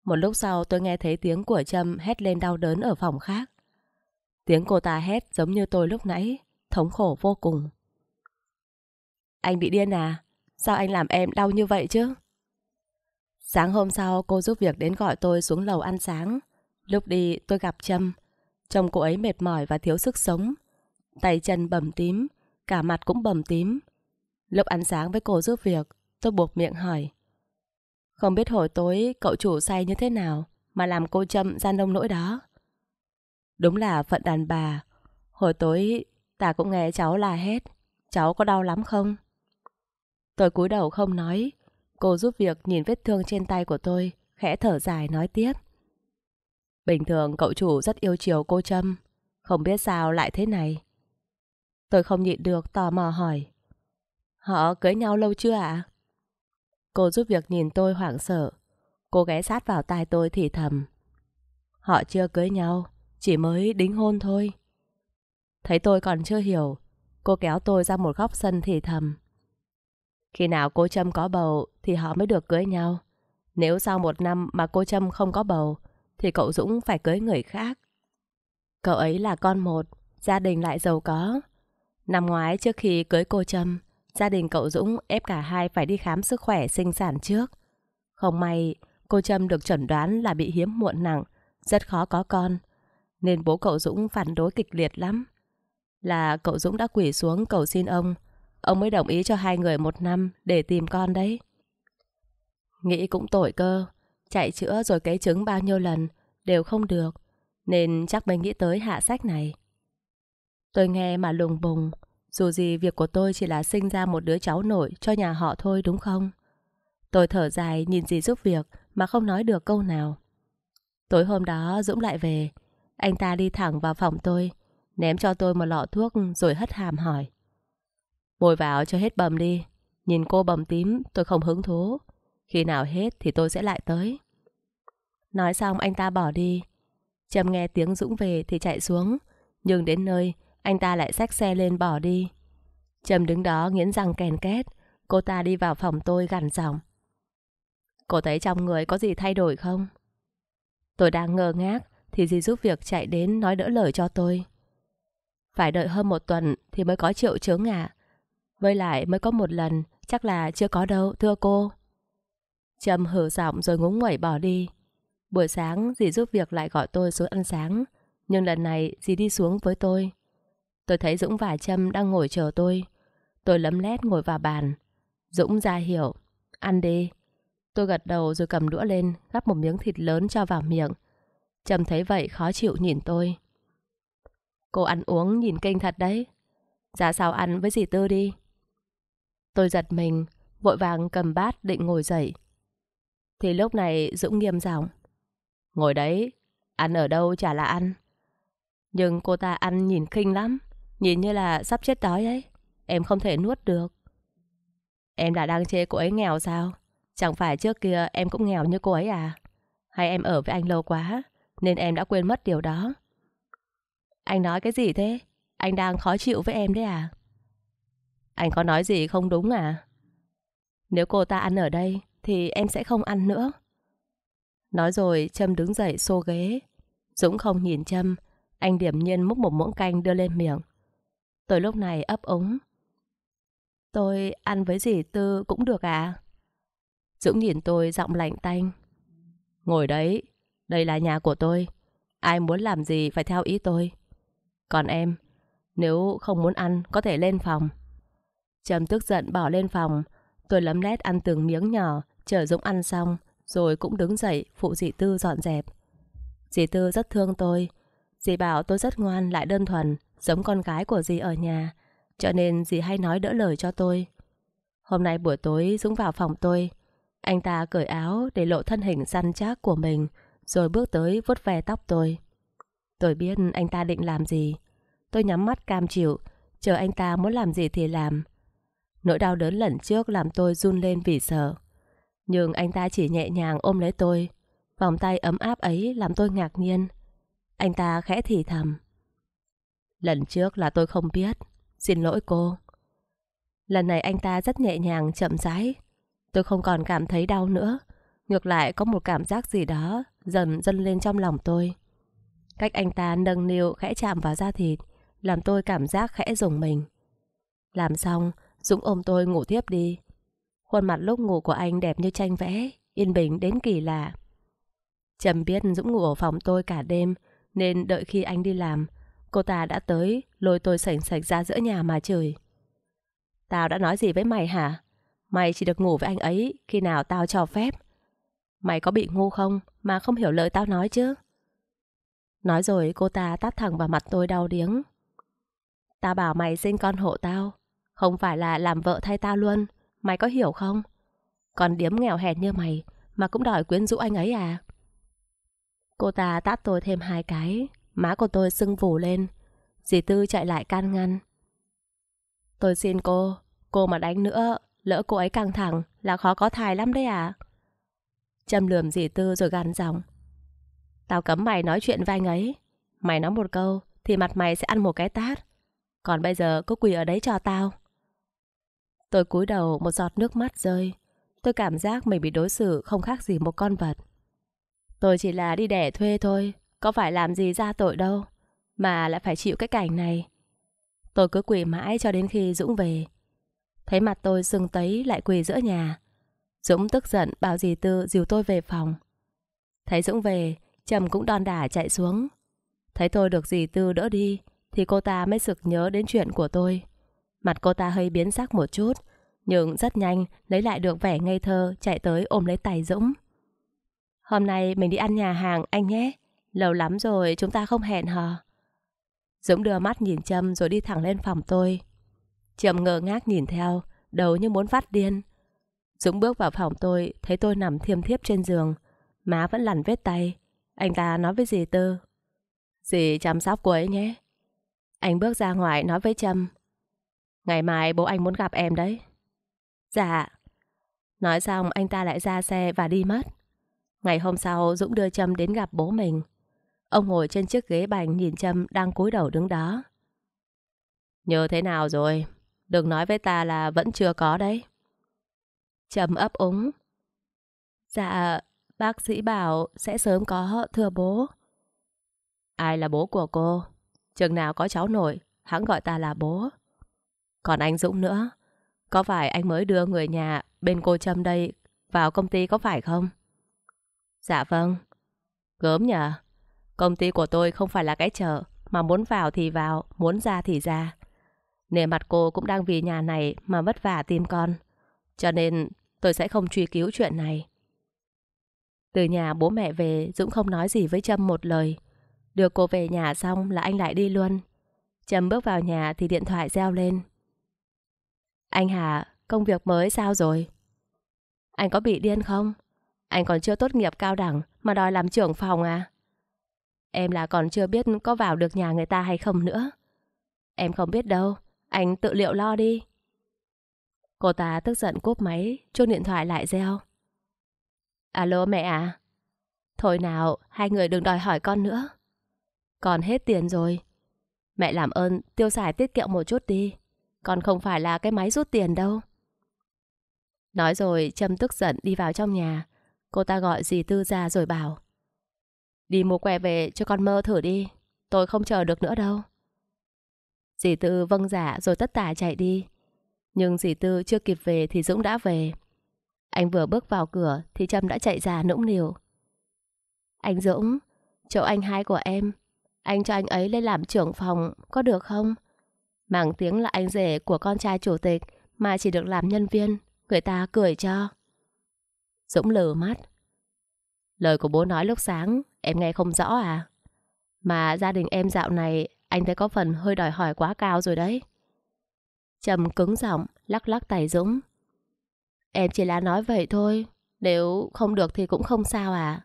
Một lúc sau tôi nghe thấy tiếng của Trâm hét lên đau đớn ở phòng khác. Tiếng cô ta hét giống như tôi lúc nãy, thống khổ vô cùng. Anh bị điên à? Sao anh làm em đau như vậy chứ? Sáng hôm sau cô giúp việc đến gọi tôi xuống lầu ăn sáng. Lúc đi tôi gặp Trâm. Chồng cô ấy mệt mỏi và thiếu sức sống. Tay chân bầm tím, cả mặt cũng bầm tím. Lúc ăn sáng với cô giúp việc, tôi buộc miệng hỏi. Không biết hồi tối cậu chủ say như thế nào mà làm cô Trâm gian nông nỗi đó. Đúng là phận đàn bà. Hồi tối ta cũng nghe cháu la hét. Cháu có đau lắm không? Tôi cúi đầu không nói. Cô giúp việc nhìn vết thương trên tay của tôi, khẽ thở dài nói tiếp. Bình thường cậu chủ rất yêu chiều cô Trâm, không biết sao lại thế này. Tôi không nhịn được tò mò hỏi. Họ cưới nhau lâu chưa ạ? Cô giúp việc nhìn tôi hoảng sợ. Cô ghé sát vào tai tôi thì thầm. Họ chưa cưới nhau, chỉ mới đính hôn thôi. Thấy tôi còn chưa hiểu, cô kéo tôi ra một góc sân thì thầm. Khi nào cô Trâm có bầu thì họ mới được cưới nhau. Nếu sau một năm mà cô Trâm không có bầu thì cậu Dũng phải cưới người khác. Cậu ấy là con một, gia đình lại giàu có. Năm ngoái trước khi cưới cô Trâm, gia đình cậu Dũng ép cả hai phải đi khám sức khỏe sinh sản trước. Không may, cô Trâm được chẩn đoán là bị hiếm muộn nặng, rất khó có con, nên bố cậu Dũng phản đối kịch liệt lắm. Là cậu Dũng đã quỷ xuống cầu xin ông, Ông mới đồng ý cho hai người một năm để tìm con đấy. Nghĩ cũng tội cơ, chạy chữa rồi cấy trứng bao nhiêu lần đều không được, nên chắc mình nghĩ tới hạ sách này. Tôi nghe mà lùng bùng, dù gì việc của tôi chỉ là sinh ra một đứa cháu nội cho nhà họ thôi đúng không? Tôi thở dài nhìn gì giúp việc mà không nói được câu nào. Tối hôm đó Dũng lại về, anh ta đi thẳng vào phòng tôi, ném cho tôi một lọ thuốc rồi hất hàm hỏi. Môi vào cho hết bầm đi. Nhìn cô bầm tím tôi không hứng thú. Khi nào hết thì tôi sẽ lại tới. Nói xong anh ta bỏ đi. Trầm nghe tiếng Dũng về thì chạy xuống. Nhưng đến nơi, anh ta lại xách xe lên bỏ đi. Trầm đứng đó nghiến răng kèn két. Cô ta đi vào phòng tôi gằn giọng. Cô thấy trong người có gì thay đổi không? Tôi đang ngơ ngác thì dì giúp việc chạy đến nói đỡ lời cho tôi. Phải đợi hơn một tuần thì mới có triệu chứng à? với lại mới có một lần, chắc là chưa có đâu, thưa cô. Trâm hử giọng rồi ngúng nguẩy bỏ đi. Buổi sáng dì giúp việc lại gọi tôi xuống ăn sáng, nhưng lần này dì đi xuống với tôi. Tôi thấy Dũng và Trâm đang ngồi chờ tôi. Tôi lấm lét ngồi vào bàn. Dũng ra hiểu, ăn đi. Tôi gật đầu rồi cầm đũa lên, gắp một miếng thịt lớn cho vào miệng. Trầm thấy vậy khó chịu nhìn tôi. Cô ăn uống nhìn kinh thật đấy. Ra dạ sao ăn với dì Tư đi. Tôi giật mình, vội vàng cầm bát định ngồi dậy. Thì lúc này Dũng nghiêm giọng Ngồi đấy, ăn ở đâu chả là ăn. Nhưng cô ta ăn nhìn khinh lắm, nhìn như là sắp chết đói ấy. Em không thể nuốt được. Em đã đang chê cô ấy nghèo sao? Chẳng phải trước kia em cũng nghèo như cô ấy à? Hay em ở với anh lâu quá, nên em đã quên mất điều đó? Anh nói cái gì thế? Anh đang khó chịu với em đấy à? Anh có nói gì không đúng à? Nếu cô ta ăn ở đây thì em sẽ không ăn nữa. Nói rồi Trâm đứng dậy xô ghế. Dũng không nhìn Trâm, anh điểm nhiên múc một muỗng canh đưa lên miệng. Tôi lúc này ấp ống. Tôi ăn với dì Tư cũng được à? Dũng nhìn tôi giọng lạnh tanh. Ngồi đấy, đây là nhà của tôi. Ai muốn làm gì phải theo ý tôi. Còn em, nếu không muốn ăn có thể lên phòng trầm tức giận bỏ lên phòng. Tôi lấm lét ăn từng miếng nhỏ, chờ Dũng ăn xong, rồi cũng đứng dậy phụ dì Tư dọn dẹp. Dì Tư rất thương tôi. Dì bảo tôi rất ngoan lại đơn thuần, giống con gái của dì ở nhà, cho nên dì hay nói đỡ lời cho tôi. Hôm nay buổi tối Dũng vào phòng tôi. Anh ta cởi áo để lộ thân hình săn chắc của mình, rồi bước tới vuốt ve tóc tôi. Tôi biết anh ta định làm gì. Tôi nhắm mắt cam chịu, chờ anh ta muốn làm gì thì làm. Nỗi đau đớn lần trước làm tôi run lên vì sợ. Nhưng anh ta chỉ nhẹ nhàng ôm lấy tôi. Vòng tay ấm áp ấy làm tôi ngạc nhiên. Anh ta khẽ thì thầm. Lần trước là tôi không biết. Xin lỗi cô. Lần này anh ta rất nhẹ nhàng, chậm rãi. Tôi không còn cảm thấy đau nữa. Ngược lại có một cảm giác gì đó dần dâng lên trong lòng tôi. Cách anh ta nâng niu khẽ chạm vào da thịt làm tôi cảm giác khẽ rùng mình. Làm xong, Dũng ôm tôi ngủ tiếp đi. Khuôn mặt lúc ngủ của anh đẹp như tranh vẽ, yên bình đến kỳ lạ. Trầm biết Dũng ngủ ở phòng tôi cả đêm, nên đợi khi anh đi làm, cô ta đã tới, lôi tôi sảnh sạch ra giữa nhà mà chửi. Tao đã nói gì với mày hả? Mày chỉ được ngủ với anh ấy khi nào tao cho phép. Mày có bị ngu không mà không hiểu lời tao nói chứ? Nói rồi cô ta tát thẳng vào mặt tôi đau điếng. Tao bảo mày sinh con hộ tao, không phải là làm vợ thay tao luôn Mày có hiểu không Còn điếm nghèo hèn như mày Mà cũng đòi quyến rũ anh ấy à Cô ta tát tôi thêm hai cái Má của tôi sưng vù lên Dì Tư chạy lại can ngăn Tôi xin cô Cô mà đánh nữa Lỡ cô ấy căng thẳng là khó có thai lắm đấy à Châm lườm dì Tư rồi gằn giọng Tao cấm mày nói chuyện với anh ấy Mày nói một câu Thì mặt mày sẽ ăn một cái tát Còn bây giờ cứ quỳ ở đấy cho tao Tôi cúi đầu một giọt nước mắt rơi. Tôi cảm giác mình bị đối xử không khác gì một con vật. Tôi chỉ là đi đẻ thuê thôi, có phải làm gì ra tội đâu, mà lại phải chịu cái cảnh này. Tôi cứ quỳ mãi cho đến khi Dũng về. Thấy mặt tôi sưng tấy lại quỳ giữa nhà. Dũng tức giận bảo dì Tư dìu tôi về phòng. Thấy Dũng về, Trầm cũng đon đả chạy xuống. Thấy tôi được dì Tư đỡ đi, thì cô ta mới sực nhớ đến chuyện của tôi. Mặt cô ta hơi biến sắc một chút, nhưng rất nhanh lấy lại được vẻ ngây thơ chạy tới ôm lấy tay Dũng. Hôm nay mình đi ăn nhà hàng anh nhé, lâu lắm rồi chúng ta không hẹn hò. Dũng đưa mắt nhìn Trâm rồi đi thẳng lên phòng tôi. Trâm ngơ ngác nhìn theo, đầu như muốn phát điên. Dũng bước vào phòng tôi, thấy tôi nằm thiêm thiếp trên giường. Má vẫn lằn vết tay. Anh ta nói với dì Tư. Dì chăm sóc cô ấy nhé. Anh bước ra ngoài nói với Trâm. Ngày mai bố anh muốn gặp em đấy. Dạ. Nói xong anh ta lại ra xe và đi mất. Ngày hôm sau Dũng đưa Trâm đến gặp bố mình. Ông ngồi trên chiếc ghế bành nhìn Trâm đang cúi đầu đứng đó. Nhớ thế nào rồi? Đừng nói với ta là vẫn chưa có đấy. Trâm ấp úng. Dạ, bác sĩ bảo sẽ sớm có, thưa bố. Ai là bố của cô? Chừng nào có cháu nội, hắn gọi ta là bố. Còn anh Dũng nữa, có phải anh mới đưa người nhà bên cô Trâm đây vào công ty có phải không? Dạ vâng. Gớm nhờ, công ty của tôi không phải là cái chợ, mà muốn vào thì vào, muốn ra thì ra. Nề mặt cô cũng đang vì nhà này mà vất vả tìm con, cho nên tôi sẽ không truy cứu chuyện này. Từ nhà bố mẹ về, Dũng không nói gì với Trâm một lời. Đưa cô về nhà xong là anh lại đi luôn. Trâm bước vào nhà thì điện thoại reo lên. Anh Hà, công việc mới sao rồi? Anh có bị điên không? Anh còn chưa tốt nghiệp cao đẳng mà đòi làm trưởng phòng à? Em là còn chưa biết có vào được nhà người ta hay không nữa. Em không biết đâu, anh tự liệu lo đi. Cô ta tức giận cúp máy, chuông điện thoại lại reo. Alo mẹ à? Thôi nào, hai người đừng đòi hỏi con nữa. Con hết tiền rồi. Mẹ làm ơn tiêu xài tiết kiệm một chút đi còn không phải là cái máy rút tiền đâu. Nói rồi Trâm tức giận đi vào trong nhà. Cô ta gọi dì Tư ra rồi bảo. Đi mua que về cho con mơ thử đi. Tôi không chờ được nữa đâu. Dì Tư vâng giả dạ rồi tất tả chạy đi. Nhưng dì Tư chưa kịp về thì Dũng đã về. Anh vừa bước vào cửa thì Trâm đã chạy ra nũng nịu Anh Dũng, chỗ anh hai của em, anh cho anh ấy lên làm trưởng phòng có được không? Mang tiếng là anh rể của con trai chủ tịch mà chỉ được làm nhân viên, người ta cười cho. Dũng lờ mắt. Lời của bố nói lúc sáng, em nghe không rõ à? Mà gia đình em dạo này, anh thấy có phần hơi đòi hỏi quá cao rồi đấy. Trầm cứng giọng, lắc lắc tay Dũng. Em chỉ là nói vậy thôi, nếu không được thì cũng không sao à.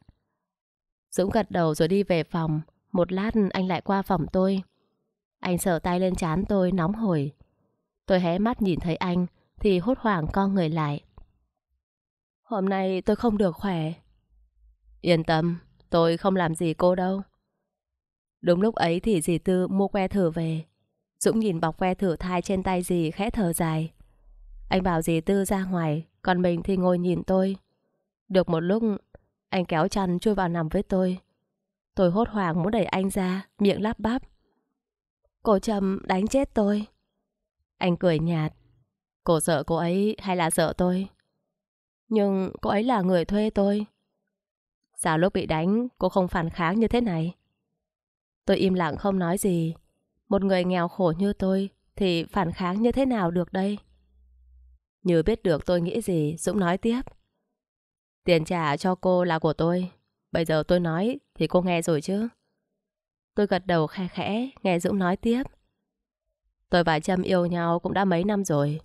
Dũng gật đầu rồi đi về phòng, một lát anh lại qua phòng tôi. Anh sờ tay lên chán tôi nóng hổi. Tôi hé mắt nhìn thấy anh thì hốt hoảng co người lại. Hôm nay tôi không được khỏe. Yên tâm, tôi không làm gì cô đâu. Đúng lúc ấy thì dì Tư mua que thử về. Dũng nhìn bọc que thử thai trên tay dì khẽ thở dài. Anh bảo dì Tư ra ngoài, còn mình thì ngồi nhìn tôi. Được một lúc, anh kéo chăn chui vào nằm với tôi. Tôi hốt hoảng muốn đẩy anh ra, miệng lắp bắp. Cô trầm đánh chết tôi. Anh cười nhạt. Cô sợ cô ấy hay là sợ tôi? Nhưng cô ấy là người thuê tôi. Sao lúc bị đánh cô không phản kháng như thế này? Tôi im lặng không nói gì. Một người nghèo khổ như tôi thì phản kháng như thế nào được đây? Như biết được tôi nghĩ gì, Dũng nói tiếp. Tiền trả cho cô là của tôi. Bây giờ tôi nói thì cô nghe rồi chứ? Tôi gật đầu khe khẽ, nghe Dũng nói tiếp. Tôi và Trâm yêu nhau cũng đã mấy năm rồi.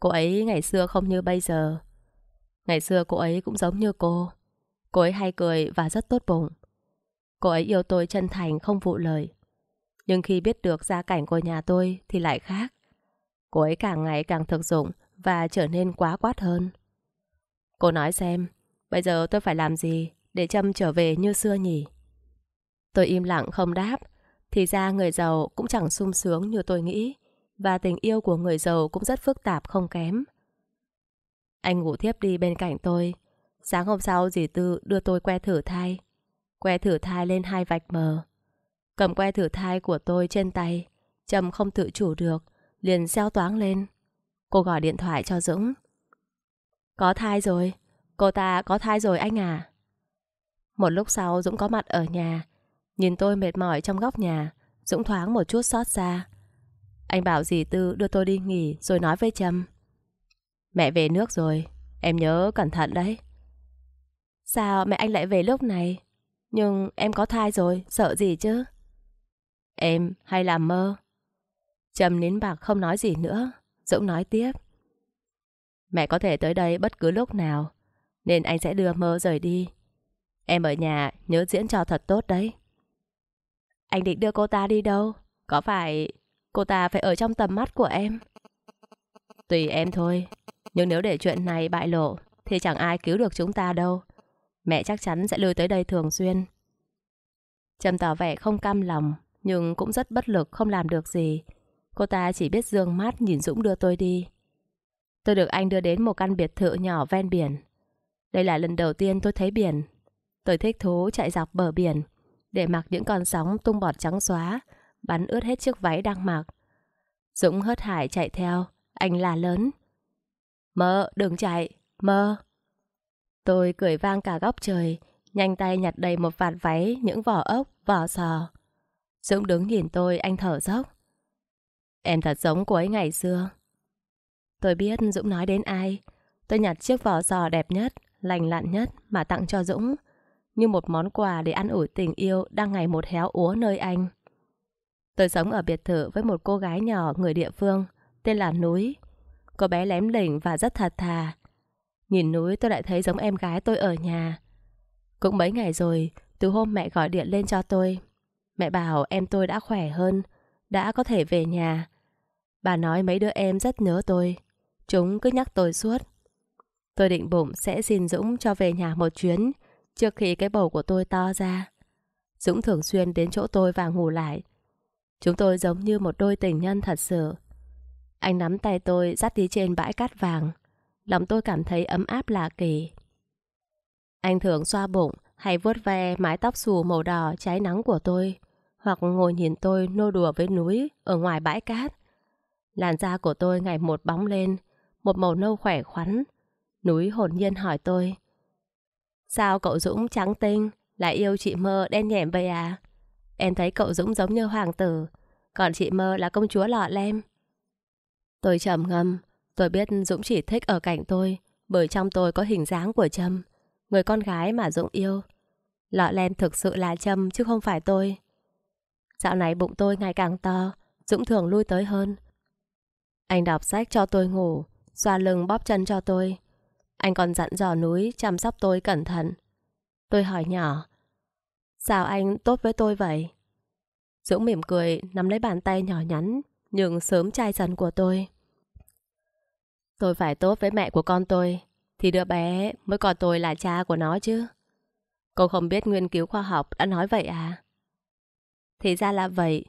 Cô ấy ngày xưa không như bây giờ. Ngày xưa cô ấy cũng giống như cô. Cô ấy hay cười và rất tốt bụng. Cô ấy yêu tôi chân thành không vụ lời. Nhưng khi biết được gia cảnh của nhà tôi thì lại khác. Cô ấy càng ngày càng thực dụng và trở nên quá quát hơn. Cô nói xem, bây giờ tôi phải làm gì để Trâm trở về như xưa nhỉ? Tôi im lặng không đáp. Thì ra người giàu cũng chẳng sung sướng như tôi nghĩ. Và tình yêu của người giàu cũng rất phức tạp không kém. Anh ngủ thiếp đi bên cạnh tôi. Sáng hôm sau dì Tư đưa tôi que thử thai. Que thử thai lên hai vạch mờ. Cầm que thử thai của tôi trên tay. Trầm không tự chủ được. Liền xeo toáng lên. Cô gọi điện thoại cho Dũng. Có thai rồi. Cô ta có thai rồi anh à. Một lúc sau Dũng có mặt ở nhà. Nhìn tôi mệt mỏi trong góc nhà Dũng thoáng một chút xót xa Anh bảo dì Tư đưa tôi đi nghỉ Rồi nói với Trâm Mẹ về nước rồi Em nhớ cẩn thận đấy Sao mẹ anh lại về lúc này Nhưng em có thai rồi Sợ gì chứ Em hay làm mơ Trầm nín bạc không nói gì nữa Dũng nói tiếp Mẹ có thể tới đây bất cứ lúc nào Nên anh sẽ đưa mơ rời đi Em ở nhà nhớ diễn trò thật tốt đấy anh định đưa cô ta đi đâu? Có phải cô ta phải ở trong tầm mắt của em? Tùy em thôi. Nhưng nếu để chuyện này bại lộ thì chẳng ai cứu được chúng ta đâu. Mẹ chắc chắn sẽ lui tới đây thường xuyên. Trầm tỏ vẻ không cam lòng nhưng cũng rất bất lực không làm được gì. Cô ta chỉ biết dương mắt nhìn Dũng đưa tôi đi. Tôi được anh đưa đến một căn biệt thự nhỏ ven biển. Đây là lần đầu tiên tôi thấy biển. Tôi thích thú chạy dọc bờ biển để mặc những con sóng tung bọt trắng xóa, bắn ướt hết chiếc váy đang mặc. Dũng hớt hải chạy theo, anh là lớn. Mơ, đừng chạy, mơ. Tôi cười vang cả góc trời, nhanh tay nhặt đầy một vạt váy, những vỏ ốc, vỏ sò. Dũng đứng nhìn tôi, anh thở dốc. Em thật giống cô ấy ngày xưa. Tôi biết Dũng nói đến ai. Tôi nhặt chiếc vỏ sò đẹp nhất, lành lặn nhất mà tặng cho Dũng như một món quà để ăn ủi tình yêu đang ngày một héo úa nơi anh. Tôi sống ở biệt thự với một cô gái nhỏ người địa phương, tên là Núi. Cô bé lém lỉnh và rất thật thà. Nhìn Núi tôi lại thấy giống em gái tôi ở nhà. Cũng mấy ngày rồi, từ hôm mẹ gọi điện lên cho tôi. Mẹ bảo em tôi đã khỏe hơn, đã có thể về nhà. Bà nói mấy đứa em rất nhớ tôi. Chúng cứ nhắc tôi suốt. Tôi định bụng sẽ xin Dũng cho về nhà một chuyến trước khi cái bầu của tôi to ra. Dũng thường xuyên đến chỗ tôi và ngủ lại. Chúng tôi giống như một đôi tình nhân thật sự. Anh nắm tay tôi dắt đi trên bãi cát vàng. Lòng tôi cảm thấy ấm áp lạ kỳ. Anh thường xoa bụng hay vuốt ve mái tóc xù màu đỏ cháy nắng của tôi hoặc ngồi nhìn tôi nô đùa với núi ở ngoài bãi cát. Làn da của tôi ngày một bóng lên, một màu nâu khỏe khoắn. Núi hồn nhiên hỏi tôi Sao cậu Dũng trắng tinh, lại yêu chị Mơ đen nhẻm vậy à? Em thấy cậu Dũng giống như hoàng tử, còn chị Mơ là công chúa lọ lem. Tôi trầm ngâm, tôi biết Dũng chỉ thích ở cạnh tôi, bởi trong tôi có hình dáng của Trâm, người con gái mà Dũng yêu. Lọ lem thực sự là Trâm chứ không phải tôi. Dạo này bụng tôi ngày càng to, Dũng thường lui tới hơn. Anh đọc sách cho tôi ngủ, xoa lưng bóp chân cho tôi, anh còn dặn dò núi chăm sóc tôi cẩn thận. Tôi hỏi nhỏ, sao anh tốt với tôi vậy? Dũng mỉm cười nắm lấy bàn tay nhỏ nhắn nhưng sớm chai dần của tôi. Tôi phải tốt với mẹ của con tôi thì đứa bé mới còn tôi là cha của nó chứ. Cô không biết nghiên cứu khoa học đã nói vậy à? Thì ra là vậy,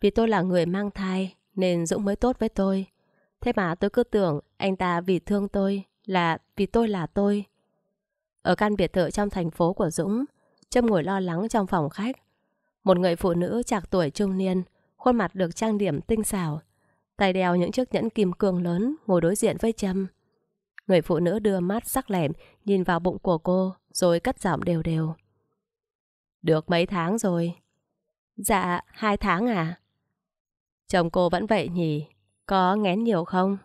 vì tôi là người mang thai nên Dũng mới tốt với tôi. Thế mà tôi cứ tưởng anh ta vì thương tôi là vì tôi là tôi. Ở căn biệt thự trong thành phố của Dũng, Trâm ngồi lo lắng trong phòng khách. Một người phụ nữ chạc tuổi trung niên, khuôn mặt được trang điểm tinh xảo, tay đeo những chiếc nhẫn kim cương lớn ngồi đối diện với Trâm. Người phụ nữ đưa mắt sắc lẻm nhìn vào bụng của cô rồi cất giọng đều đều. Được mấy tháng rồi. Dạ, hai tháng à? Chồng cô vẫn vậy nhỉ? Có ngén nhiều không?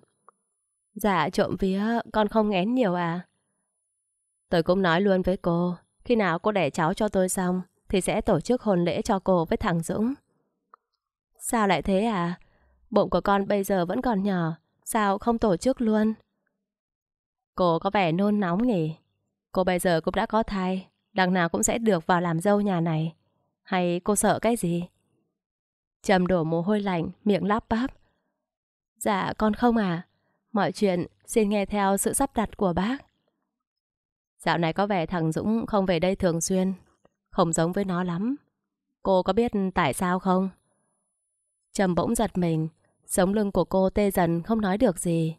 Dạ trộm vía, con không ngén nhiều à? Tôi cũng nói luôn với cô, khi nào cô đẻ cháu cho tôi xong, thì sẽ tổ chức hôn lễ cho cô với thằng Dũng. Sao lại thế à? Bụng của con bây giờ vẫn còn nhỏ, sao không tổ chức luôn? Cô có vẻ nôn nóng nhỉ? Cô bây giờ cũng đã có thai, đằng nào cũng sẽ được vào làm dâu nhà này. Hay cô sợ cái gì? Trầm đổ mồ hôi lạnh, miệng lắp bắp. Dạ con không à, Mọi chuyện xin nghe theo sự sắp đặt của bác. Dạo này có vẻ thằng Dũng không về đây thường xuyên. Không giống với nó lắm. Cô có biết tại sao không? Trầm bỗng giật mình. Sống lưng của cô tê dần không nói được gì.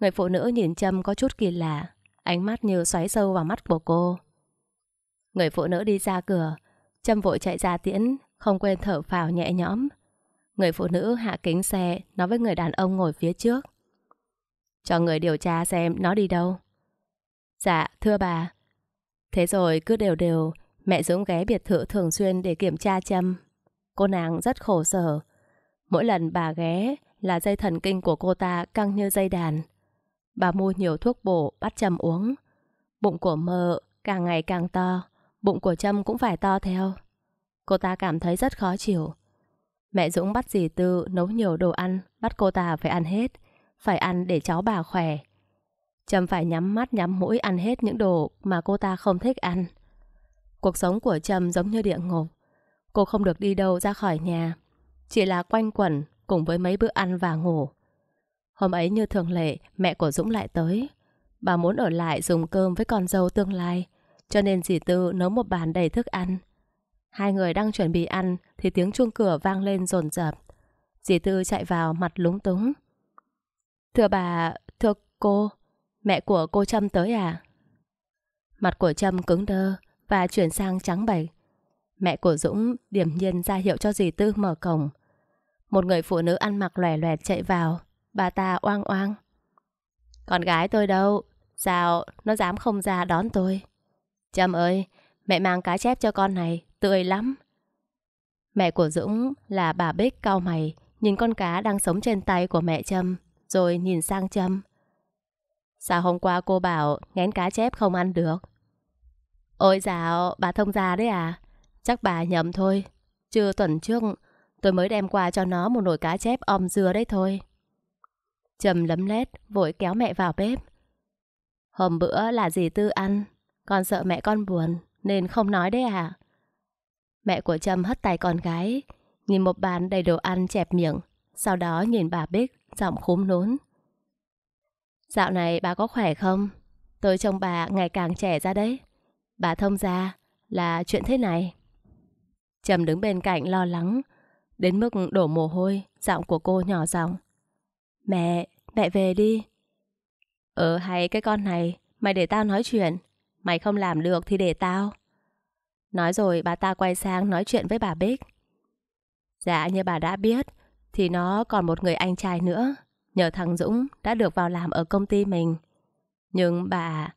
Người phụ nữ nhìn Trâm có chút kỳ lạ. Ánh mắt như xoáy sâu vào mắt của cô. Người phụ nữ đi ra cửa. Trâm vội chạy ra tiễn. Không quên thở phào nhẹ nhõm. Người phụ nữ hạ kính xe nói với người đàn ông ngồi phía trước. Cho người điều tra xem nó đi đâu Dạ thưa bà Thế rồi cứ đều đều Mẹ Dũng ghé biệt thự thường xuyên để kiểm tra châm Cô nàng rất khổ sở Mỗi lần bà ghé Là dây thần kinh của cô ta căng như dây đàn Bà mua nhiều thuốc bổ Bắt châm uống Bụng của mợ càng ngày càng to Bụng của châm cũng phải to theo Cô ta cảm thấy rất khó chịu Mẹ Dũng bắt dì Tư nấu nhiều đồ ăn, bắt cô ta phải ăn hết phải ăn để cháu bà khỏe. Trâm phải nhắm mắt nhắm mũi ăn hết những đồ mà cô ta không thích ăn. Cuộc sống của Trâm giống như địa ngục. Cô không được đi đâu ra khỏi nhà, chỉ là quanh quẩn cùng với mấy bữa ăn và ngủ. Hôm ấy như thường lệ, mẹ của Dũng lại tới. Bà muốn ở lại dùng cơm với con dâu tương lai, cho nên dì Tư nấu một bàn đầy thức ăn. Hai người đang chuẩn bị ăn thì tiếng chuông cửa vang lên rồn rập. Dì Tư chạy vào mặt lúng túng. Thưa bà, thưa cô, mẹ của cô Trâm tới à? Mặt của Trâm cứng đơ và chuyển sang trắng bệch. Mẹ của Dũng điểm nhiên ra hiệu cho dì Tư mở cổng. Một người phụ nữ ăn mặc lòe loẹt chạy vào, bà ta oang oang. Con gái tôi đâu? Sao nó dám không ra đón tôi? Trâm ơi, mẹ mang cá chép cho con này, tươi lắm. Mẹ của Dũng là bà Bích cao mày, nhìn con cá đang sống trên tay của mẹ Trâm rồi nhìn sang Trâm. Sao hôm qua cô bảo ngén cá chép không ăn được? Ôi dạo, bà thông gia đấy à? Chắc bà nhầm thôi. Chưa tuần trước, tôi mới đem qua cho nó một nồi cá chép om dưa đấy thôi. Trầm lấm lét, vội kéo mẹ vào bếp. Hôm bữa là gì tư ăn, con sợ mẹ con buồn, nên không nói đấy à? Mẹ của Trâm hất tay con gái, nhìn một bàn đầy đồ ăn chẹp miệng, sau đó nhìn bà Bích, giọng khúm nốn. Dạo này bà có khỏe không? Tôi trông bà ngày càng trẻ ra đấy. Bà thông ra là chuyện thế này. Trầm đứng bên cạnh lo lắng, đến mức đổ mồ hôi, giọng của cô nhỏ giọng. Mẹ, mẹ về đi. Ờ hay cái con này, mày để tao nói chuyện. Mày không làm được thì để tao. Nói rồi bà ta quay sang nói chuyện với bà Bích. Dạ như bà đã biết, thì nó còn một người anh trai nữa, nhờ thằng Dũng đã được vào làm ở công ty mình. Nhưng bà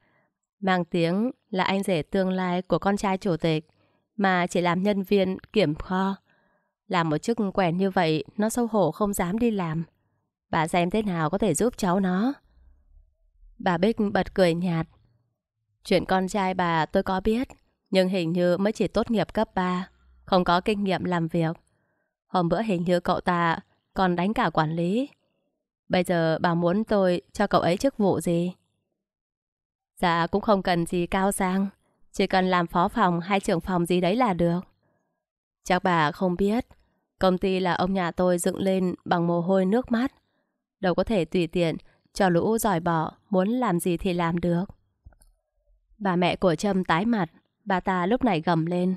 mang tiếng là anh rể tương lai của con trai chủ tịch mà chỉ làm nhân viên kiểm kho. Làm một chức quèn như vậy nó xấu hổ không dám đi làm. Bà xem thế nào có thể giúp cháu nó. Bà Bích bật cười nhạt. Chuyện con trai bà tôi có biết, nhưng hình như mới chỉ tốt nghiệp cấp 3, không có kinh nghiệm làm việc. Hôm bữa hình như cậu ta còn đánh cả quản lý. Bây giờ bà muốn tôi cho cậu ấy chức vụ gì? Dạ cũng không cần gì cao sang, chỉ cần làm phó phòng hay trưởng phòng gì đấy là được. Chắc bà không biết, công ty là ông nhà tôi dựng lên bằng mồ hôi nước mắt. Đâu có thể tùy tiện cho lũ giỏi bỏ, muốn làm gì thì làm được. Bà mẹ của Trâm tái mặt, bà ta lúc này gầm lên.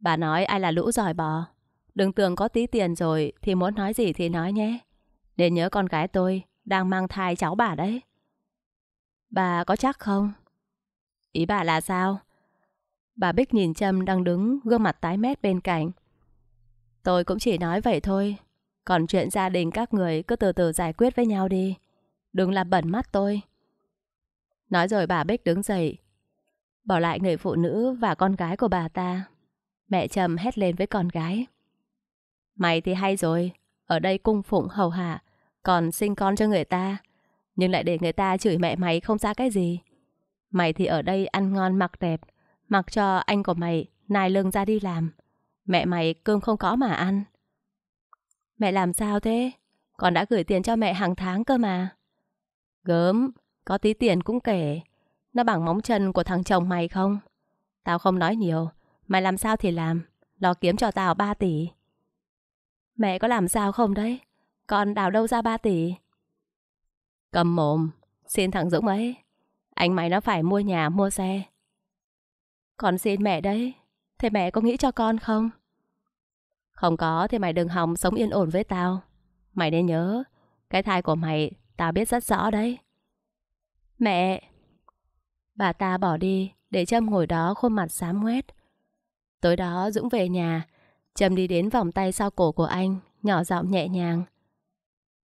Bà nói ai là lũ giỏi bò Đừng tưởng có tí tiền rồi thì muốn nói gì thì nói nhé. Nên nhớ con gái tôi đang mang thai cháu bà đấy. Bà có chắc không? Ý bà là sao? Bà Bích nhìn Trâm đang đứng gương mặt tái mét bên cạnh. Tôi cũng chỉ nói vậy thôi. Còn chuyện gia đình các người cứ từ từ giải quyết với nhau đi. Đừng làm bẩn mắt tôi. Nói rồi bà Bích đứng dậy. Bỏ lại người phụ nữ và con gái của bà ta. Mẹ Trâm hét lên với con gái. Mày thì hay rồi, ở đây cung phụng hầu hạ, còn sinh con cho người ta, nhưng lại để người ta chửi mẹ mày không ra cái gì. Mày thì ở đây ăn ngon mặc đẹp, mặc cho anh của mày nài lưng ra đi làm. Mẹ mày cơm không có mà ăn. Mẹ làm sao thế? Con đã gửi tiền cho mẹ hàng tháng cơ mà. Gớm, có tí tiền cũng kể. Nó bằng móng chân của thằng chồng mày không? Tao không nói nhiều. Mày làm sao thì làm. Lo kiếm cho tao 3 tỷ. Mẹ có làm sao không đấy? Con đào đâu ra 3 tỷ? Cầm mồm, xin thằng Dũng ấy. Anh mày nó phải mua nhà, mua xe. Con xin mẹ đấy. Thế mẹ có nghĩ cho con không? Không có thì mày đừng hòng sống yên ổn với tao. Mày nên nhớ, cái thai của mày tao biết rất rõ đấy. Mẹ! Bà ta bỏ đi để Trâm ngồi đó khuôn mặt xám ngoét. Tối đó Dũng về nhà Trầm đi đến vòng tay sau cổ của anh, nhỏ giọng nhẹ nhàng.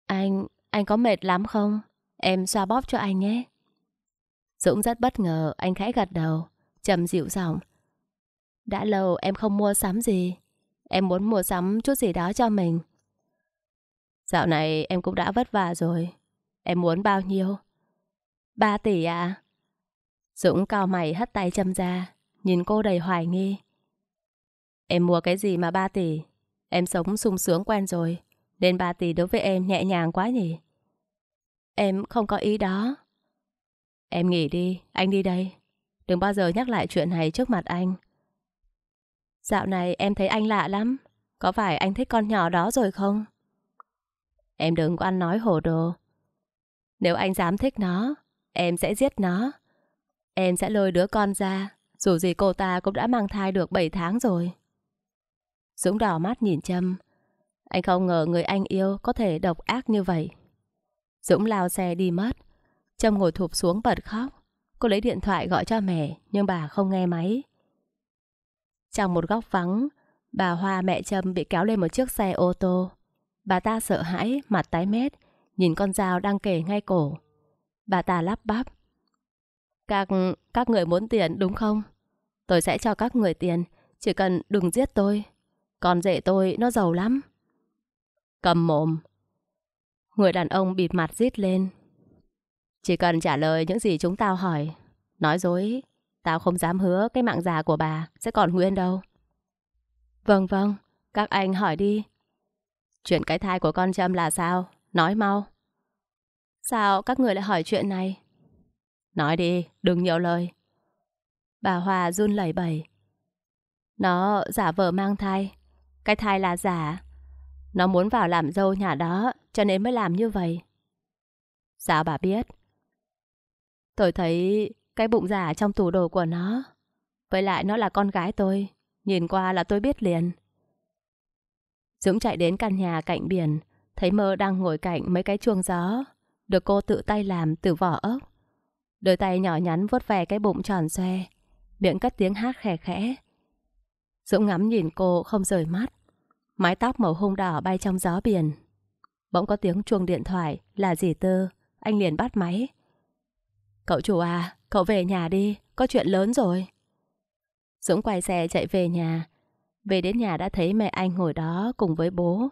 Anh, anh có mệt lắm không? Em xoa bóp cho anh nhé. Dũng rất bất ngờ, anh khẽ gật đầu. Trầm dịu giọng. Đã lâu em không mua sắm gì. Em muốn mua sắm chút gì đó cho mình. Dạo này em cũng đã vất vả rồi. Em muốn bao nhiêu? Ba tỷ à? Dũng cao mày hất tay Trầm ra, nhìn cô đầy hoài nghi. Em mua cái gì mà 3 tỷ? Em sống sung sướng quen rồi, nên 3 tỷ đối với em nhẹ nhàng quá nhỉ? Em không có ý đó. Em nghỉ đi, anh đi đây. Đừng bao giờ nhắc lại chuyện này trước mặt anh. Dạo này em thấy anh lạ lắm. Có phải anh thích con nhỏ đó rồi không? Em đừng có ăn nói hồ đồ. Nếu anh dám thích nó, em sẽ giết nó. Em sẽ lôi đứa con ra, dù gì cô ta cũng đã mang thai được 7 tháng rồi. Dũng đỏ mắt nhìn Trâm. Anh không ngờ người anh yêu có thể độc ác như vậy. Dũng lao xe đi mất. Trâm ngồi thụp xuống bật khóc. Cô lấy điện thoại gọi cho mẹ, nhưng bà không nghe máy. Trong một góc vắng, bà Hoa mẹ Trâm bị kéo lên một chiếc xe ô tô. Bà ta sợ hãi, mặt tái mét, nhìn con dao đang kề ngay cổ. Bà ta lắp bắp. Các, các người muốn tiền đúng không? Tôi sẽ cho các người tiền, chỉ cần đừng giết tôi. Con rể tôi nó giàu lắm. Cầm mồm. Người đàn ông bịt mặt rít lên. Chỉ cần trả lời những gì chúng tao hỏi. Nói dối, tao không dám hứa cái mạng già của bà sẽ còn nguyên đâu. Vâng vâng, các anh hỏi đi. Chuyện cái thai của con Trâm là sao? Nói mau. Sao các người lại hỏi chuyện này? Nói đi, đừng nhiều lời. Bà Hòa run lẩy bẩy. Nó giả vờ mang thai. Cái thai là giả. Nó muốn vào làm dâu nhà đó, cho nên mới làm như vậy. Sao bà biết? Tôi thấy cái bụng giả trong tủ đồ của nó. Với lại nó là con gái tôi, nhìn qua là tôi biết liền. Dũng chạy đến căn nhà cạnh biển, thấy mơ đang ngồi cạnh mấy cái chuông gió, được cô tự tay làm từ vỏ ốc. Đôi tay nhỏ nhắn vuốt về cái bụng tròn xoe, miệng cất tiếng hát khẽ khẽ, Dũng ngắm nhìn cô không rời mắt. Mái tóc màu hung đỏ bay trong gió biển. Bỗng có tiếng chuông điện thoại là dì tơ. Anh liền bắt máy. Cậu chủ à, cậu về nhà đi, có chuyện lớn rồi. Dũng quay xe chạy về nhà. Về đến nhà đã thấy mẹ anh ngồi đó cùng với bố.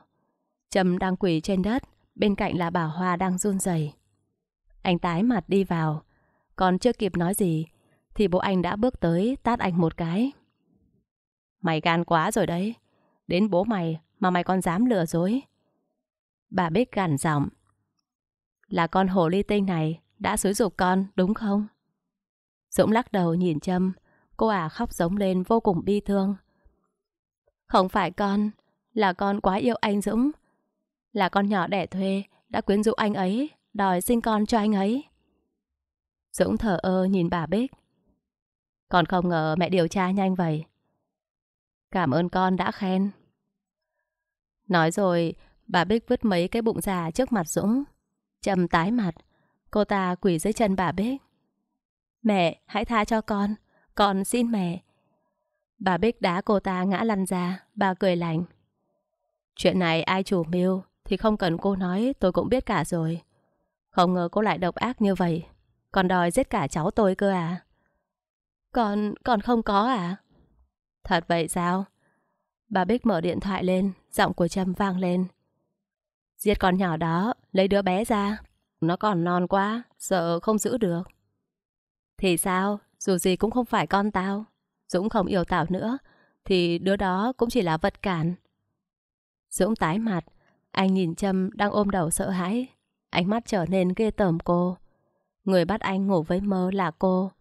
Trầm đang quỳ trên đất, bên cạnh là bà Hoa đang run rẩy. Anh tái mặt đi vào, còn chưa kịp nói gì thì bố anh đã bước tới tát anh một cái. Mày gan quá rồi đấy. Đến bố mày mà mày còn dám lừa dối. Bà Bích gằn giọng. Là con hồ ly tinh này đã xúi dục con đúng không? Dũng lắc đầu nhìn châm Cô ả à khóc giống lên vô cùng bi thương. Không phải con, là con quá yêu anh Dũng. Là con nhỏ đẻ thuê đã quyến rũ anh ấy, đòi sinh con cho anh ấy. Dũng thở ơ nhìn bà Bích. Còn không ngờ mẹ điều tra nhanh vậy. Cảm ơn con đã khen. Nói rồi, bà Bích vứt mấy cái bụng già trước mặt Dũng. Trầm tái mặt, cô ta quỳ dưới chân bà Bích. Mẹ, hãy tha cho con, con xin mẹ. Bà Bích đá cô ta ngã lăn ra, bà cười lạnh. Chuyện này ai chủ mưu thì không cần cô nói, tôi cũng biết cả rồi. Không ngờ cô lại độc ác như vậy. Còn đòi giết cả cháu tôi cơ à? Con, còn không có à? Thật vậy sao? Bà Bích mở điện thoại lên, giọng của Trâm vang lên. Giết con nhỏ đó, lấy đứa bé ra. Nó còn non quá, sợ không giữ được. Thì sao, dù gì cũng không phải con tao. Dũng không yêu Tảo nữa, thì đứa đó cũng chỉ là vật cản. Dũng tái mặt, anh nhìn Trâm đang ôm đầu sợ hãi. Ánh mắt trở nên ghê tởm cô. Người bắt anh ngủ với mơ là cô.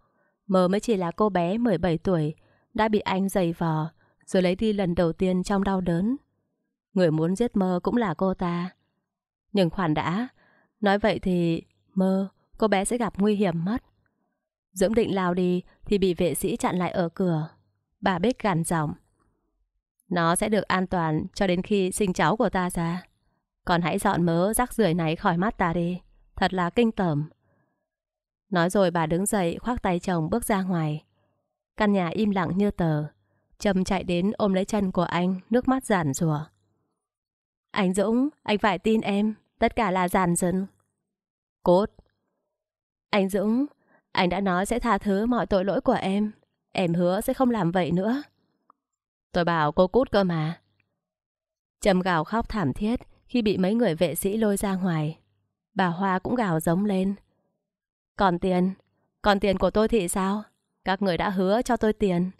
Mơ mới chỉ là cô bé 17 tuổi, đã bị anh giày vò, rồi lấy đi lần đầu tiên trong đau đớn. Người muốn giết mơ cũng là cô ta. Nhưng khoản đã, nói vậy thì mơ, cô bé sẽ gặp nguy hiểm mất. Dưỡng định lao đi thì bị vệ sĩ chặn lại ở cửa. Bà Bích gằn giọng. Nó sẽ được an toàn cho đến khi sinh cháu của ta ra. Còn hãy dọn mớ rác rưởi này khỏi mắt ta đi. Thật là kinh tởm. Nói rồi bà đứng dậy khoác tay chồng bước ra ngoài. Căn nhà im lặng như tờ. Trầm chạy đến ôm lấy chân của anh, nước mắt giản rủa. Anh Dũng, anh phải tin em, tất cả là giàn dần. Cốt. Anh Dũng, anh đã nói sẽ tha thứ mọi tội lỗi của em. Em hứa sẽ không làm vậy nữa. Tôi bảo cô cút cơ mà. Trầm gào khóc thảm thiết khi bị mấy người vệ sĩ lôi ra ngoài. Bà Hoa cũng gào giống lên. Còn tiền, còn tiền của tôi thì sao? Các người đã hứa cho tôi tiền.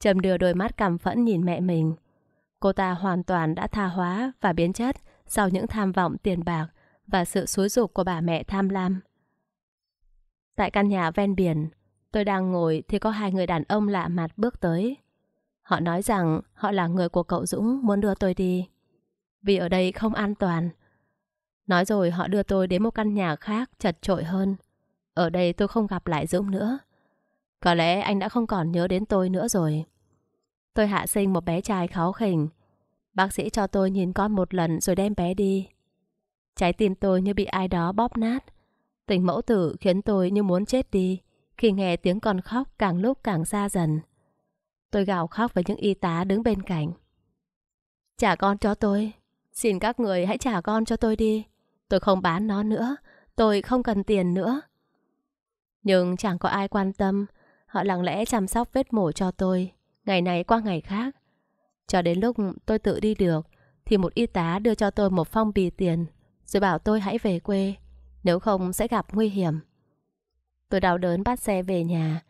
Trầm đưa đôi mắt cảm phẫn nhìn mẹ mình. Cô ta hoàn toàn đã tha hóa và biến chất sau những tham vọng tiền bạc và sự xúi dục của bà mẹ tham lam. Tại căn nhà ven biển, tôi đang ngồi thì có hai người đàn ông lạ mặt bước tới. Họ nói rằng họ là người của cậu Dũng muốn đưa tôi đi. Vì ở đây không an toàn. Nói rồi họ đưa tôi đến một căn nhà khác chật trội hơn. Ở đây tôi không gặp lại Dũng nữa. Có lẽ anh đã không còn nhớ đến tôi nữa rồi. Tôi hạ sinh một bé trai kháu khỉnh. Bác sĩ cho tôi nhìn con một lần rồi đem bé đi. Trái tim tôi như bị ai đó bóp nát. Tình mẫu tử khiến tôi như muốn chết đi khi nghe tiếng con khóc càng lúc càng xa dần. Tôi gào khóc với những y tá đứng bên cạnh. Trả con cho tôi. Xin các người hãy trả con cho tôi đi. Tôi không bán nó nữa. Tôi không cần tiền nữa. Nhưng chẳng có ai quan tâm. Họ lặng lẽ chăm sóc vết mổ cho tôi, ngày này qua ngày khác. Cho đến lúc tôi tự đi được, thì một y tá đưa cho tôi một phong bì tiền, rồi bảo tôi hãy về quê, nếu không sẽ gặp nguy hiểm. Tôi đau đớn bắt xe về nhà.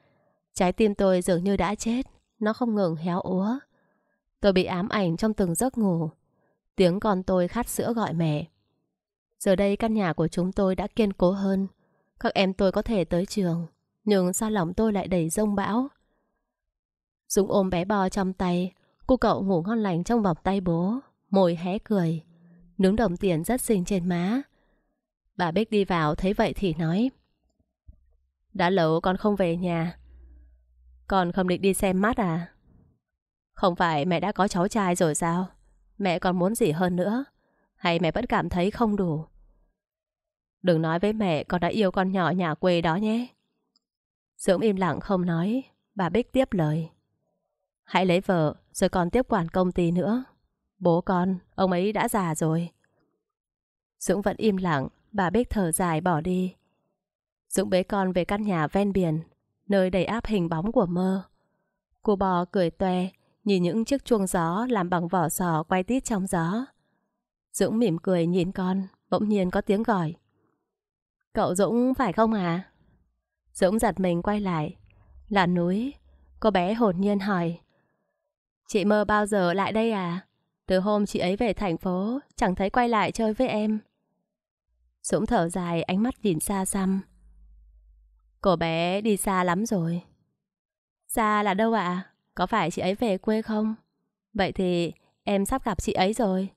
Trái tim tôi dường như đã chết, nó không ngừng héo úa. Tôi bị ám ảnh trong từng giấc ngủ. Tiếng con tôi khát sữa gọi mẹ. Giờ đây căn nhà của chúng tôi đã kiên cố hơn. Các em tôi có thể tới trường nhưng sao lòng tôi lại đầy rông bão. Dũng ôm bé bò trong tay, cô cậu ngủ ngon lành trong vòng tay bố, môi hé cười, nướng đồng tiền rất xinh trên má. Bà Bích đi vào thấy vậy thì nói Đã lâu con không về nhà Con không định đi xem mắt à? Không phải mẹ đã có cháu trai rồi sao? Mẹ còn muốn gì hơn nữa? Hay mẹ vẫn cảm thấy không đủ? Đừng nói với mẹ con đã yêu con nhỏ nhà quê đó nhé Dưỡng im lặng không nói, bà Bích tiếp lời. Hãy lấy vợ, rồi còn tiếp quản công ty nữa. Bố con, ông ấy đã già rồi. Dũng vẫn im lặng, bà Bích thở dài bỏ đi. Dũng bế con về căn nhà ven biển, nơi đầy áp hình bóng của mơ. Cô bò cười toe, nhìn những chiếc chuông gió làm bằng vỏ sò quay tít trong gió. Dũng mỉm cười nhìn con, bỗng nhiên có tiếng gọi. Cậu Dũng phải không À? Dũng giật mình quay lại. Là núi. Cô bé hồn nhiên hỏi. Chị mơ bao giờ lại đây à? Từ hôm chị ấy về thành phố, chẳng thấy quay lại chơi với em. Dũng thở dài, ánh mắt nhìn xa xăm. Cô bé đi xa lắm rồi. Xa là đâu ạ? À? Có phải chị ấy về quê không? Vậy thì em sắp gặp chị ấy rồi.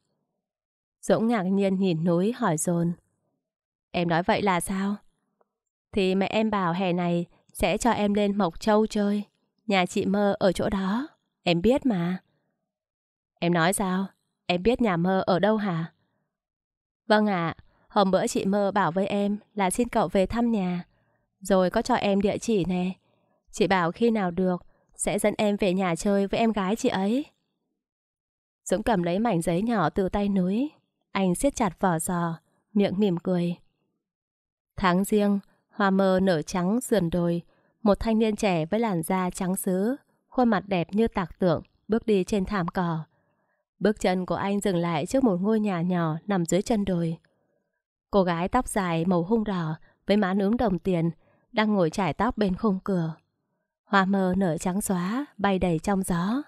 Dũng ngạc nhiên nhìn núi hỏi dồn Em nói vậy là sao? thì mẹ em bảo hè này sẽ cho em lên Mộc Châu chơi. Nhà chị Mơ ở chỗ đó, em biết mà. Em nói sao? Em biết nhà Mơ ở đâu hả? Vâng ạ, à, hôm bữa chị Mơ bảo với em là xin cậu về thăm nhà, rồi có cho em địa chỉ nè. Chị bảo khi nào được, sẽ dẫn em về nhà chơi với em gái chị ấy. Dũng cầm lấy mảnh giấy nhỏ từ tay núi, anh siết chặt vỏ giò, miệng mỉm cười. Tháng riêng, Hoa mơ nở trắng sườn đồi, một thanh niên trẻ với làn da trắng sứ, khuôn mặt đẹp như tạc tượng, bước đi trên thảm cỏ. Bước chân của anh dừng lại trước một ngôi nhà nhỏ nằm dưới chân đồi. Cô gái tóc dài màu hung đỏ với má nướng đồng tiền đang ngồi trải tóc bên khung cửa. Hoa mơ nở trắng xóa, bay đầy trong gió.